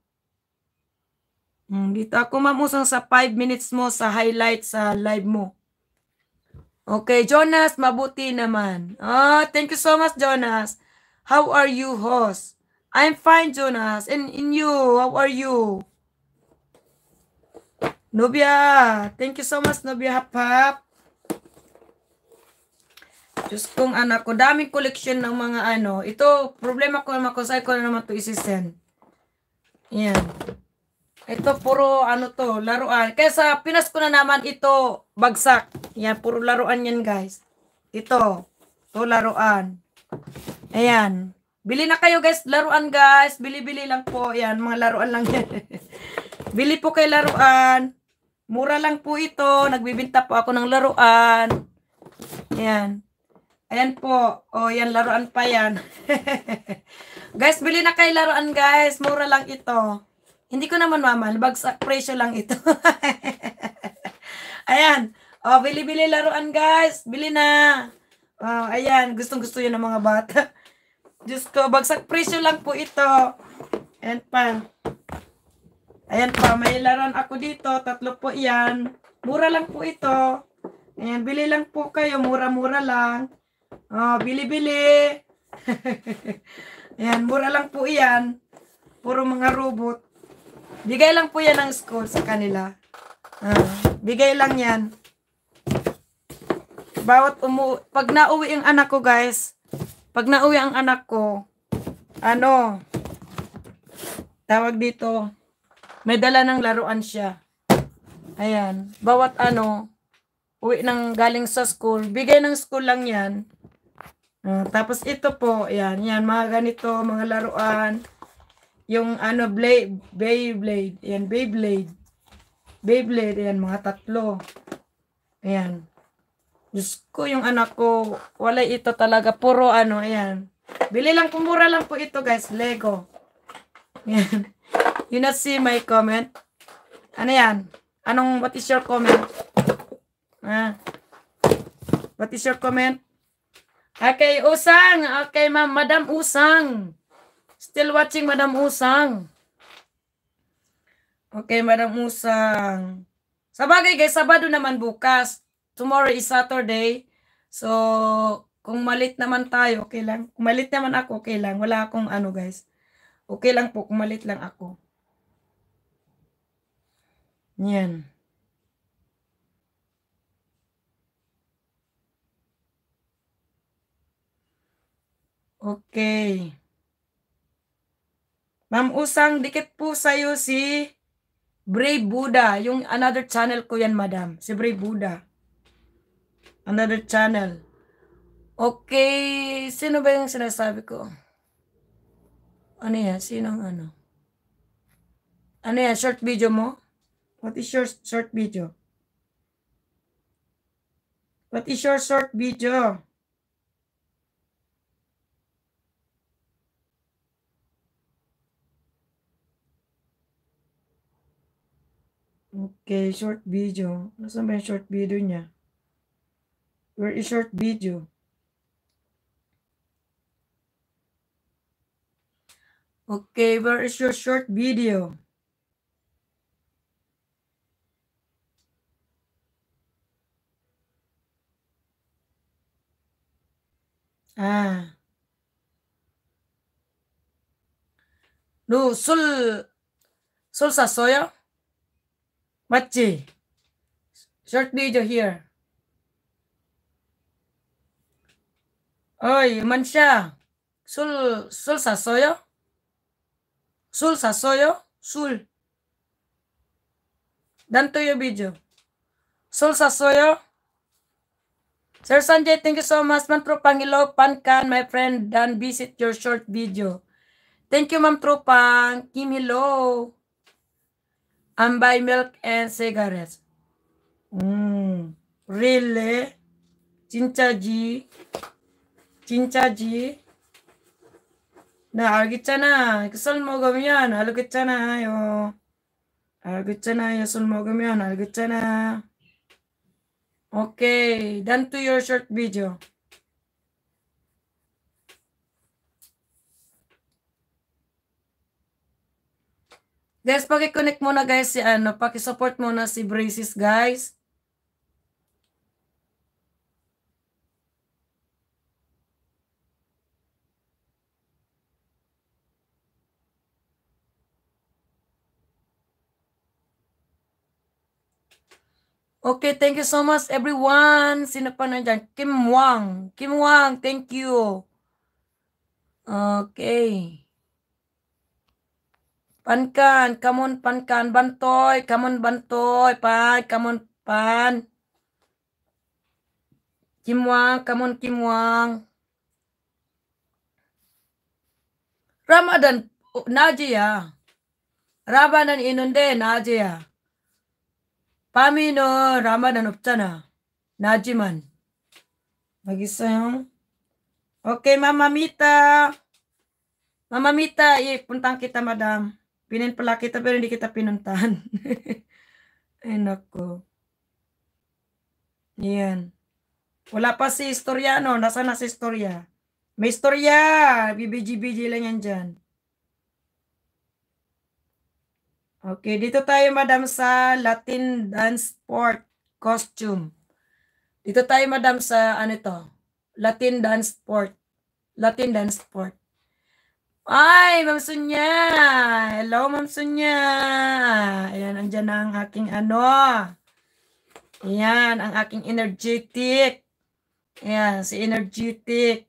Hmm, dito ako, Ma'am Usang, sa 5 minutes mo, sa highlight, sa live mo. Okay, Jonas, mabuti naman. Oh, thank you so much, Jonas. How are you, host? I'm fine, Jonas. And in you, how are you? Nubia! Thank you so much, Nubia Hapap. Diyos kong anak ko, daming collection ng mga ano. Ito, problema ko naman ko, sa'yo ko na naman ito isisend. Yan. Ito, puro ano to, laruan. Kesa, Pinas ko na naman ito, bagsak. Yan, puro laruan yan, guys. Ito, to laruan. Ayan. Bili na kayo, guys. Laruan, guys. Bili-bili lang po. Yan, mga laruan lang yan. Bili po kay laruan. Mura lang po ito. Nagbibinta po ako ng laruan. Ayan. Ayan po. O, yan. Laruan pa yan. guys, bili na kay laruan, guys. Mura lang ito. Hindi ko naman mamahal. Bagsak presyo lang ito. ayan. O, bili-bili laruan, guys. Bili na. O, ayan. Gustong-gusto yun ng mga bata. Diyos ko, bagsak presyo lang po ito. And pa. Ayan pa, may laruan ako dito. Tatlo po yan. Mura lang po ito. Ayan, bili lang po kayo. Mura-mura lang. Oh, bili-bili. Ayan, mura lang po yan. Puro mga robot. Bigay lang po yan ng school sa kanila. Ah, bigay lang yan. Bawat umu... Pag nauwi ang anak ko, guys. Pag nauwi ang anak ko, ano, tawag dito, may dala ng laruan siya. Ayan. Bawat ano, uwi ng galing sa school. Bigay ng school lang yan. Uh, tapos ito po, yan, yan, mga ganito, mga laruan. Yung ano, blade, Beyblade. Yan, Beyblade. Beyblade, yan, mga tatlo. Ayan. Diyos ko, yung anak ko, wala ito talaga. Puro ano, ayan. Bili lang, kumura lang po ito, guys. Lego. Ayan. You not see my comment? Ano yan? Anong, what is your comment? Ah. What is your comment? Okay, Usang. Okay, ma'am. Madam Usang. Still watching, Madam Usang. Okay, Madam Usang. Sabagay, guys. Sabado naman bukas. Tomorrow is Saturday. So, kung malit naman tayo, okay lang. Kung malit naman ako, okay lang. Wala akong ano, guys. Okay lang po, kung malit lang ako. Yan. Okay. Ma'am Usang, dikit po sa'yo si Brave Buddha. Yung another channel ko yan, madam. Si Brave Buddha. Another channel. Okay. Sino ba yung sinasabi ko? Ano yan? Sinong ano? Ano yan? Short video mo? What is your short video? What is your short video? Okay, short video. Nasaan ba yung short video niya? Where is short video? Okay, where is your short video? Ah. 너 술, 술 샀어요? 맞지? Shortly here. 어이, 만샤. 술, 술 샀어요? 술 샀어요? 술. 난또요 비죠. 술 샀어요? Sir Sanjay, thank you so much man Trupang hello, pankan my friend dan visit your short video. Thank you ma'am Trupang, Kim hello. I'm buy milk and cigarettes. Mm, really? Cinca ji. Cinca ji. Nah, lagi cana, kesel mau gamian, lagi cana ayo. Lagi cana ya, sul mau gamian, Okay, done to your short video. Guys, paki-connect muna guys si ano, paki-support muna si Braces guys. Okay, thank you so much everyone. Sino pa nandyan? Kim Wang. Kim Wang, thank you. Okay. Pankan, kamon pankan, bantoy, kamon bantoy, pan, kamon pan. Kim Wang, kamon Kim Wang. Ramadan, oh, Najia. Ramadan inunde, Najia. 파미는 라마는 없잖아. 나지만. 알겠어요? Okay, Mama 마마미타, Mama Mita, eh, kita, madam. Pinin pala kita pero hindi kita pinuntahan. Ay, nako. Yan. Wala pa si Istorya, no? Nasaan na si Historia? May Historia! Bibiji-biji lang yan dyan. Okay, dito tayo madam sa Latin dance sport costume. Dito tayo madam sa ano ito? Latin dance sport. Latin dance sport. Ay, Ma'am Sunya! Hello, Ma'am Sunya! Ayan, andyan na ang aking ano. Ayan, ang aking energetic. Ayan, si energetic.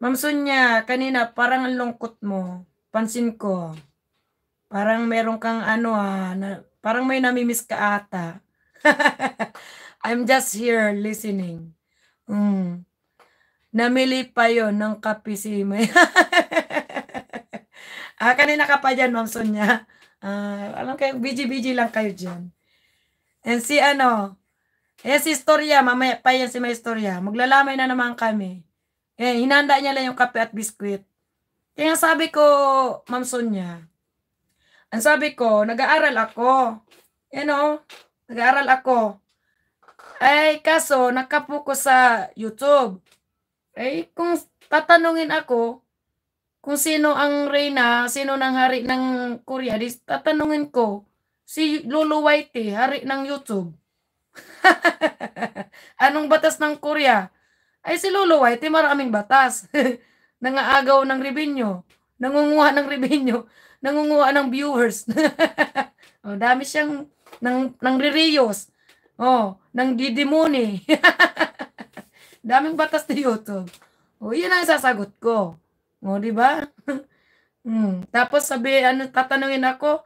Ma'am Sunya, kanina parang ang lungkot mo. Pansin ko. Parang meron kang ano ah, na, parang may namimiss ka ata. I'm just here listening. Mm. Namili pa yon ng kape si May. ah, kanina ka pa dyan, Ma'am Sonia. Ah, alam kayo, BG-BG lang kayo dyan. And si ano, eh si Storya, mamaya pa yan si May Storya. Maglalamay na naman kami. Eh, hinanda niya lang yung kape at biskwit. Kaya sabi ko, Ma'am Sonia, ang sabi ko, nag-aaral ako. You know, nag-aaral ako. Ay, kaso, nakapokus sa YouTube. Ay, kung tatanungin ako, kung sino ang reyna, sino ng hari ng Korea, di tatanungin ko, si Lulu White, hari ng YouTube. Anong batas ng Korea? Ay si Lulu White, maraming batas. Nangaagaw ng revenue, nangunguha ng revenue nangunguha ng viewers. oh, dami siyang nang nang re-reuse. Oh, nang didimoni. Daming batas ni YouTube. Oh, yun ang sasagot ko. Oh, di ba? hmm. Tapos sabi ano tatanungin ako,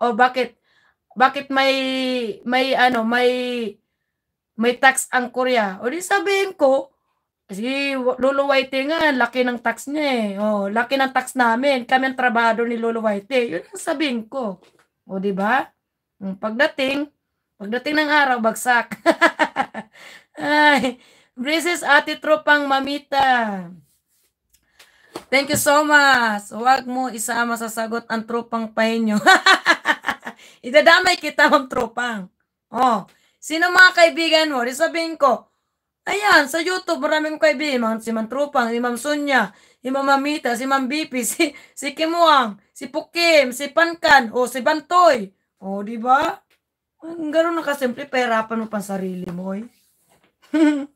oh bakit bakit may may ano, may may tax ang Korea? O di sabihin ko, kasi Lolo White nga, laki ng tax niya eh. Oh, laki ng tax namin. Kami ang trabado ni Lolo White. Yun ang sabihin ko. O, oh, di ba? Hmm, pagdating, pagdating ng araw, bagsak. Ay, Braces ate tropang mamita. Thank you so much. Huwag mo isama sa sagot ang tropang pahinyo. Idadamay kita, ma'am tropang. Oh, sino mga kaibigan mo? Di sabihin ko, Ayan, sa YouTube, maraming kaibigan. Si Mantrupang, si Ma'am Sonia, si Ma'am Mamita, si Ma'am Bipi, si, si Kimuang, si Pukim, si Pankan, o si Bantoy. O, di ba? Ang gano'n na kasimple, pahirapan mo pang sarili mo, eh.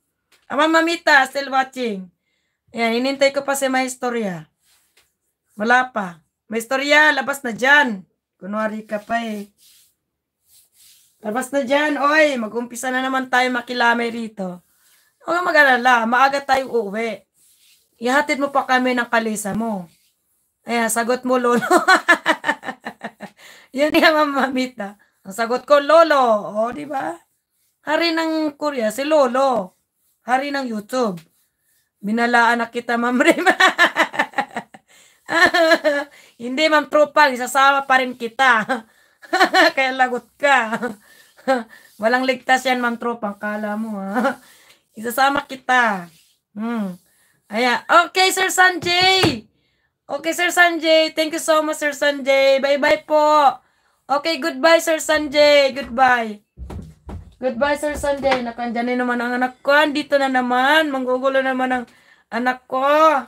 Ah, Ma'am Mamita, still watching. Ayan, inintay ko pa si Maestorya. Wala pa. Maestorya, labas na dyan. Kunwari ka pa eh. Labas na dyan, oy. Mag-umpisa na naman tayo makilame rito. Huwag mag-alala, maaga tayong uuwi. Ihatid mo pa kami ng kalisa mo. Ayan, sagot mo, Lolo. Yan yung mamamita. Ang sagot ko, Lolo. O, di ba? Hari ng Korea, si Lolo. Hari ng YouTube. Binalaan na kita, Ma'am Rim. Hindi, Ma'am Trupal. Isasama pa rin kita. Kaya lagot ka. Walang ligtas yan, Ma'am Trupal. Kala mo, ha? Isasama kita. Hmm. Ayan. Okay, Sir Sanjay. Okay, Sir Sanjay. Thank you so much, Sir Sanjay. Bye-bye po. Okay, goodbye, Sir Sanjay. Goodbye. Goodbye, Sir Sanjay. Nakandyan naman ang anak ko. Andito na naman. Manggugulo naman ang anak ko.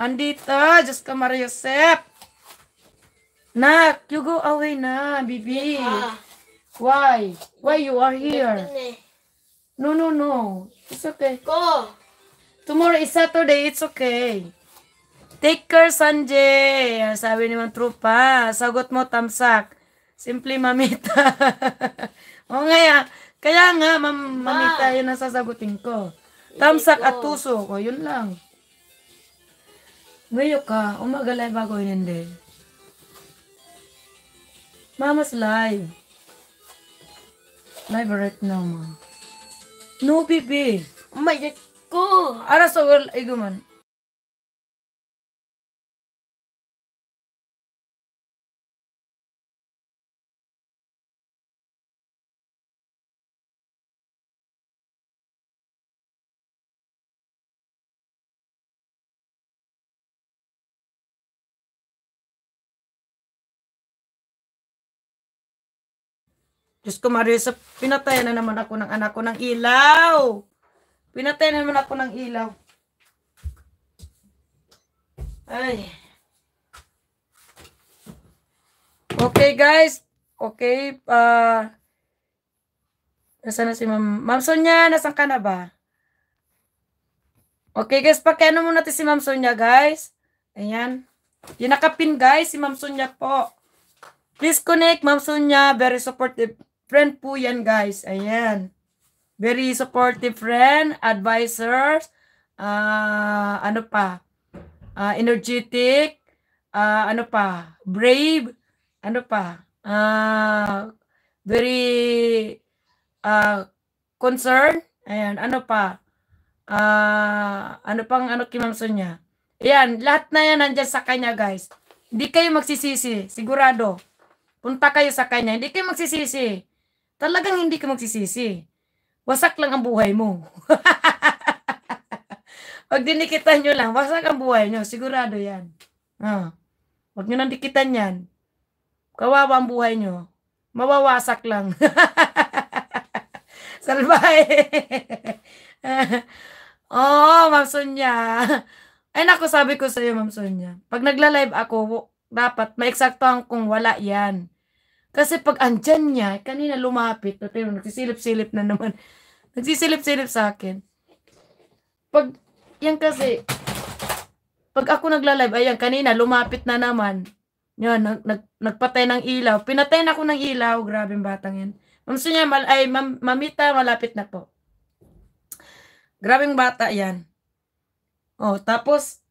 Andito. Diyos ka, Maria Joseph. Nak, you go away na, baby. Ah. Why? Why you are here? No, no, no. It's okay. Go! Tomorrow is Saturday. It's okay. Take care, Sanjay. Sabi ni mga trupa. Sagot mo, tamsak. Simply, mamita. o nga, kaya nga, mam mamita, yun ang sasagutin ko. Tamsak at tuso ko. Yun lang. Ngayon ka, umagalay bago hindi. Mama's live. Live right now, ma'am. No, bebé. Oh my God. Ahora sa world, ay guman. Diyos ko, Marisa, pinatay na naman ako ng anak ko ng ilaw. Pinatay na naman ako ng ilaw. Ay. Okay, guys. Okay, ah... Uh, Nasaan na si Ma'am? Ma'am Sonia, nasan ka na ba? Okay guys, pakiano muna natin si Ma'am Sonia guys. Ayan. Yung nakapin guys, si Ma'am Sonia po. Please connect Ma'am Sonia, very supportive Friend po yan, guys. Ayan. Very supportive friend, advisors, uh, ano pa, uh, energetic, uh, ano pa, brave, ano pa, uh, very uh, concerned, ayan, ano pa, uh, ano pang ano kinamso niya. Ayan, lahat na yan nandyan sa kanya guys. Hindi kayo magsisisi, sigurado. Punta kayo sa kanya, hindi kayo magsisisi talagang hindi ka magsisisi. Wasak lang ang buhay mo. Pag dinikitan nyo lang, wasak ang buhay nyo. Sigurado yan. Ah. Huwag nyo nang dikitan yan. Kawawa ang buhay nyo. Mawawasak lang. Salbay. Oo, oh, Ma'am Sonia. Ay naku, sabi ko sa iyo, Ma'am Sonia. Pag nagla-live ako, dapat maeksaktohan kung wala yan. Kasi pag andyan niya, kanina lumapit, na pero nagsisilip-silip na naman. Nagsisilip-silip sa akin. Pag, yan kasi, pag ako nagla-live, ayan, kanina lumapit na naman. Yan, nag, nag, nagpatay ng ilaw. Pinatay na ako ng ilaw. Grabe batang yan. Ma'am niya, mal, ay, mam, mamita, malapit na po. Grabing bata yan. Oh, tapos,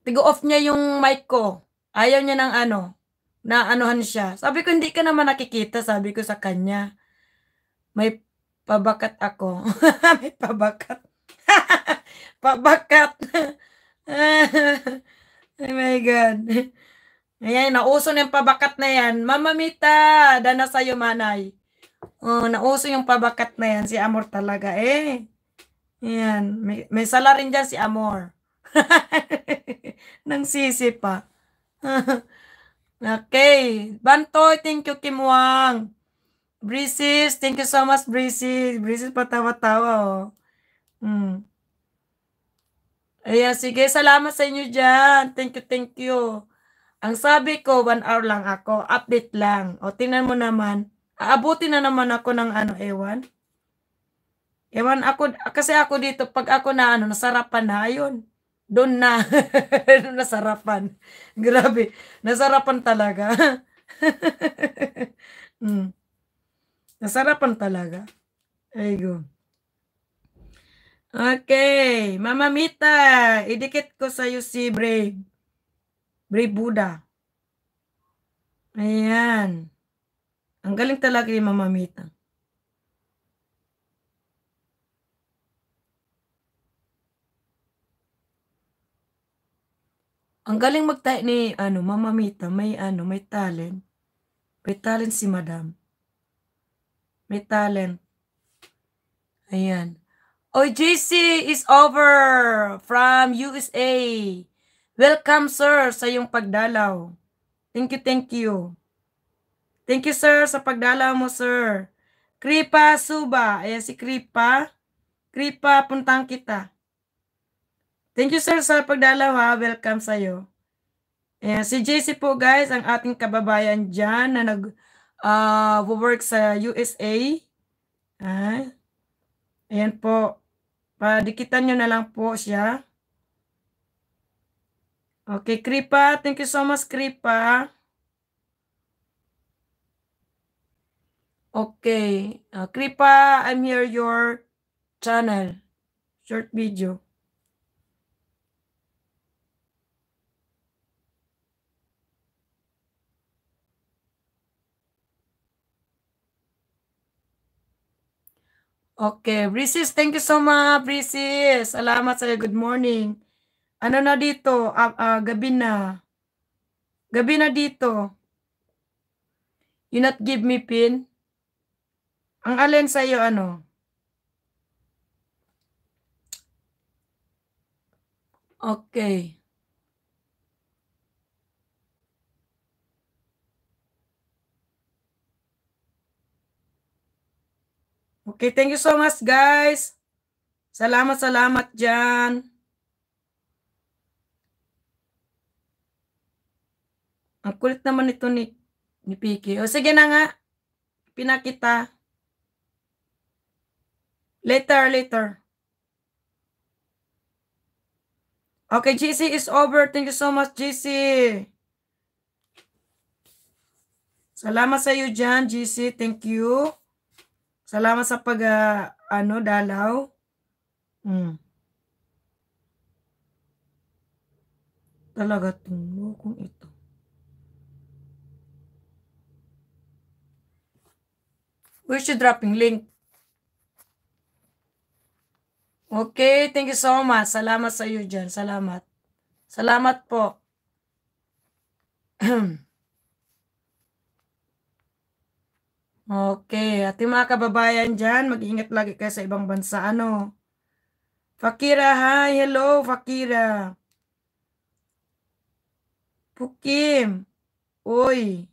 tigo off niya yung mic ko. Ayaw niya ng ano, na anuhan siya. Sabi ko, hindi ka naman nakikita, sabi ko sa kanya. May pabakat ako. May pabakat. pabakat. oh my God. Ayan, nauso na yung pabakat na yan. Mamamita, Mita, dana sa'yo, manay. Oh, nauso yung pabakat na yan. Si Amor talaga, eh. Ayan, may, may sala rin dyan si Amor. Nang sisi pa. Okay. Bantoy, thank you, Kimuang. Breezes, thank you so much, Breezes. Breezes, patawa-tawa, oh. Hmm. Ayan, sige, salamat sa inyo dyan. Thank you, thank you. Ang sabi ko, one hour lang ako. Update lang. O, tingnan mo naman. Aabutin na naman ako ng ano, ewan. Ewan ako, kasi ako dito, pag ako na ano, nasarapan na, yun. doon na, nasarapan. Grabe, nasarapan talaga. mm. Nasarapan talaga. There go. Okay, Mama Mita, idikit ko sa iyo si Brave. Brave Buddha. Ayan. Ang galing talaga ni Mama Mita. Ang galing magtayo ni ano, Mama Mita, may ano, may talent. May talent si Madam. May talent. Ayan. Oh, JC is over from USA. Welcome, sir, sa iyong pagdalaw. Thank you, thank you. Thank you, sir, sa pagdalaw mo, sir. Kripa Suba. Ayan si Kripa. Kripa, puntang kita. Thank you sir sa pagdalaw ha. Welcome sa iyo. Ayan, si JC po guys, ang ating kababayan diyan na nag uh, ah, work sa USA. Ah. Ayan po. Padikitan nyo na lang po siya. Okay, Kripa. Thank you so much, Kripa. Okay. Uh, Kripa, I'm here your channel. Short video. Okay, Brisis, thank you so much, Brisis. Salamat sa'yo. Good morning. Ano na dito? Uh, uh, gabi na. Gabi na dito. You not give me pin? Ang alin sa'yo, ano? Okay. Okay, thank you so much guys. Salamat, salamat dyan. Ang kulit naman ito ni, ni Piki. O sige na nga. Pinakita. Later, later. Okay, GC is over. Thank you so much, GC. Salamat sa iyo dyan, GC. Thank you. Salamat sa pag uh, ano dalaw. Mm. Talaga tungo kung ito. Where's your dropping link? Okay, thank you so much. Salamat sa iyo dyan. Salamat. Salamat po. Okay. At yung mga kababayan dyan, mag-ingat lagi kayo sa ibang bansa. Ano? Fakira, hi. Hello, Fakira. Pukim. Uy.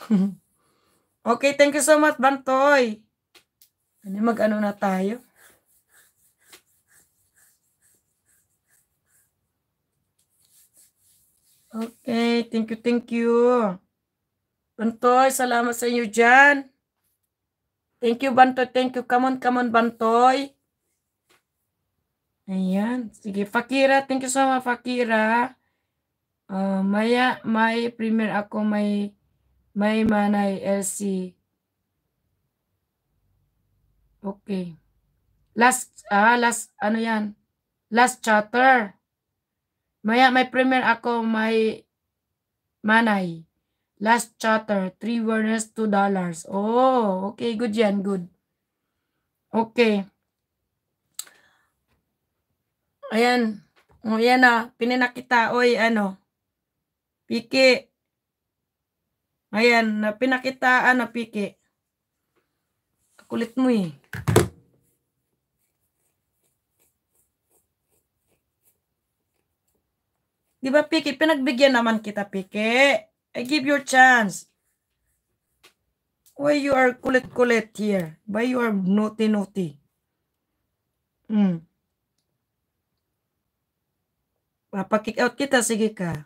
okay, thank you so much, Bantoy. Ano, mag-ano na tayo? Okay, thank you, thank you. Bantoy, salamat sa inyo dyan. Thank you, Bantoy. Thank you. Come on, come on, Bantoy. Ayan. Sige, Fakira. Thank you so much, Fakira. Uh, maya, may premier ako, may, may manay, LC. Okay. Last, ah, last, ano yan? Last chapter. Maya, may premier ako, may manay. Last chatter, 3 words, 2 dollars. Oh, okay, good yan, good. Okay. Ayan. O, oh, ayan na. Pinakita. Oy, ano. Piki. Ayan, na pinakitaan na piki. Kakulit mo eh. Diba, Piki? Pinagbigyan naman kita, Piki. I give you a chance. Why you are kulit-kulit here? Why you are naughty-naughty? Hmm. Papakick out kita, sige ka.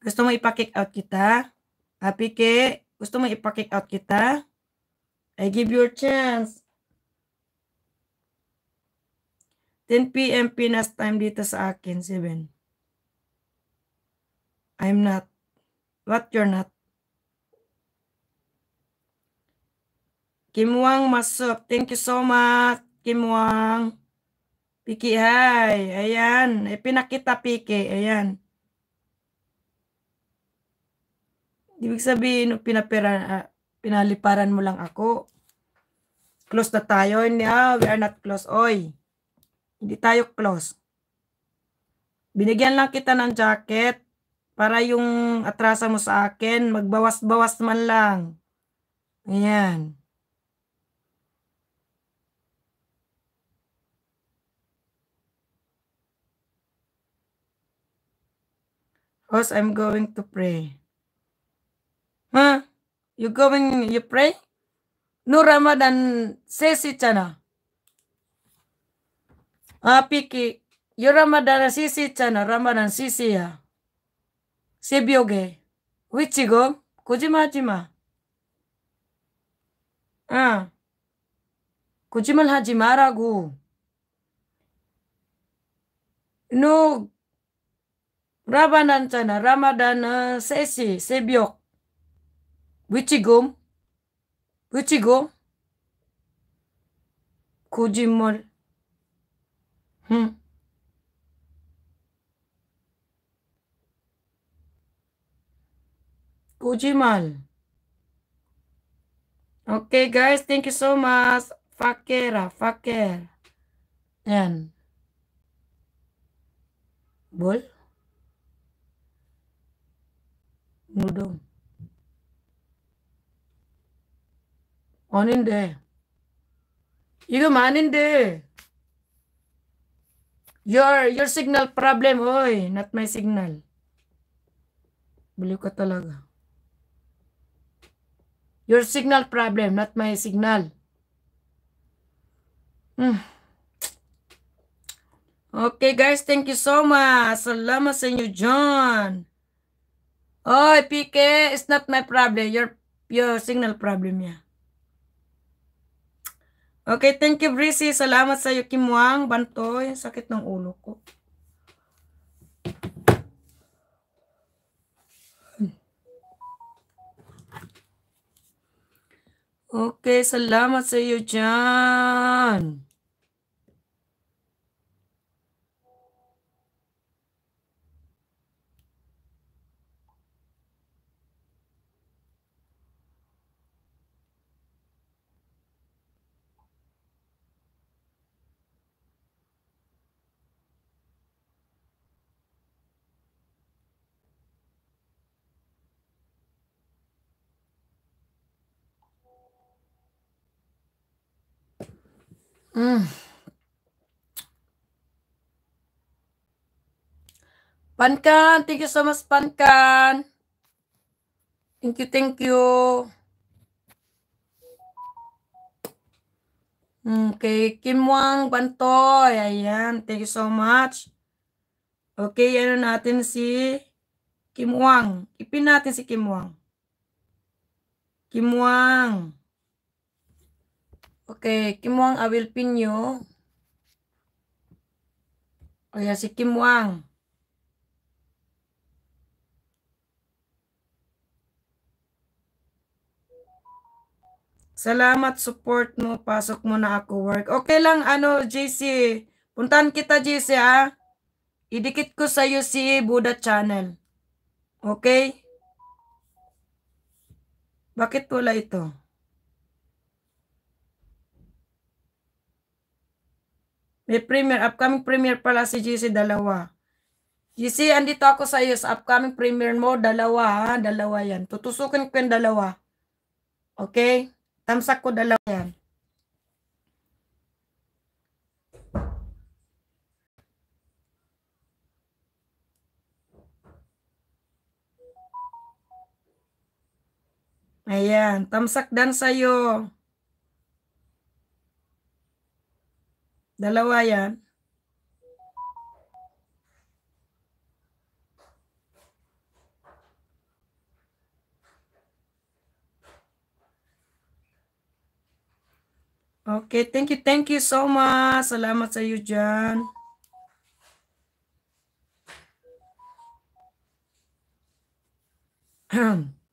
Gusto mo ipakick out kita? Happy ke? Gusto mo ipakick out kita? I give you a chance. 10 p.m. Pinas time dito sa akin, 7. I'm not what you're not. Kim Wang Masup, thank you so much, Kim Wang. Piki, hi. Ayan, eh, pinakita Piki, ayan. Ibig sabihin, pinapera, uh, ah, pinaliparan mo lang ako. Close na tayo. Hindi, ah, we are not close. Oy, hindi tayo close. Binigyan lang kita ng jacket para yung atrasa mo sa akin, magbawas-bawas man lang. Ayan. Host, I'm going to pray. Huh? You going, you pray? No Ramadan, sesi chana. Ah, Piki, you Ramadan sisi chana, Ramadan sisi ya. 새벽에. 왜 지금? 거짓말하지 마. 응. 거짓말하지 말라고. 너 라바난잖아. 라마단은 3시 새벽. 왜 지금? 왜 지금? 거짓말. 응. Kujimal. Okay, guys. Thank you so much. Fakera, Faker. Yan. Bol? Nudong. 아닌데. 이거 maninde. Your, your signal problem, oy. Not my signal. Baliw ka talaga. Your signal problem, not my signal. Hmm. Okay guys, thank you so much. Salamat sa inyo, John. Oy, PK, it's not my problem. Your, your signal problem niya. Yeah. Okay, thank you, Brissy. Salamat sa iyo, Kim Wang. Bantoy, sakit ng ulo ko. Okay, salamat sa iyo dyan. Mm. Pankan, thank you so much, Pankan. Thank you, thank you. Hmm, okay, Kim Wang Bantoy. Ayan, thank you so much. Okay, ano natin si Kim Wang. Ipin natin si Kim Wang. Kim Wang. Okay, Kimwang Awil Pinyo. O yan, si Kimwang. Salamat, support mo. Pasok mo na ako work. Okay lang, ano, JC. Puntan kita, JC, ha? Idikit ko sa'yo si Buddha Channel. Okay? Bakit wala ito? May premier, upcoming premier pala si GC dalawa. GC, andito ako sa iyo sa upcoming premier mo, dalawa ha, dalawa yan. Tutusukin ko yung dalawa. Okay? Tamsak ko dalawa yan. Ayan, tamsak dan sa sa'yo. Dalawa yan. Okay, thank you, thank you so much. Salamat sa iyo dyan. Ahem.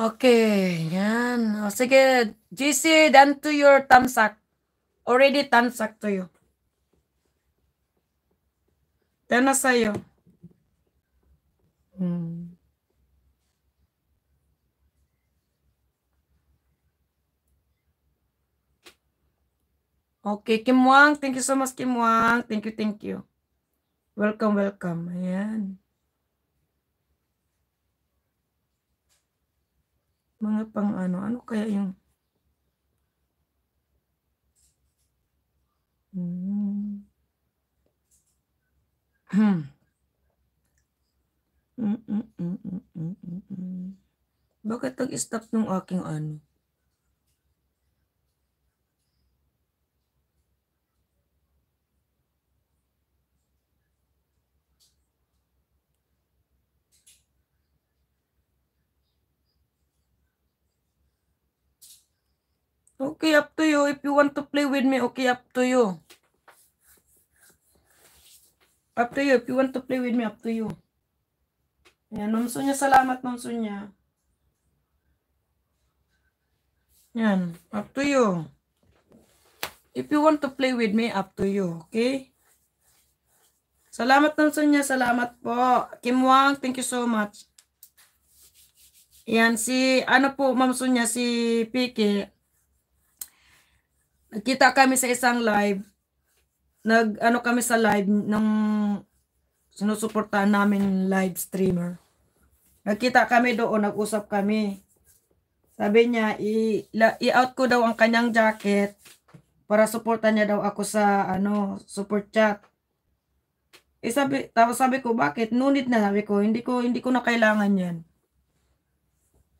Okay, yan. O sige, JC done to your tamsak. Already tamsak to you. Dan na sa'yo. Hmm. Okay, Kim Wang. Thank you so much, Kim Wang. Thank you, thank you. Welcome, welcome. Ayan. mga pang ano, ano kaya yung hmm. mm -mm -mm -mm -mm -mm. Bakit nag-stop nung aking ano? Okay, up to you. If you want to play with me, okay, up to you. Up to you. If you want to play with me, up to you. Yan, nomso niya. Salamat, nomso niya. Yan, up to you. If you want to play with me, up to you. Okay? Salamat, nomso niya. Salamat po. Kim Wang, thank you so much. Yan, si, ano po, mamso niya, si Piki. Nagkita kami sa isang live. Nag ano kami sa live ng sinusuportahan namin live streamer. Nagkita kami doon, nag-usap kami. Sabi niya, i-out ko daw ang kanyang jacket para suporta niya daw ako sa ano, support chat. Eh sabi, tapos sabi ko, bakit? Nunit na sabi ko, hindi ko hindi ko na kailangan 'yan.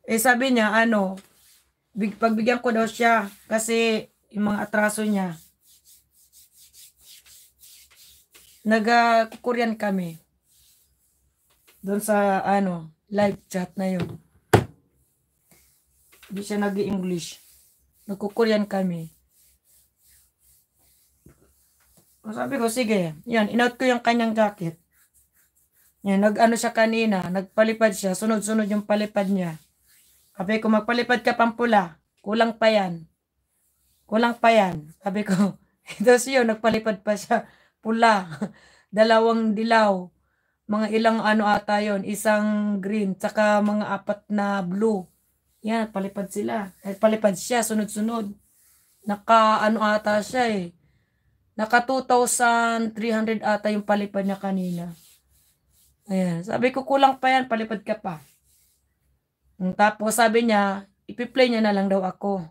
Eh sabi niya, ano, big, pagbigyan ko daw siya kasi yung mga atraso niya. Nagkukuryan uh, kami doon sa ano, live chat na yun. Hindi siya nag english Nagkukuryan kami. O sabi ko, sige. Yan, inout ko yung kanyang jacket. Yan, nag-ano siya kanina, nagpalipad siya, sunod-sunod yung palipad niya. Sabi ko, magpalipad ka pang pula, kulang pa yan. Kulang pa yan. Sabi ko. ito yun, nagpalipad pa siya. Pula. Dalawang dilaw. Mga ilang ano ata yon Isang green. Tsaka mga apat na blue. Yan, nagpalipad sila. Nagpalipad siya, sunod-sunod. Naka ano ata siya eh. Naka 2,300 ata yung palipad niya kanina. Ayan. Sabi ko, kulang pa yan. Palipad ka pa. Mm, tapos sabi niya, ipiplay niya na lang daw ako.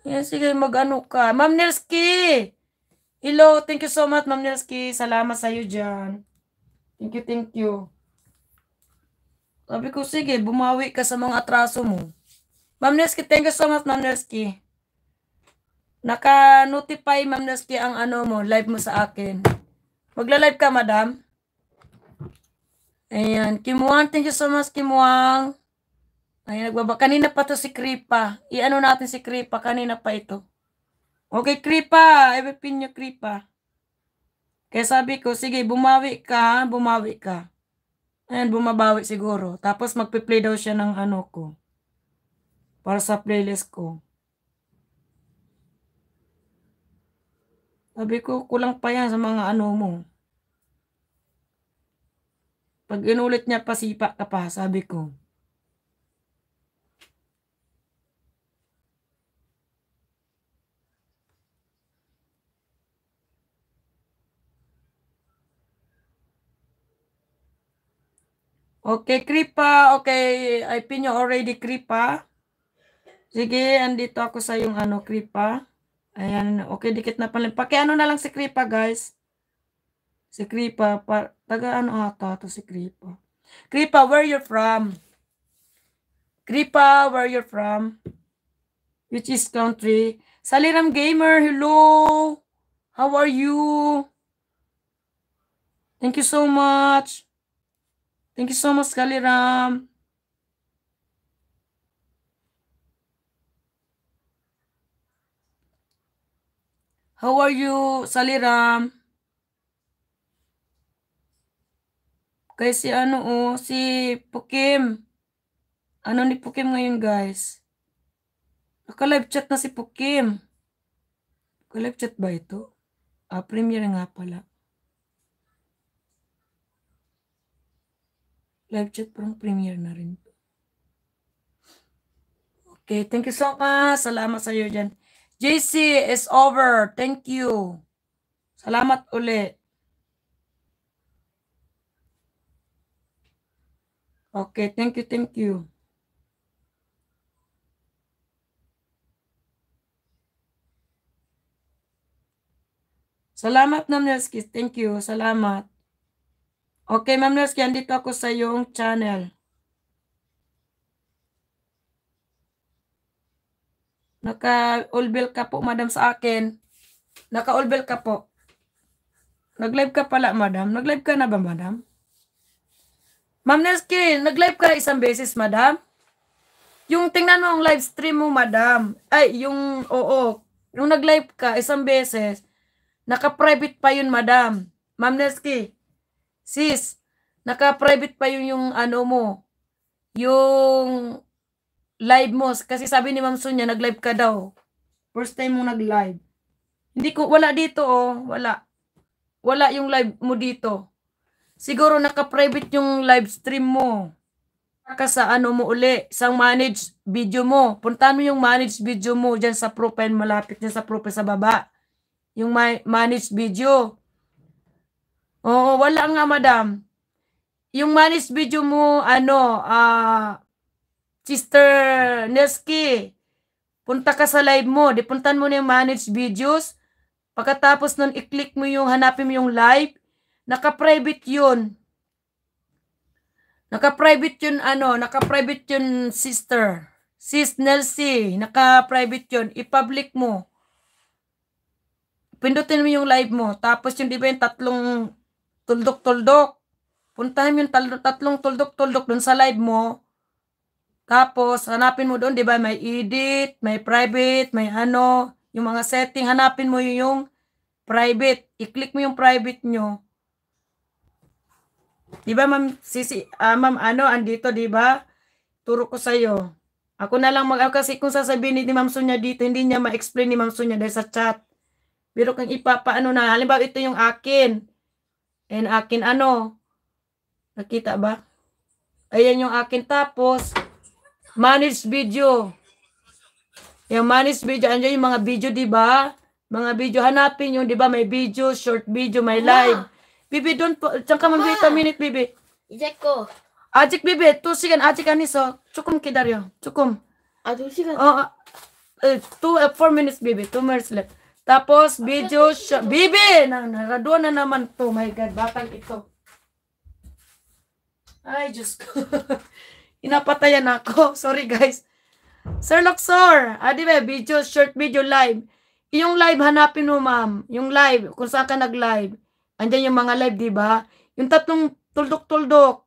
Yeah, sige, mag-ano ka. Ma'am Nilski! Hello, thank you so much, Ma'am Nilski. Salamat sa'yo dyan. Thank you, thank you. Sabi ko, sige, bumawi ka sa mga atraso mo. Ma'am Nilski, thank you so much, Ma'am Nilski. Naka-notify, Ma'am Nilski, ang ano mo, live mo sa akin. Magla-live ka, madam. Ayan. Kimuang, thank you so much, Kimuang. Ay, nagbaba. Kanina pa to si Kripa. Iano natin si Kripa. Kanina pa ito. Okay, Kripa. Ibipin nyo, Kripa. Kaya sabi ko, sige, bumawi ka, bumawi ka. Ayan, bumabawi siguro. Tapos magpe-play daw siya ng ano ko. Para sa playlist ko. Sabi ko, kulang pa yan sa mga ano mo. Pag inulit niya, pasipa ka pa, sabi ko. Okay, Kripa. Okay, I pin you already, Kripa. Sige, andito ako sa yung ano, Kripa. Ayan, okay, dikit na pala. Pakiano na lang si Kripa, guys. Si Kripa, par, taga ano ata to si Kripa. Kripa, where you from? Kripa, where you from? Which is country? Saliram Gamer, hello! How are you? Thank you so much. Thank you so much, Kaliram. How are you, Saliram? Guys, si ano oh, si Pukim. Ano ni Pukim ngayon, guys? Naka-live chat na si Pukim. Naka-live chat ba ito? Ah, premiere nga pala. live chat parang premiere na rin. Okay, thank you so much. Salamat sa iyo dyan. JC is over. Thank you. Salamat uli. Okay, thank you, thank you. Salamat, Namnelski. Thank you. Salamat. Okay, Ma'am Nelski, andito ako sa iyong channel. Naka-olbel ka po, madam, sa akin. Naka-olbel ka po. Nag-live ka pala, madam. Nag-live ka na ba, madam? Ma'am Nelski, nag-live ka isang beses, madam? Yung tingnan mo ang live stream mo, madam. Ay, yung, oo. Yung nag-live ka isang beses, naka-private pa yun, madam. Ma'am Nelski, Sis, naka-private pa yun yung ano mo, yung live mo. Kasi sabi ni Ma'am Sonia, nag-live ka daw. First time mo nag-live. Hindi ko, wala dito oh, wala. Wala yung live mo dito. Siguro naka-private yung live stream mo. Ka sa ano mo uli, sa manage video mo. Puntahan mo yung manage video mo dyan sa profile, malapit dyan sa profile sa baba. Yung manage video. Oo, wala nga madam. Yung manis video mo, ano, uh, Sister Neski, punta ka sa live mo, dipuntan mo na yung manage videos, pagkatapos nun i-click mo yung, hanapin mo yung live, naka-private yun. Naka-private yun, ano, naka-private yun, sister. Sis Nelsie, naka-private yun, i-public mo. Pindutin mo yung live mo, tapos yung, di ba yung tatlong tuldok-tuldok. Puntahan yung tatlong tuldok-tuldok dun sa live mo. Tapos, hanapin mo doon, di ba, may edit, may private, may ano, yung mga setting, hanapin mo yung private. I-click mo yung private nyo. Di ba, ma'am, sisi, uh, ma'am, ano, andito, di ba? Turo ko sa'yo. Ako na lang mag kasi kung sasabihin ni, ni Ma'am Sonia dito, hindi niya ma-explain ni Ma'am Sonia dahil sa chat. Pero kung ipapaano na, halimbawa ito yung akin, Ayan akin ano. Nakita ba? Ayan yung akin. Tapos, manage video. Yung manage video. Andiyan yung mga video, di ba? Mga video. Hanapin yung, di ba? May video, short video, may live. Bibi, don't po. Diyan ka man, wait a minute, Bibi. Eject ko. Ajik, Bibi. Tu sigan, ajik aniso. so. Chukum kidaryo. Chukum. Adu ah, sigan. Oh, uh, two, uh, four minutes, Bibi. Two minutes left. Tapos, video siya. Bibi! Nang naraduan na naman to. Oh my God, batang ito. Ay, Diyos ko. Inapatayan ako. Sorry, guys. Sir Luxor, ah, ba, video, short video live. Yung live, hanapin mo, ma'am. Yung live, kung saan ka nag-live. Andiyan yung mga live, di ba? Yung tatlong tuldok-tuldok.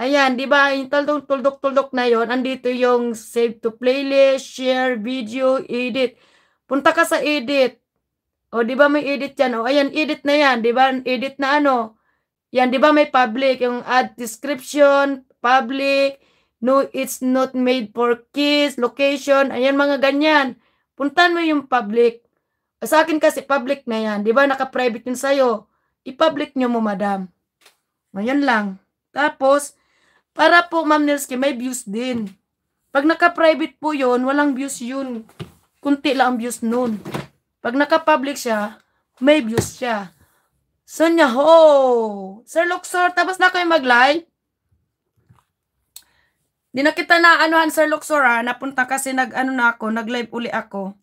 Ayan, di ba? Yung tatlong tuldok-tuldok na yon andito yung save to playlist, share, video, edit. Punta ka sa edit. O, di ba may edit yan? O, ayan, edit na yan. Di ba? Edit na ano? Yan, di ba may public? Yung add description, public, no, it's not made for kids, location, ayan, mga ganyan. Puntan mo yung public. Sa akin kasi public na yan. Di ba naka-private yun sa'yo? I-public nyo mo, madam. Ngayon lang. Tapos, para po, Ma'am Nelski, may views din. Pag naka-private po yun, walang views yun kunti lang ang views nun. Pag naka-public siya, may views siya. So niya, ho! Sir Luxor, tapos na kayo mag-live? Di na kita na anuhan Sir Luxor ha. Ah. Napunta kasi nag-ano na ako, nag-live uli ako.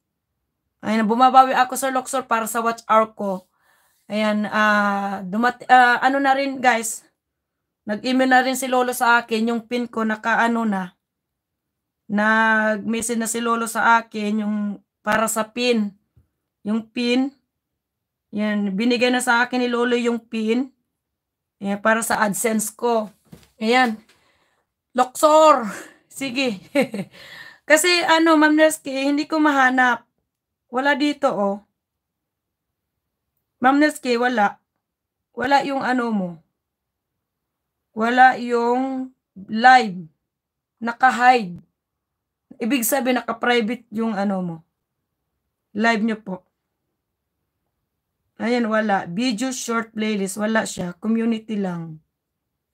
Ayun, bumabawi ako Sir Luxor para sa watch hour ko. Ayan, uh, ah, dumat, uh, ah, ano na rin guys, nag-email na rin si Lolo sa akin, yung pin ko naka-ano na, nag-message na si Lolo sa akin yung para sa pin. Yung pin. Yan, binigay na sa akin ni Lolo yung pin. Yan, eh, para sa AdSense ko. Ayan. Luxor. Sige. Kasi ano, Ma'am Nerski, hindi ko mahanap. Wala dito, oh. Ma'am Nerski, wala. Wala yung ano mo. Wala yung live. Naka-hide. Ibig sabihin, naka-private yung ano mo. Live nyo po. Ayan, wala. Video short playlist. Wala siya. Community lang.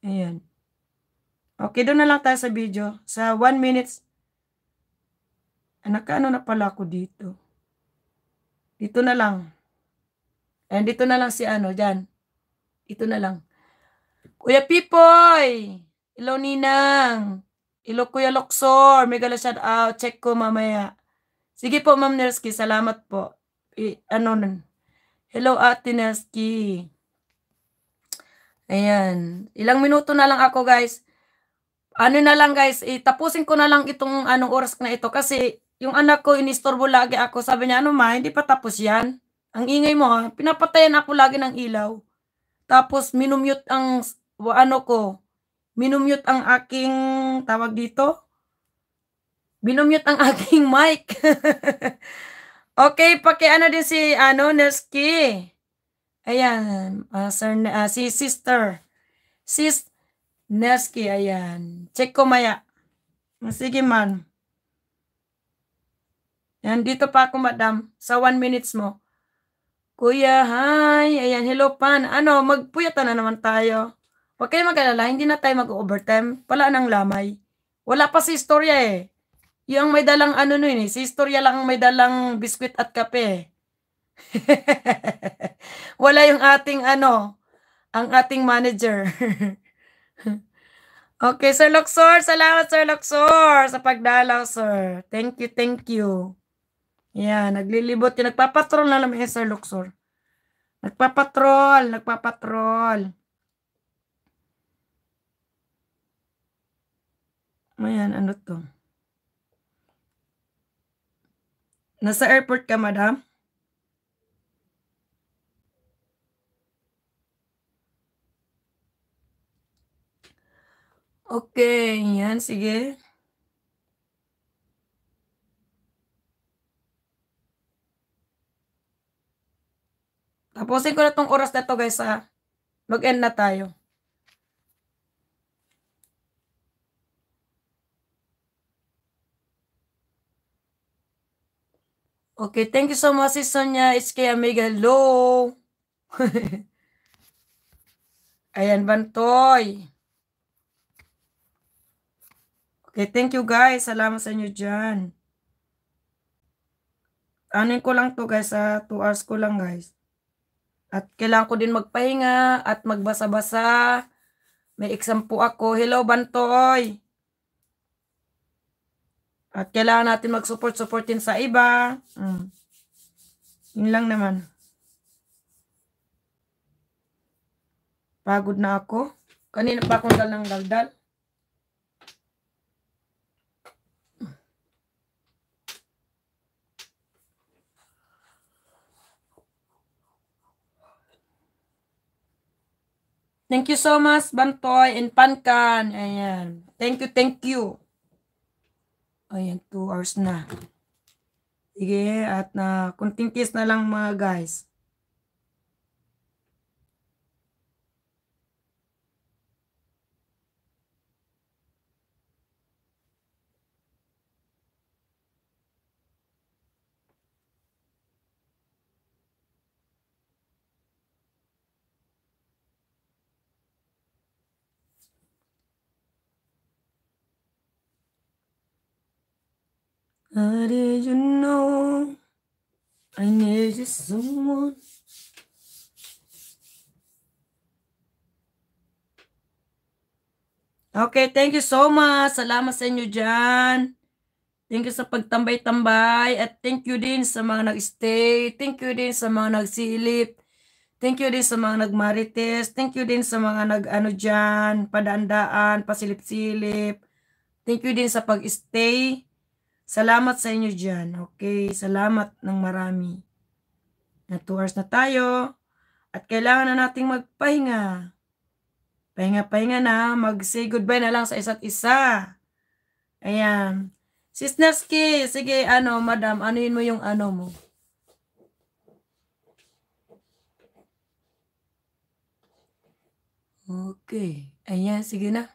Ayan. Okay, doon na lang tayo sa video. Sa 1 minutes. Ah, Nakaano na pala ako dito. Dito na lang. And dito na lang si ano, dyan. Ito na lang. Kuya Pipoy! Hello, Ninang! Ilokuya Luxor, Megala shout out. Check ko mamaya. Sige po, Ma'am Nerski. Salamat po. I, ano nun? Hello, Ate Nerski. Ayan. Ilang minuto na lang ako, guys. Ano na lang, guys. Itapusin eh, ko na lang itong anong oras na ito. Kasi yung anak ko, inistorbo lagi ako. Sabi niya, ano ma, hindi pa tapos yan. Ang ingay mo, ha? Pinapatayan ako lagi ng ilaw. Tapos, minumute ang ano ko, minumute ang aking tawag dito. Binumute ang aking mic. okay, paki-ano din si ano Neski. Ayan, uh, sir, uh, si sister. Sis Neski, ayan. Check ko maya. Ah, sige man. Yan, dito pa ako, madam. Sa one minutes mo. Kuya, hi. Ayan, hello, pan. Ano, magpuyatan na naman tayo. Huwag kayo mag hindi na tayo mag-overtime. Wala nang lamay. Wala pa si istorya eh. Yung may dalang ano nun eh, si istorya lang may dalang biskwit at kape eh. Wala yung ating ano, ang ating manager. okay, Sir Luxor, salamat Sir Luxor sa pagdalaw, sir. Thank you, thank you. Yan, naglilibot yun. Nagpapatrol na lang eh, Sir Luxor. Nagpapatrol, nagpapatrol. Ayan, ano to? Nasa airport ka, madam? Okay, yan, sige. Tapusin ko na tong oras na to guys ha. Mag-end na tayo. Okay, thank you so much, Sis Sonia. It's kay Amiga. Hello! Ayan, Bantoy. Okay, thank you guys. Salamat sa inyo dyan. Anin ko lang to guys, sa 2 hours ko lang guys. At kailangan ko din magpahinga at magbasa-basa. May exam po ako. Hello, Bantoy! At kailangan natin mag-support-support din sa iba. Mm. Yun lang naman. Pagod na ako. Kanina pa akong dal ng daldal. Thank you so much, Bantoy and Pankan. Ayan. Thank you, thank you. Ayan, 2 hours na. Sige, at na ah, konting kunting na lang mga guys. How did you know I needed someone? Okay, thank you so much. Salamat sa inyo dyan. Thank you sa pagtambay-tambay. At thank you din sa mga nag-stay. Thank you din sa mga nagsilip. Thank you din sa mga nagmarites. Thank you din sa mga nag-ano dyan, padandaan, pasilip-silip. Thank you din sa pag-stay. Salamat sa inyo dyan. Okay, salamat ng marami. Na 2 hours na tayo. At kailangan na nating magpahinga. Pahinga-pahinga na. Mag-say goodbye na lang sa isa't isa. Ayan. Sis Neski, sige, ano, madam, anuin mo yung ano mo. Okay. Ayan, sige na.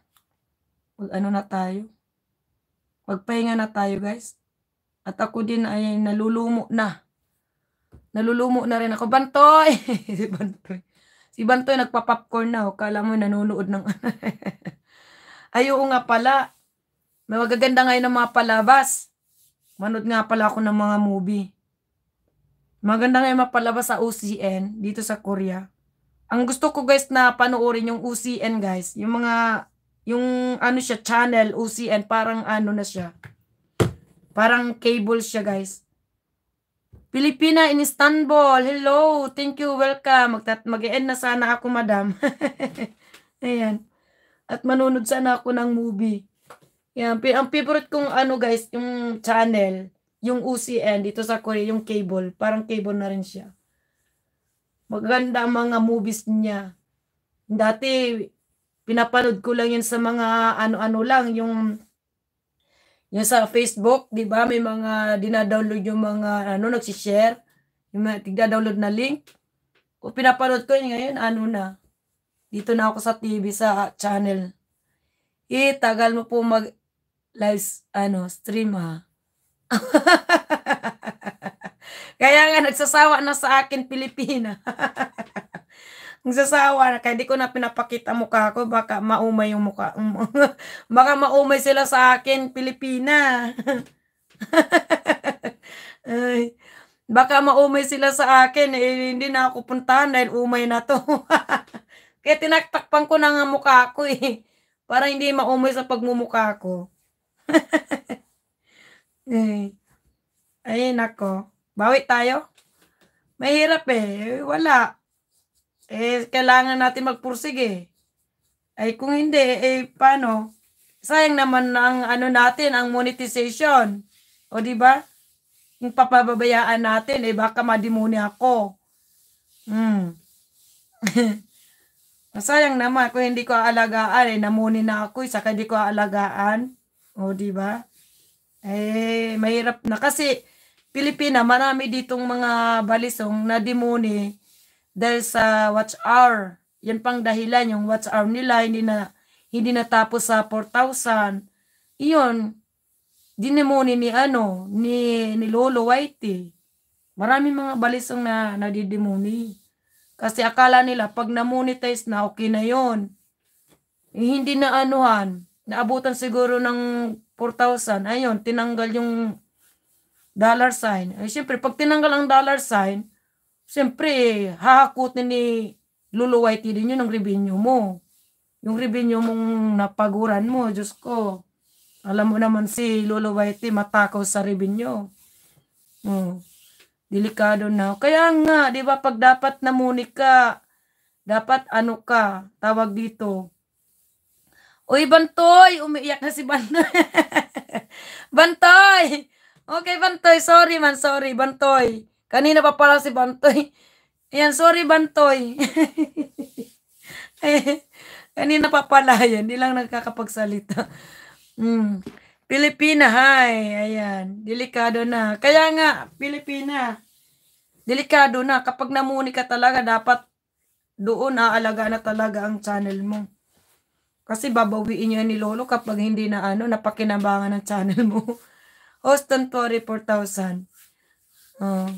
Mag ano na tayo. Magpahinga na tayo guys. At ako din ay nalulumo na. Nalulumo na rin ako. Bantoy! si Bantoy. Si Bantoy nagpa-popcorn na. O, kala mo nanunood ng... ay, nga pala. May magaganda ngayon ng mga palabas. Manood nga pala ako ng mga movie. Maganda nga yung mapalabas sa OCN dito sa Korea. Ang gusto ko guys na panoorin yung OCN guys, yung mga yung ano siya, channel, OCN, parang ano na siya. Parang cable siya, guys. Pilipina in Istanbul. Hello. Thank you. Welcome. Mag-end na sana ako, madam. Ayan. At manunod sana ako ng movie. Yan. Ang favorite kong ano, guys, yung channel, yung UCN dito sa Korea, yung cable. Parang cable na rin siya. Maganda ang mga movies niya. Dati, pinapanood ko lang yun sa mga ano-ano lang, yung yung sa Facebook, di ba, may mga dinadownload yung mga, ano, nagsishare, yung mga tigda-download na link. Ko pinapanood ko yun ngayon, ano na, dito na ako sa TV, sa channel. Eh, tagal mo po mag live, ano, stream ha. Kaya nga, nagsasawa na sa akin, Pilipina. nagsasawa na kaya di ko na pinapakita mukha ko baka maumay yung mukha baka maumay sila sa akin Pilipina Ay, baka maumay sila sa akin eh, hindi na ako puntahan dahil umay na to kaya tinaktakpan ko na nga mukha ko eh para hindi maumay sa pagmumukha ko Ay, ay nako. Bawi tayo. Mahirap eh. Wala eh, kailangan natin magpursige. Eh. Ay, kung hindi, eh, paano? Sayang naman ang ano natin, ang monetization. O, di ba? Yung papababayaan natin, eh, baka madimuni ako. Hmm. Masayang naman kung hindi ko aalagaan, eh, namuni na ako, eh, saka hindi ko aalagaan. O, di ba? Eh, mahirap na. Kasi, Pilipina, marami ditong mga balisong na dimuni dahil sa watch hour, yan pang dahilan yung watch hour nila, hindi na hindi natapos sa 4,000. Iyon, dinemoni ni ano, ni, ni Lolo Whitey. Maraming mga balisong na nadidemoni. Kasi akala nila, pag na-monetize na, okay na yon eh, Hindi na anuhan. Naabutan siguro ng 4,000. Ayun, tinanggal yung dollar sign. Eh, Siyempre, pag tinanggal ang dollar sign, siyempre, hahakutin ni luluwayti din yun ng revenue mo. Yung revenue mong napaguran mo, Diyos ko. Alam mo naman si luluwayti matakaw sa revenue. Hmm. Delikado na. Kaya nga, di ba, pag dapat namunik ka, dapat ano ka, tawag dito. Uy, Bantoy! Umiiyak na si Bantoy. Bantoy! Okay, Bantoy, sorry man, sorry, Bantoy. Kanina pa pala si Bantoy. Ayan, sorry Bantoy. Eh, kanina pa pala yan. Di lang nagkakapagsalita. Mm. Pilipina, hi. Ayan. Delikado na. Kaya nga, Pilipina. Delikado na. Kapag namuni ka talaga, dapat doon naalaga na talaga ang channel mo. Kasi babawiin niya ni Lolo kapag hindi na ano, napakinabangan ang channel mo. Houston Tory 4,000. Oh.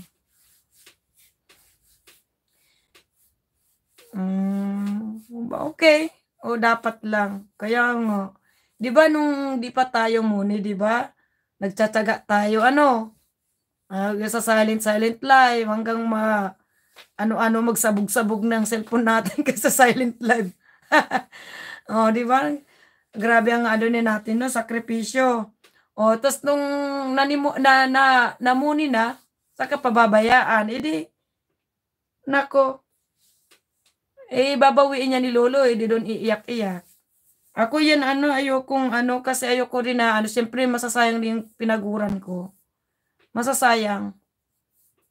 Mm, okay. O dapat lang. Kaya nga. Di ba nung di pa tayo muni, di ba? Nagtsatsaga tayo. Ano? Uh, sa silent, silent live hanggang ma ano-ano magsabog-sabog ng cellphone natin kasi silent live. oh, di ba? Grabe ang ano ni natin no, sakripisyo. O, tapos nung nanimo, na, na, namuni na, sa kapababayaan, edi, nako, eh, babawiin niya ni Lolo, eh, di doon iiyak-iyak. Ako yan, ano, ayokong, ano, kasi ayoko rin na, ano, siyempre, masasayang din yung pinaguran ko. Masasayang.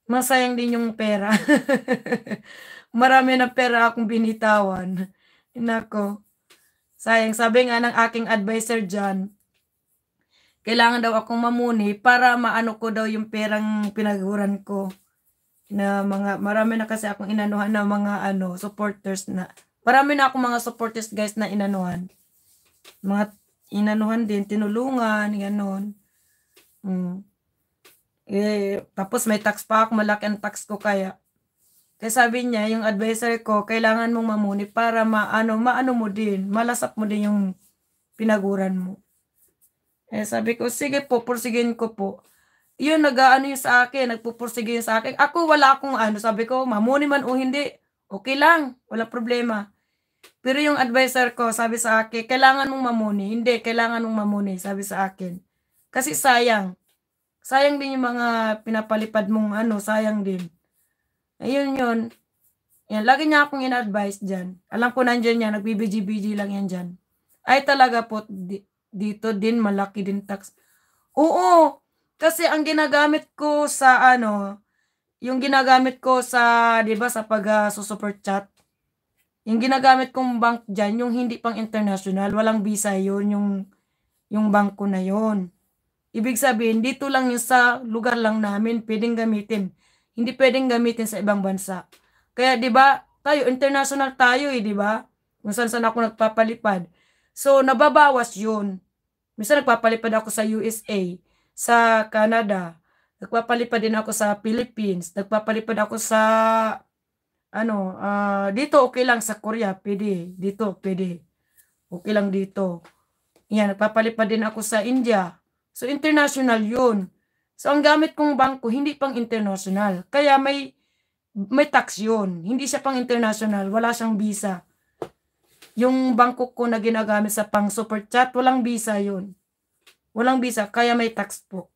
Masayang din yung pera. Marami na pera akong binitawan. Nako. Sayang, sabi nga ng aking advisor dyan, kailangan daw akong mamuni para maano ko daw yung perang pinaguran ko na mga marami na kasi akong inanuhan na mga ano supporters na marami na akong mga supporters guys na inanuhan mga inanuhan din tinulungan ganun mm. eh, tapos may tax pa ako malaki ang tax ko kaya kaya sabi niya yung adviser ko kailangan mong mamuni para maano maano mo din malasap mo din yung pinaguran mo eh sabi ko sige po pursigin ko po yun, nag-ano yung sa akin, nagpupursige yun sa akin. Ako, wala akong ano, sabi ko, mamuni man o hindi, okay lang, wala problema. Pero yung advisor ko, sabi sa akin, kailangan mong mamuni. Hindi, kailangan mong mamuni, sabi sa akin. Kasi sayang. Sayang din yung mga pinapalipad mong ano, sayang din. Ayun yun. Yan, lagi niya akong in-advise dyan. Alam ko nandiyan yan, nagbibiji-biji lang yan dyan. Ay talaga po, di, dito din, malaki din tax. Oo, kasi ang ginagamit ko sa ano, yung ginagamit ko sa, 'di ba, sa pag uh, ah, super chat. Yung ginagamit kong bank diyan, yung hindi pang international, walang visa 'yon, yung yung bangko na 'yon. Ibig sabihin, dito lang yung sa lugar lang namin pwedeng gamitin. Hindi pwedeng gamitin sa ibang bansa. Kaya 'di ba, tayo international tayo eh, 'di ba? Kung saan-saan ako nagpapalipad. So nababawas 'yun. Minsan nagpapalipad ako sa USA sa Canada. Nagpapalipad din ako sa Philippines. Nagpapalipad ako sa ano, uh, dito okay lang sa Korea, pwede. Dito, pwede. Okay lang dito. Yan, nagpapalipad din ako sa India. So, international yun. So, ang gamit kong bangko, hindi pang international. Kaya may, may tax yun. Hindi siya pang international. Wala siyang visa. Yung bangko ko na ginagamit sa pang super chat, walang visa yun. Walang visa, kaya may tax po.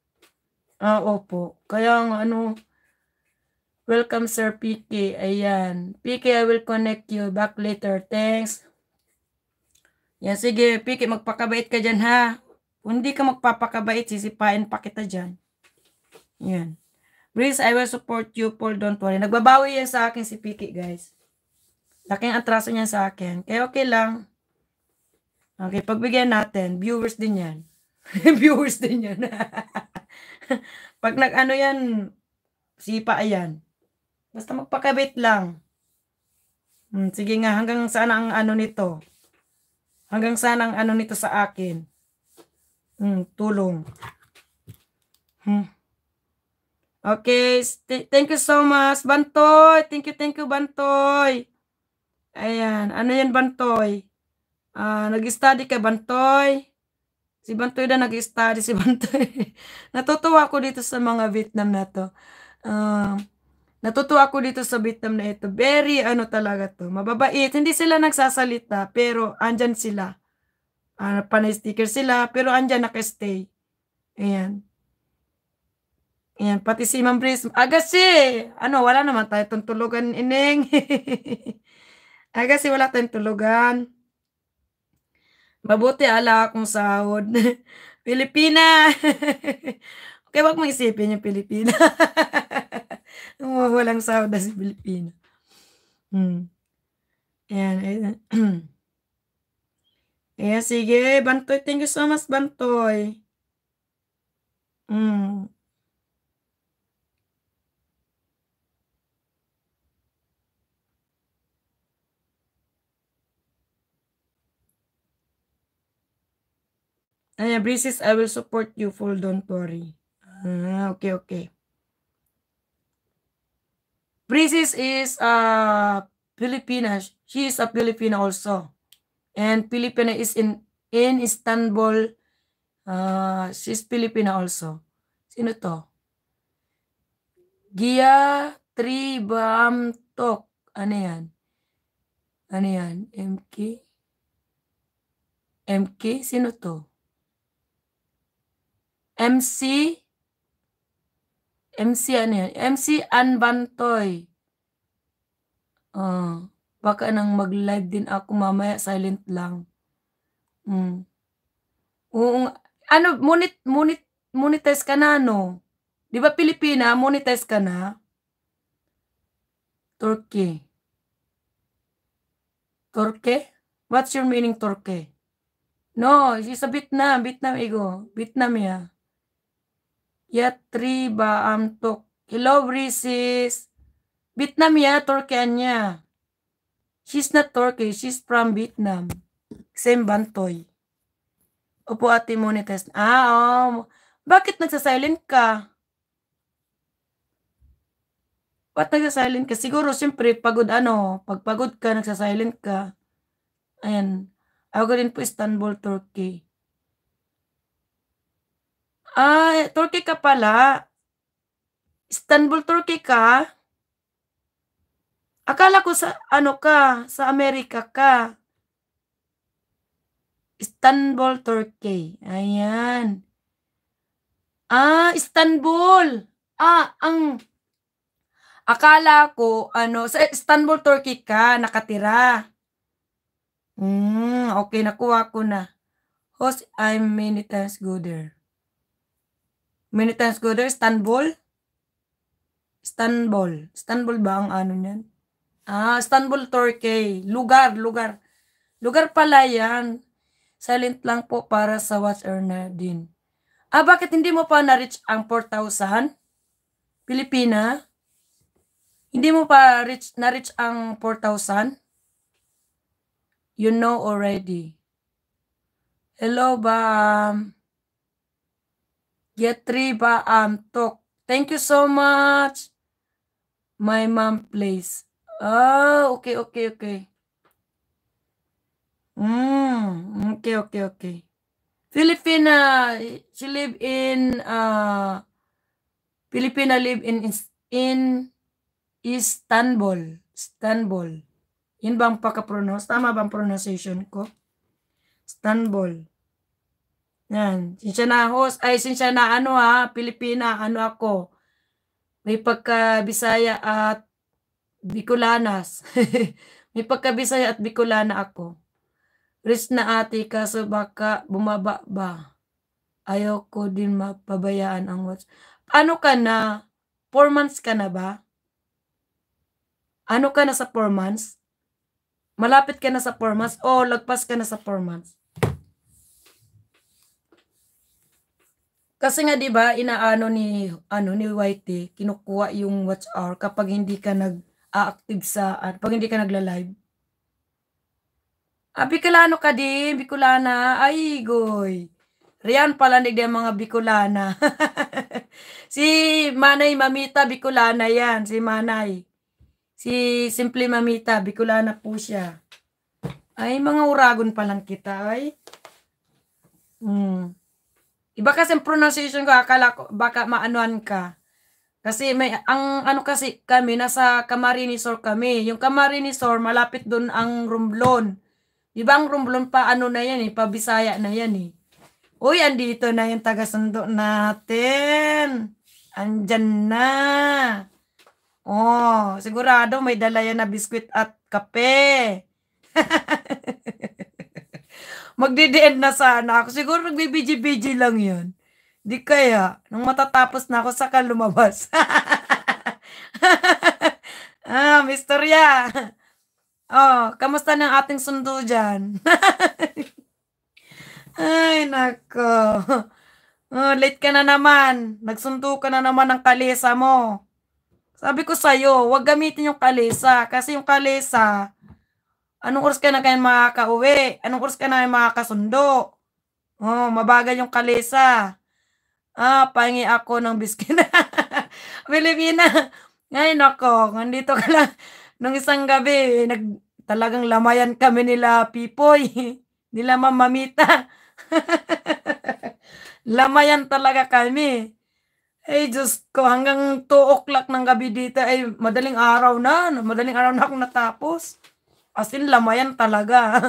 Ah, opo. Kaya ang ano, welcome Sir PK. Ayan. PK, I will connect you back later. Thanks. Yan, sige, PK, magpakabait ka dyan ha. Kung hindi ka magpapakabait, sisipain pa kita dyan. Yan. Breeze, I will support you, Paul, don't worry. Nagbabawi yan sa akin si PK, guys. Laking atraso niya sa akin. Kaya okay lang. Okay, pagbigyan natin. Viewers din yan. Viewers din yan. Pag nag-ano yan, sipa ayan. Basta magpakabit lang. Hmm, sige nga, hanggang saan ang ano nito? Hanggang saan ang ano nito sa akin? Hmm, tulong. Hmm. Okay, th thank you so much, Bantoy. Thank you, thank you, Bantoy. Ayan, ano yan, Bantoy? Uh, Nag-study ka, Bantoy? Si Bantoy na nag-study si Bantoy. natutuwa ako dito sa mga Vietnam na to. Uh, natutuwa ako dito sa Vietnam na ito. Very ano talaga to. Mababait. Hindi sila nagsasalita pero andyan sila. Uh, ah, panay-sticker sila pero andyan nakastay. Ayan. Ayan, pati si Ma'am Bris. Agasi! Ano, wala naman tayo tulugan, ining. Agasi, wala tayong tulugan. Mabuti ala akong sahod. Pilipina! okay, wag mong isipin yung Pilipina. Walang sahod na si Pilipina. Hmm. Ayan, ayan. ayan, sige. Bantoy, thank you so much, Bantoy. Hmm. Ayan, Brisis, I will support you full, don't worry. Ah, okay, okay. Princess is a Filipina. She is a Filipina also. And Filipina is in in Istanbul. Uh, she's Filipina also. Sino to? Gia Tribamtok. Ano yan? Ano yan? MK? MK? Sino to? MC MC ano yan? MC Anbantoy. Uh, ah, baka nang mag-live din ako mamaya, silent lang. Mm. Oo, ano, monet, monit, monetize ka na, no? Di ba Pilipina, monetize ka na? Turkey. Turkey? What's your meaning, Turkey? No, it's a Vietnam, Vietnam, ego. Vietnam, yeah. Yatri ba amtok. Hello, Breezes. Vietnam ya, Turkian niya. She's not Turkish, she's from Vietnam. Same bantoy. Opo, Ate Monites. Ah, oh. Bakit nagsasilent ka? Ba't nagsasilent ka? Siguro, siyempre, pagod ano, pagpagod ka, nagsasilent ka. Ayan. Ako rin po Istanbul, Turkey. Ah, Turkey ka pala. Istanbul, Turkey ka? Akala ko sa ano ka, sa Amerika ka. Istanbul, Turkey. Ayan. Ah, Istanbul. Ah, ang akala ko ano sa Istanbul, Turkey ka nakatira. Hmm, okay nakuha ko na. Host, I'm many times gooder. Many times Istanbul? Istanbul. Istanbul ba ang ano niyan? Ah, Istanbul, Turkey. Lugar, lugar. Lugar pala yan. Silent lang po para sa watch earner din. Ah, bakit hindi mo pa na-reach ang 4,000? Pilipina? Hindi mo pa reach, na-reach ang 4,000? You know already. Hello ba? Um, Yatriba Amtok. Thank you so much. My mom please. Oh, okay, okay, okay. Mm, okay, okay, okay. Filipina, she live in, uh, Filipina live in, in Istanbul. Istanbul. Yun bang pakapronounce? Tama bang pronunciation ko? Istanbul. Yan. Sinsya na host. Ay, sinsya na ano ha. Pilipina. Ano ako. May pagka Bisaya at Bicolanas. May pagka Bisaya at Bicolana ako. Risk na ate kaso baka bumaba ba. Ayaw ko din mapabayaan ang watch. Ano ka na? Four months ka na ba? Ano ka na sa four months? Malapit ka na sa four months? O, lagpas ka na sa four months? Kasi nga 'di ba inaano ni ano ni Whitey, kinukuha yung watch hour kapag hindi ka nag-active sa at ah, pag hindi ka nagla-live. Ah, Bicolano ka din, Bicolana. Ay, goy. Riyan pala hindi din mga Bicolana. si Manay Mamita Bicolana 'yan, si Manay. Si Simple Mamita Bicolana po siya. Ay, mga uragon pa lang kita, ay. Mm. Iba kasi pronunciation ko, akala ko baka maanuan ka. Kasi may ang ano kasi kami nasa Camarines Sur kami. Yung Camarines Sur malapit doon ang Romblon. 'Di ang Romblon pa ano na 'yan eh, pa Bisaya na 'yan eh. Uy, andito na yung taga-sundo natin. Andyan na. Oh, sigurado may dala yan na biskwit at kape. magde-end na sana ako. Siguro nagbibiji-biji lang yun. Di kaya, nung matatapos na ako, saka lumabas. ah, misterya. Oh, kamusta ng ating sundo diyan? Ay, nako. Oh, late ka na naman. Nagsundo ka na naman ng kalesa mo. Sabi ko sa'yo, huwag gamitin yung kalesa. Kasi yung kalesa, Anong oras ka na kayo makakauwi? Anong oras ka na kayo makakasundo? Oh, mabagal yung kalesa. Ah, pangi ako ng biskin. Pilipina. Ngayon ako, nandito ka lang. Nung isang gabi, nag, talagang lamayan kami nila Pipoy. nila Mamamita. lamayan talaga kami. Ay, Diyos ko, hanggang 2 o'clock ng gabi dito, ay madaling araw na. Madaling araw na akong natapos. As in, lamayan talaga.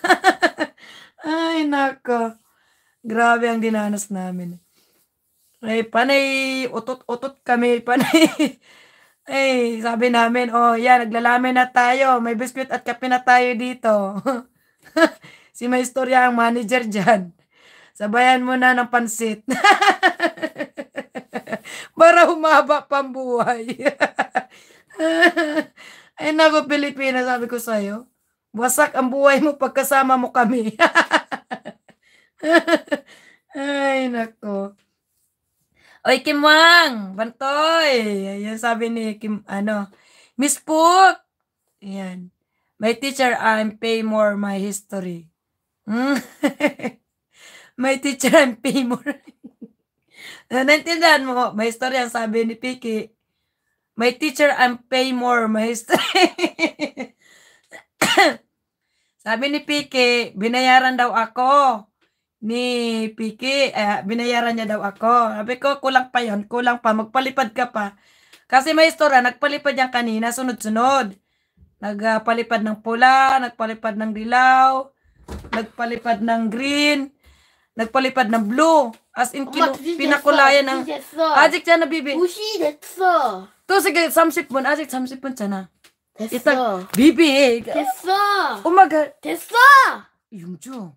Ay, nako. Grabe ang dinanas namin. Ay, panay, utot-utot kami, panay. Ay, sabi namin, oh, yan, naglalame na tayo. May biscuit at kape na tayo dito. si may istorya ang manager dyan. Sabayan mo na ng pansit. Para humaba pang buhay. Ay eh, nako Pilipinas, sabi ko sa'yo. Wasak ang buhay mo pagkasama mo kami. Ay nako. Oy Kim Wang, Bantoy. Yan sabi ni Kim, ano, Miss Pook. Yan. My teacher, I'm pay more my history. Hmm? my teacher, I'm pay more. Naintindihan mo, may story ang sabi ni Piki. My teacher I'm pay more, maestro. Sabi ni Piki, binayaran daw ako. Ni Piki, eh, binayaran niya daw ako. Sabi ko, kulang pa yon kulang pa. Magpalipad ka pa. Kasi maestro, nagpalipad yan kanina, sunod-sunod. Nagpalipad ng pula, nagpalipad ng dilaw, nagpalipad ng green, nagpalipad ng blue. As in, 엄마, 기노, 비나콜라에 나. 됐어. 아직잖아, 비비. 9시 됐어. 또 저게 30분, 아직 30분 잖아. 됐어. 비비. 됐어. 엄마가. 됐어! 윤주.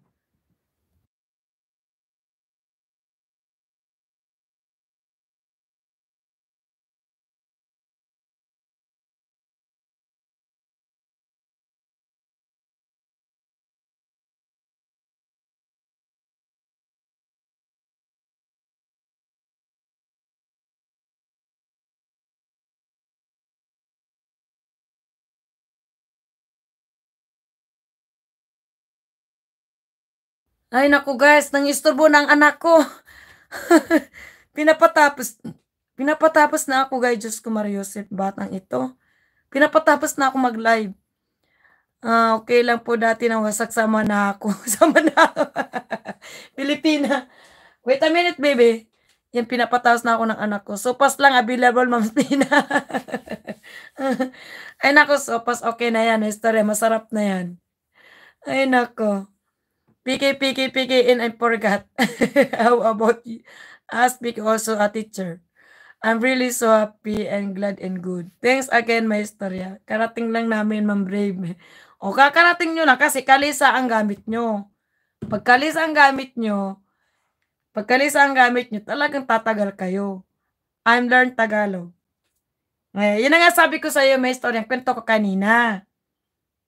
Ay naku guys, nangisturbo na ang anak ko. pinapatapos, pinapatapos na ako guys, Diyos ko Mariosip, batang ito. Pinapatapos na ako mag-live. Ah, uh, okay lang po dati nang wasak sama na ako. sama na ako. Pilipina. Wait a minute, baby. Yan, pinapatapos na ako ng anak ko. So, Sopas lang, available, Ma'am Tina. Ay, nako, sopas. Okay na yan. History, masarap na yan. Ay, nako. PK, PK, PK, and I forgot. How about you? Ask Piki also a teacher. I'm really so happy and glad and good. Thanks again, Maestorya. Karating lang namin, Ma'am Brave. O kakarating nyo na kasi kalisa ang gamit nyo. Pag kalisa ang gamit nyo, pag kalisa ang gamit nyo, talagang tatagal kayo. I'm learn Tagalog. Ngayon, yun nga sabi ko sa iyo, Maestorya, kwento ko kanina.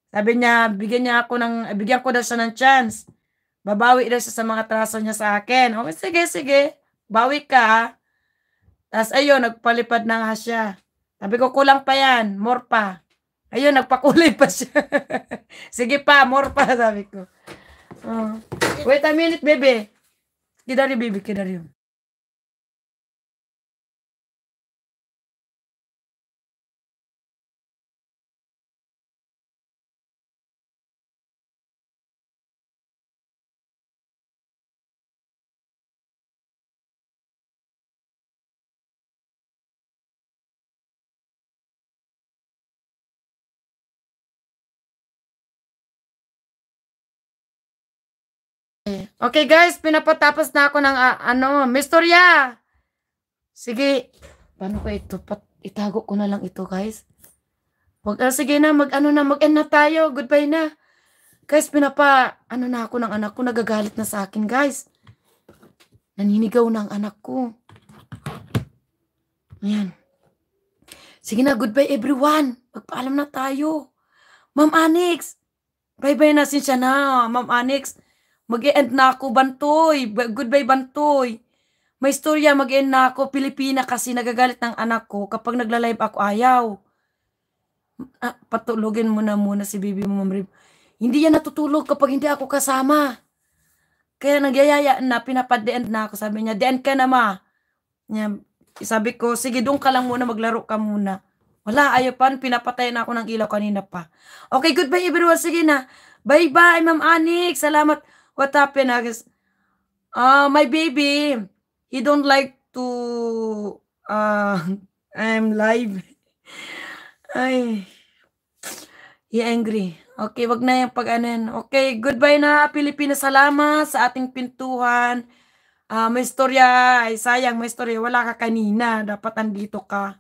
Sabi niya, bigyan niya ako ng, bigyan ko daw siya ng chance. Babawi daw siya sa mga traso niya sa akin. O, oh, sige, sige. Bawi ka. Tapos ayun, nagpalipad na nga siya. Sabi ko, kulang pa yan. More pa. Ayun, nagpakulay pa siya. sige pa, more pa, sabi ko. Uh, wait a minute, baby. Kidari, baby, kidari. Okay guys, pinapatapos na ako ng uh, ano, mistorya. Sige, paano ko ito? Pat itago ko na lang ito guys. Wag, uh, sige na, mag ano na, mag-end na tayo. Goodbye na. Guys, pinapa, ano na ako ng anak ko, nagagalit na sa akin guys. Naninigaw na ang anak ko. Ayan. Sige na, goodbye everyone. Magpaalam na tayo. Ma'am Anix. Bye-bye na siya na, Ma'am Anix. Mag-e-end na ako, Bantoy. Goodbye, Bantoy. May storya, mag-end na ako. Pilipina kasi nagagalit ng anak ko. Kapag nagla-live ako, ayaw. Ah, patulogin mo na muna si baby mo, Ma'am Hindi yan natutulog kapag hindi ako kasama. Kaya nagyayaya na, pinapad-end na ako. Sabi niya, de-end ka na, ma. Yan. Sabi ko, sige, doon ka lang muna, maglaro ka muna. Wala, ayaw pa. Pinapatay na ako ng ilaw kanina pa. Okay, goodbye everyone. Sige na. Bye-bye, Ma'am Anik. Salamat what happened? I uh, ah, my baby, he don't like to, uh, I'm live. Ay, he angry. Okay, wag na yung pag ano Okay, goodbye na Pilipinas. Salamat sa ating pintuhan. Uh, may storya. Ay, sayang, may storya. Wala ka kanina. Dapat andito ka.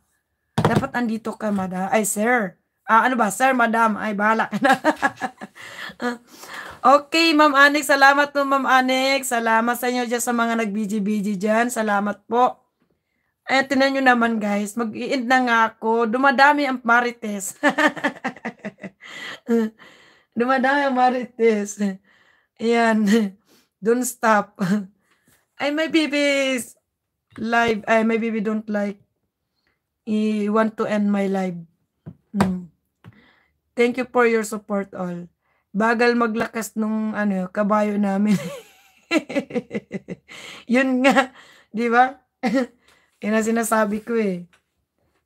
Dapat andito ka, mada. Ay, sir. Ah, ano ba? Sir, madam. Ay, bahala ka na. okay, Ma'am Anix. Salamat po, Ma'am Anix. Salamat sa inyo dyan sa mga nag-BG-BG dyan. Salamat po. Eh, tinan nyo naman guys, mag-i-end na nga ako. Dumadami ang marites. Dumadami ang marites. Ayan. Don't stop. Ay, my babies live. Ay, my baby don't like. I want to end my live. Mm. Thank you for your support all. Bagal maglakas nung ano, kabayo namin. Yun nga, 'di ba? Yan sinasabi ko eh.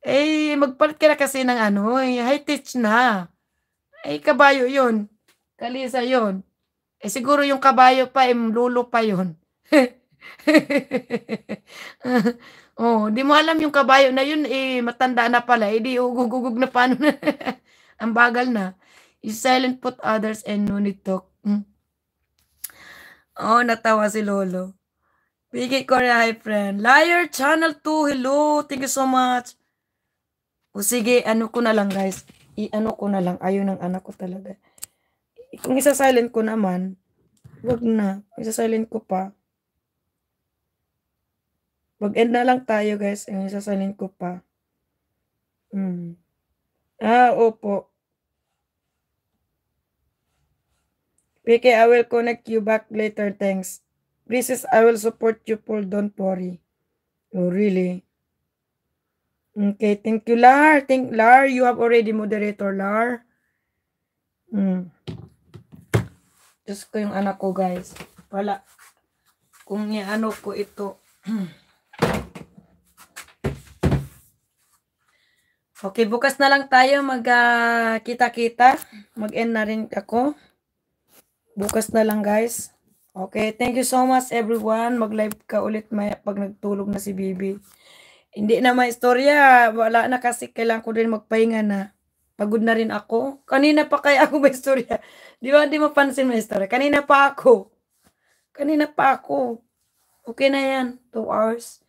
Eh, magpalit ka na kasi ng ano, eh, high teach na. Eh, kabayo yun. Kalisa yun. Eh, siguro yung kabayo pa, eh, lulo pa yun. oh, di mo alam yung kabayo na yun, eh, matanda na pala. Eh, di ugugugug na paano na. Ang bagal na. You silent put others and no need talk. Mm. Oh, natawa si Lolo. Bigit ko na, hi friend. Liar Channel 2, hello. Thank you so much. O sige, ano ko na lang guys. I-ano ko na lang. Ayun ng anak ko talaga. Kung isa-silent ko naman, wag na. Kung isa-silent ko pa, Mag-end na lang tayo guys. isa silent ko pa. Hmm. Ah, opo. PK, I will connect you back later. Thanks. Princess, I will support you, Paul. Don't worry. Oh, really? Okay, thank you, Lar. Thank Lar, you have already moderator, Lar. Mm. Diyos ko yung anak ko, guys. Wala. Kung ano ko ito. okay, bukas na lang tayo magkita-kita. Ah, uh, Mag-end na rin ako. Bukas na lang guys. Okay, thank you so much everyone. Mag-live ka ulit may pag nagtulog na si Bibi. Hindi na may istorya. Wala na kasi kailangan ko rin magpahinga na. Pagod na rin ako. Kanina pa kaya ako may istorya. Di ba? Hindi mapansin may istorya. Kanina pa ako. Kanina pa ako. Okay na yan. Two hours.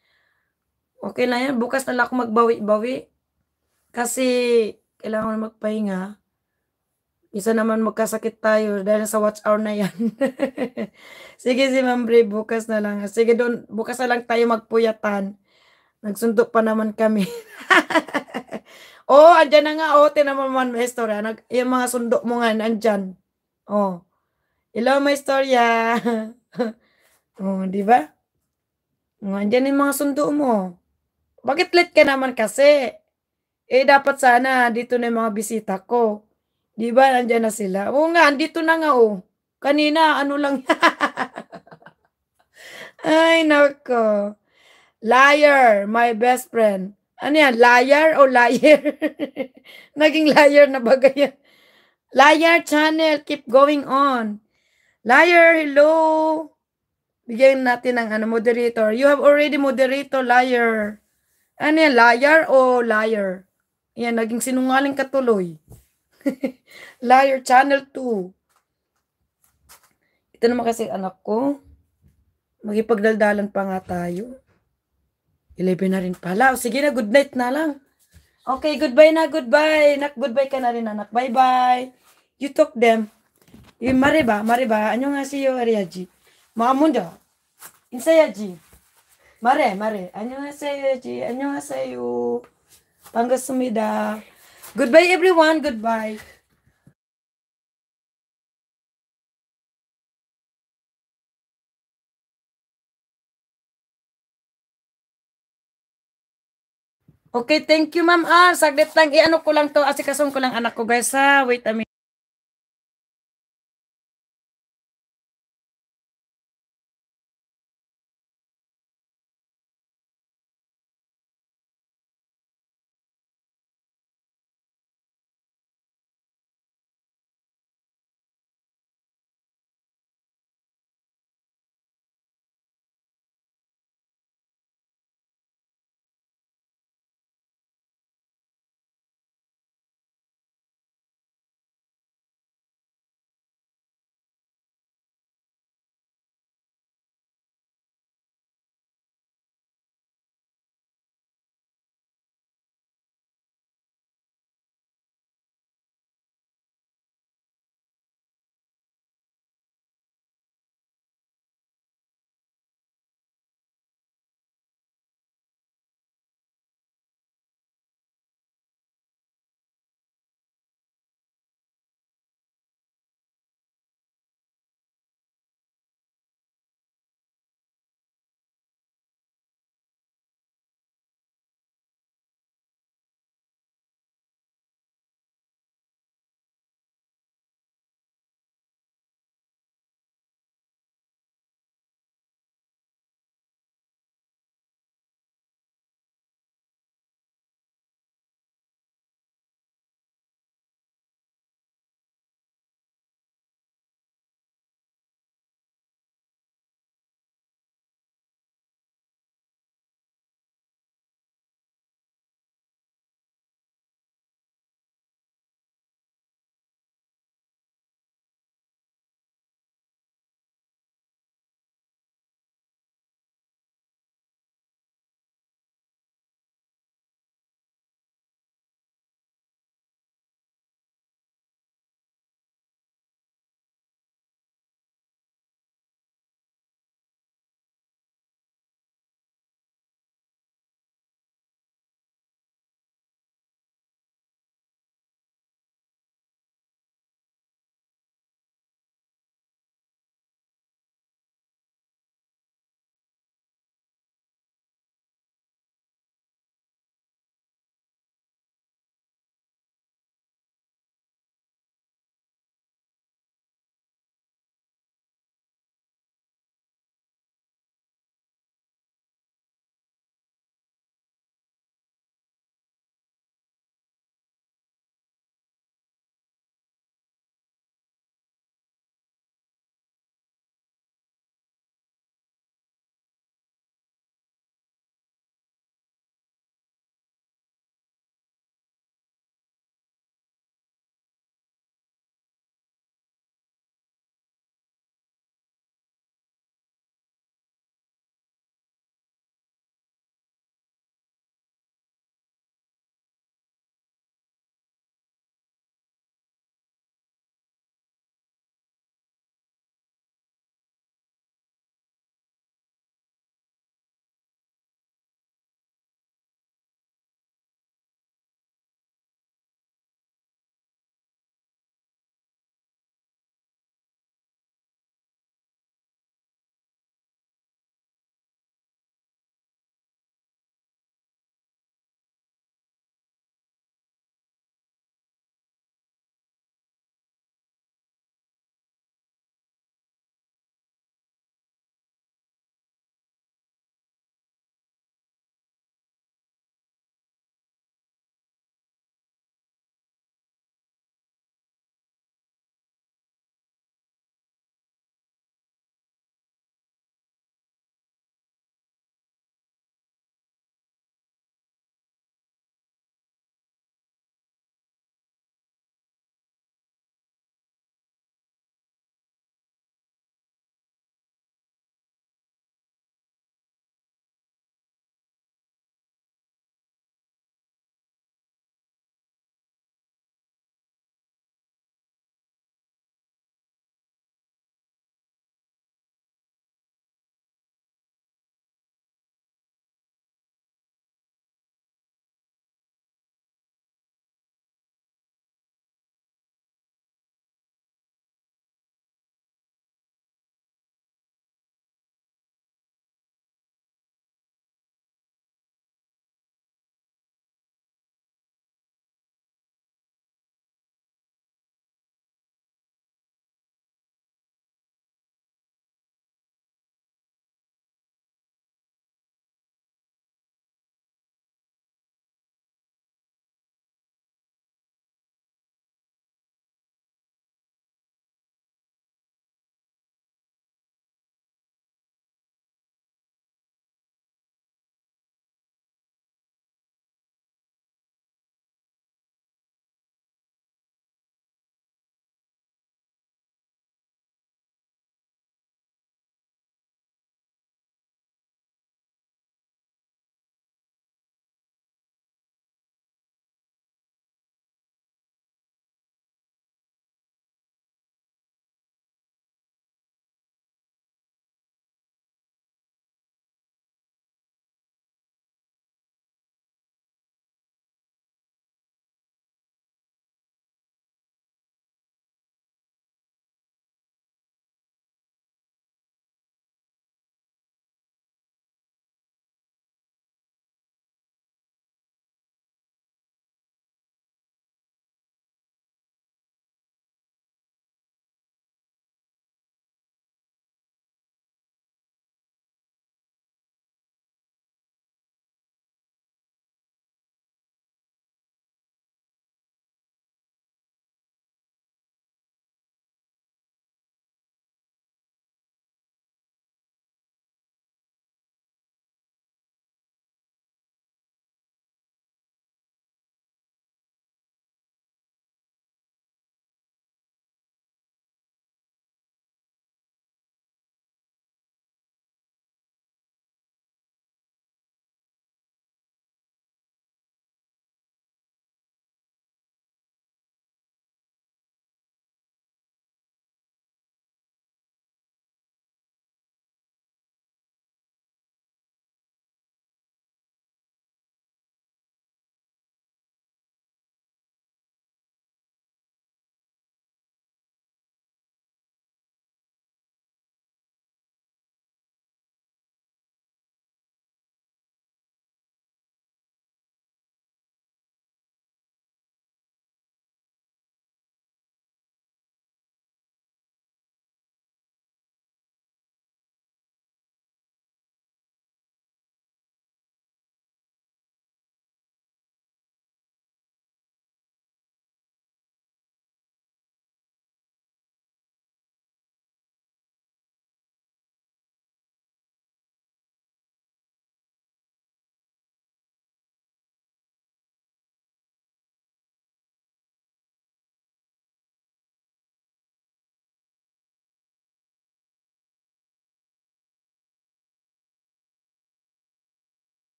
Okay na yan. Bukas na lang ako magbawi-bawi. Kasi kailangan ko magpahinga. Isa naman magkasakit tayo dahil sa watch hour na yan. Sige si Ma'am Brie, bukas na lang. Sige doon, bukas na lang tayo magpuyatan. Nagsundo pa naman kami. oh, andyan na nga. Oh, tinaman naman may istorya. Ah. Nag, yung mga sundo mo nga, andyan. Oh. Hello, may istorya. oh, di ba? Oh, andyan yung mga sundo mo. Bakit late ka naman kasi? Eh, dapat sana dito na yung mga bisita ko. Di ba, nandiyan na sila. Oo nga, andito na nga oh. Kanina, ano lang. Ay, nako. Liar, my best friend. Ano yan, liar o liar? Naging liar na ba yan? Liar channel, keep going on. Liar, hello. Bigyan natin ng ano, moderator. You have already moderator, liar. Ano yan, liar o liar? Yan, naging sinungaling katuloy. tuloy. Liar Channel 2. Ito naman kasi anak ko. Magipagdaldalan pa nga tayo. 11 na rin pala. O, sige na, good night na lang. Okay, goodbye na, goodbye. Nak, goodbye ka na rin, anak. Bye-bye. You talk them. E, mariba, mariba. Anyo nga siyo, Ariaji. Maamunda. Insayaji. Mare, mare. Anyo nga sayo, Ji. Anyo nga sayo. Pangasumida. Goodbye everyone. Goodbye. Okay, thank you, ma'am. Ah, saglit lang. I-ano ko lang to. Asikasong ko lang anak ko, guys. Ha? Wait a minute.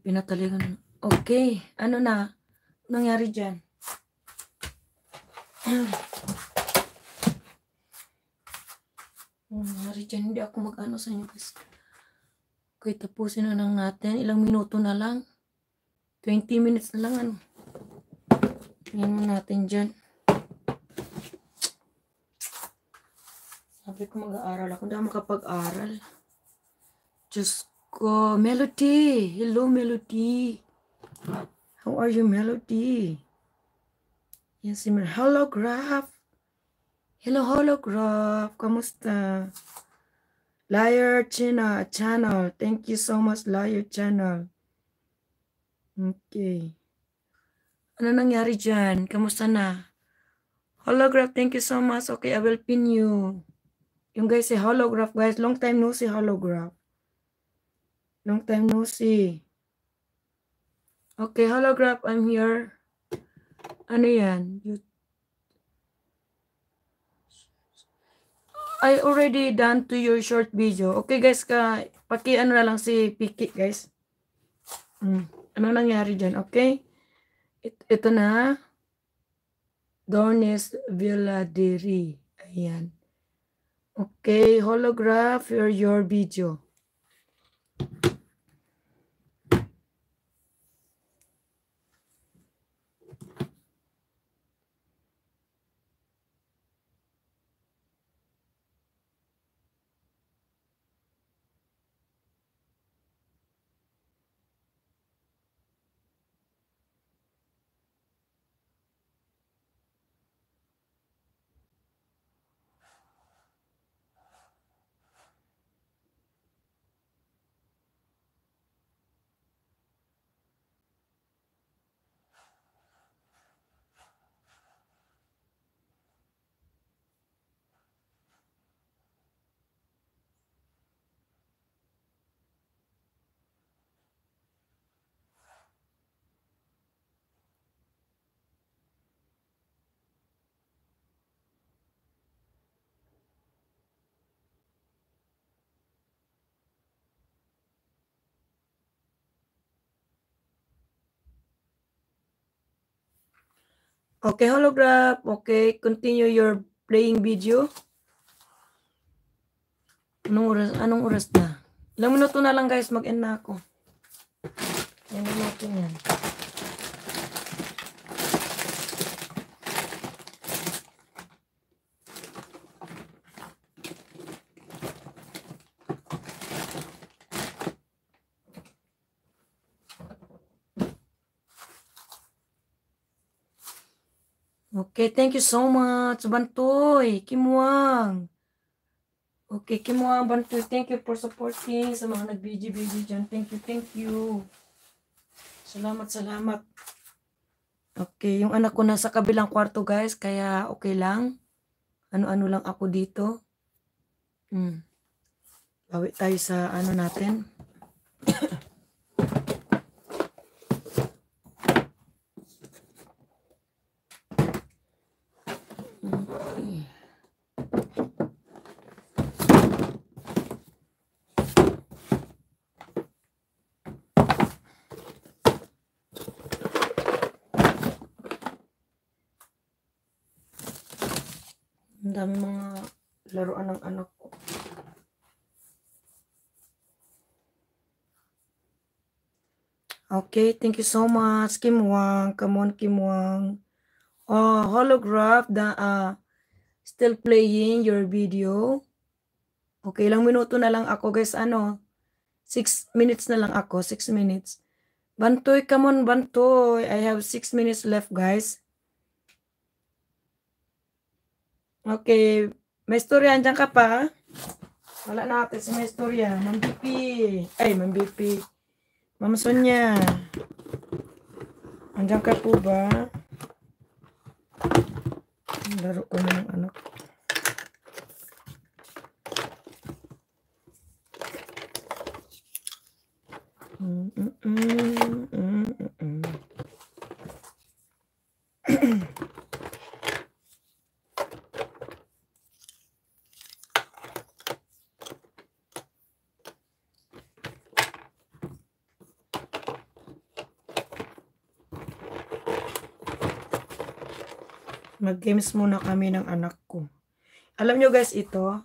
Pinataligan. Okay. Ano na? Nangyari dyan? Nangyari dyan. Hindi ako mag-ano sa inyo. Okay, tapusin na lang natin. Ilang minuto na lang. 20 minutes na lang. Ano? Tingnan natin dyan. Sabi ko mag-aaral ako. Hindi ako makapag-aral. Diyos ko, Melody. Hello, Melody. How are you, Melody? Yes, hello, Graph. Hello, Holograph. Kamusta? Liar China Channel. Thank you so much, Liar Channel. Okay. Ano nangyari dyan? Kamusta na? Holograph, thank you so much. Okay, I will pin you. Yung guys si Holograph, guys. Long time no si Holograph. Long time no see. Okay, holograph, I'm here. Ano yan? You... I already done to your short video. Okay guys, ka paki ano na lang si Piki guys. Mm. Ano nangyari dyan? Okay. It, ito na. Dornes Villadiri. Ayan. Okay, holograph, your, your video. Okay, holograph. Okay, continue your playing video. Anong oras, anong oras na? Ilang minuto na lang guys, mag-end na ako. Yan natin yan. Okay, thank you so much, Bantoy, Kimuang. Okay, Kimuang, Bantoy, thank you for supporting sa mga nag-BG-BG dyan. Thank you, thank you. Salamat, salamat. Okay, yung anak ko nasa kabilang kwarto, guys, kaya okay lang. Ano-ano lang ako dito. Hmm. Bawit tayo sa ano natin. Ang mga laruan ng anak ko. Okay, thank you so much, Kim Wang. Come on, Kim Wang. Oh, holograph, the, uh, ah, still playing your video. Okay, lang minuto na lang ako, guys. Ano? 6 minutes na lang ako. 6 minutes. Bantoy, come on, Bantoy. I have 6 minutes left, guys. Okay, may story andyan ka pa? Wala na natin si may story ah. Ma'am BP. Ay, Ma'am BP. Ma'am Sonia. Andyan ka po ba? Laro ko na ng anak ko. Mm -mm, mm Mag-games muna kami ng anak ko. Alam nyo guys, ito,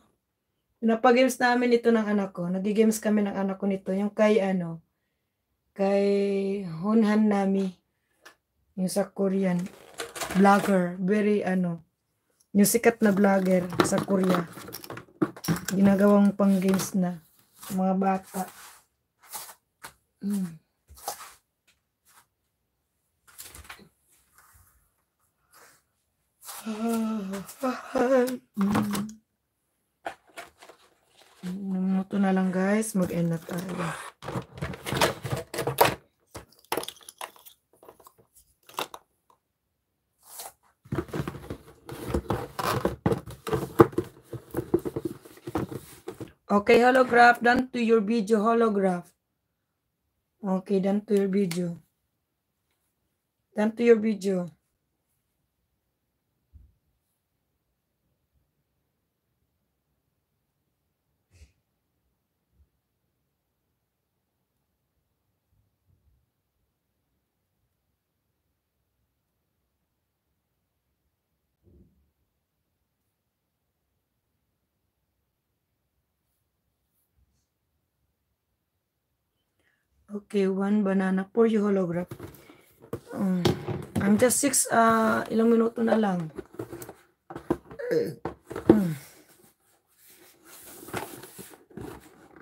napag-games namin ito ng anak ko. Nag-games kami ng anak ko nito. Yung kay ano, kay Honhan Nami. Yung sa Korean. Vlogger. Very ano, yung sikat na vlogger sa Korea. Ginagawang pang-games na. Mga bata. Mm. Minuto na lang guys. Mag-end na tayo. Okay, holograph. Done to your video, holograph. Okay, done to your video. Done to your video. Okay, one banana for you holograph. Um, I'm just six, uh, ilang minuto na lang. Um,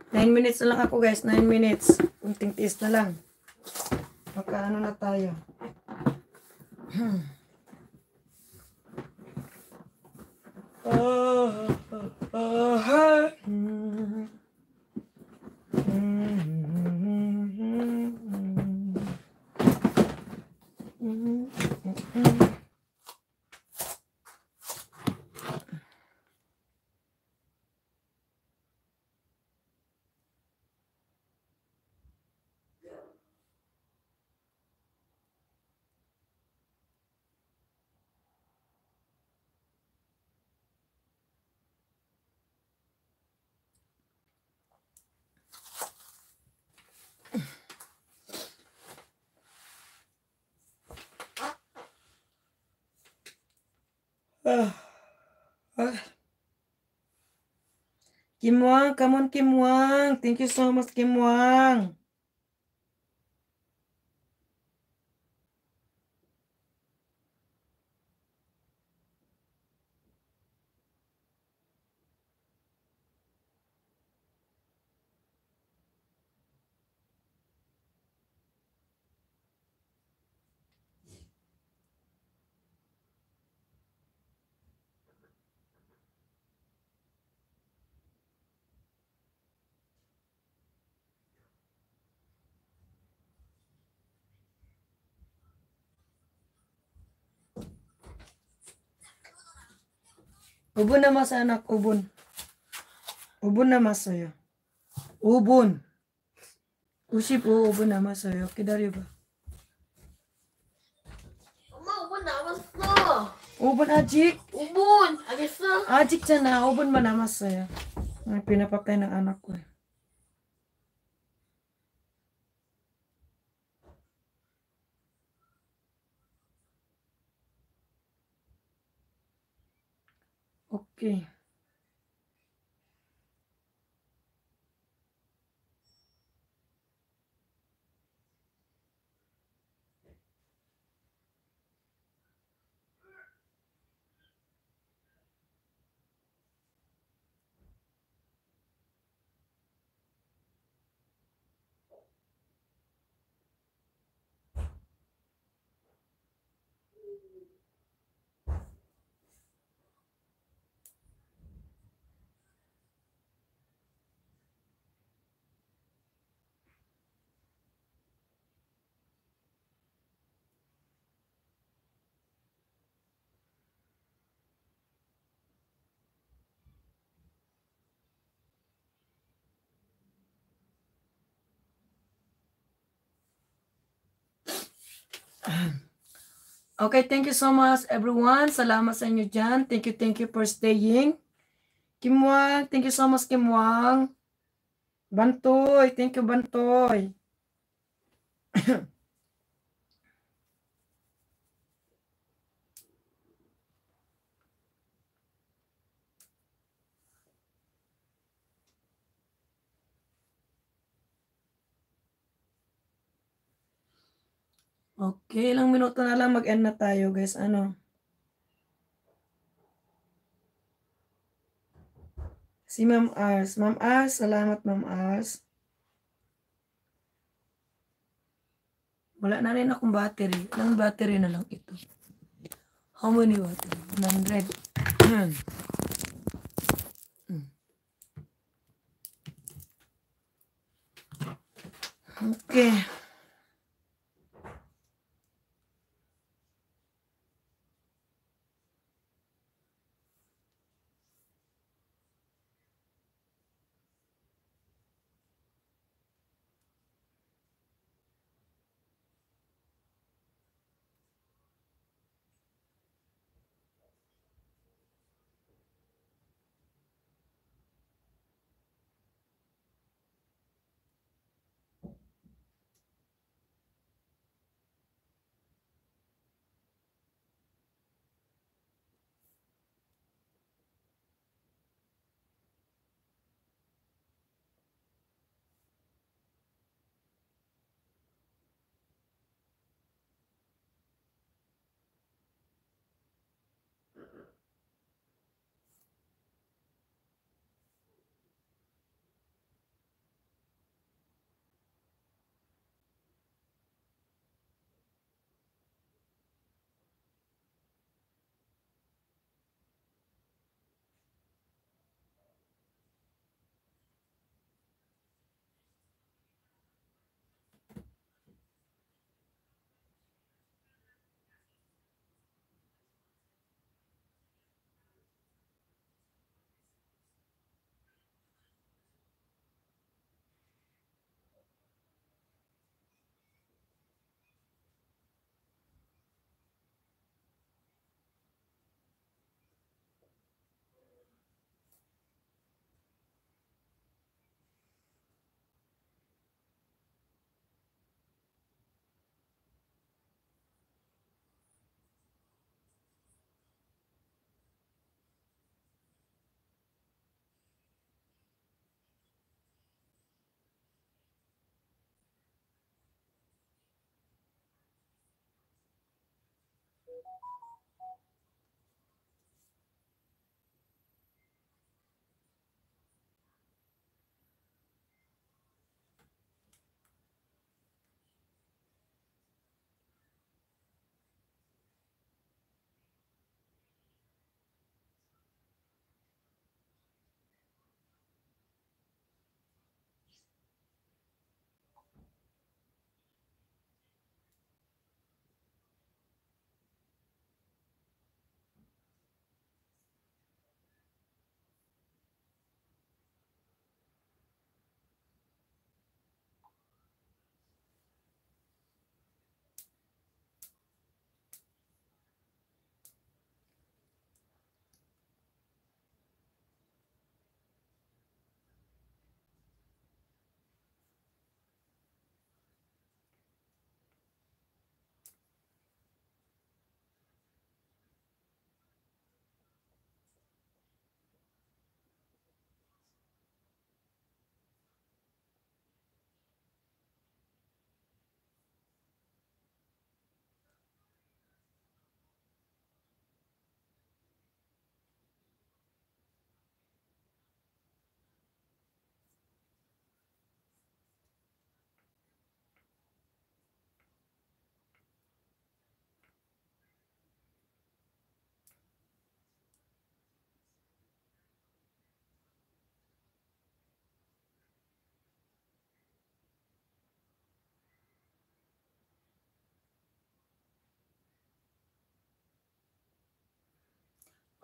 nine minutes na lang ako guys, nine minutes. Kunting tiis na lang. Magkaano na tayo. Hmm. Oh, oh, oh, oh. Mm -hmm. Mm -hmm. Mm-hmm. Mm-hmm. Mm-hmm. mm-hmm. Ah. kamu ah. Kim Wang, come on Kim Thank you so much Kim ubun nama sa anak, ubun ubun nama mas sa'yo. Ubun. Usip, oh, ubun nama mas sa'yo. Kidaryo ba? ubun ubon na mas Ubun, Ajik. ubun Agis na. Ajik dyan na. ubun ba na mas sa'yo? Pinapatay ng anak ko eh. aqui. Okay, thank you so much everyone. Salamat sa inyo dyan. Thank you, thank you for staying. Kim Wang, thank you so much Kim Wang. Bantoy, thank you Bantoy. Okay, ilang minuto na lang mag-end na tayo guys. Ano? Si Ma'am Ars. Ma'am Ars, salamat Ma'am Ars. Wala na rin akong battery. Ilang battery na lang ito. How many battery? 100. Hmm. Hmm. okay.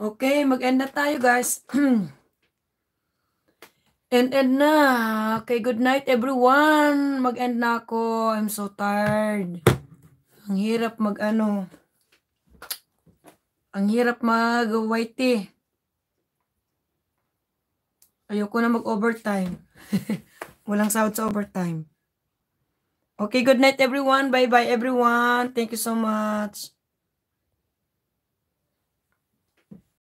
Okay, mag-end na tayo guys. end end na. Okay, good night everyone. Mag-end na ako. I'm so tired. Ang hirap mag-ano. Ang hirap mag-white Ayoko na mag-overtime. Walang sahod sa overtime. Okay, good night everyone. Bye-bye everyone. Thank you so much.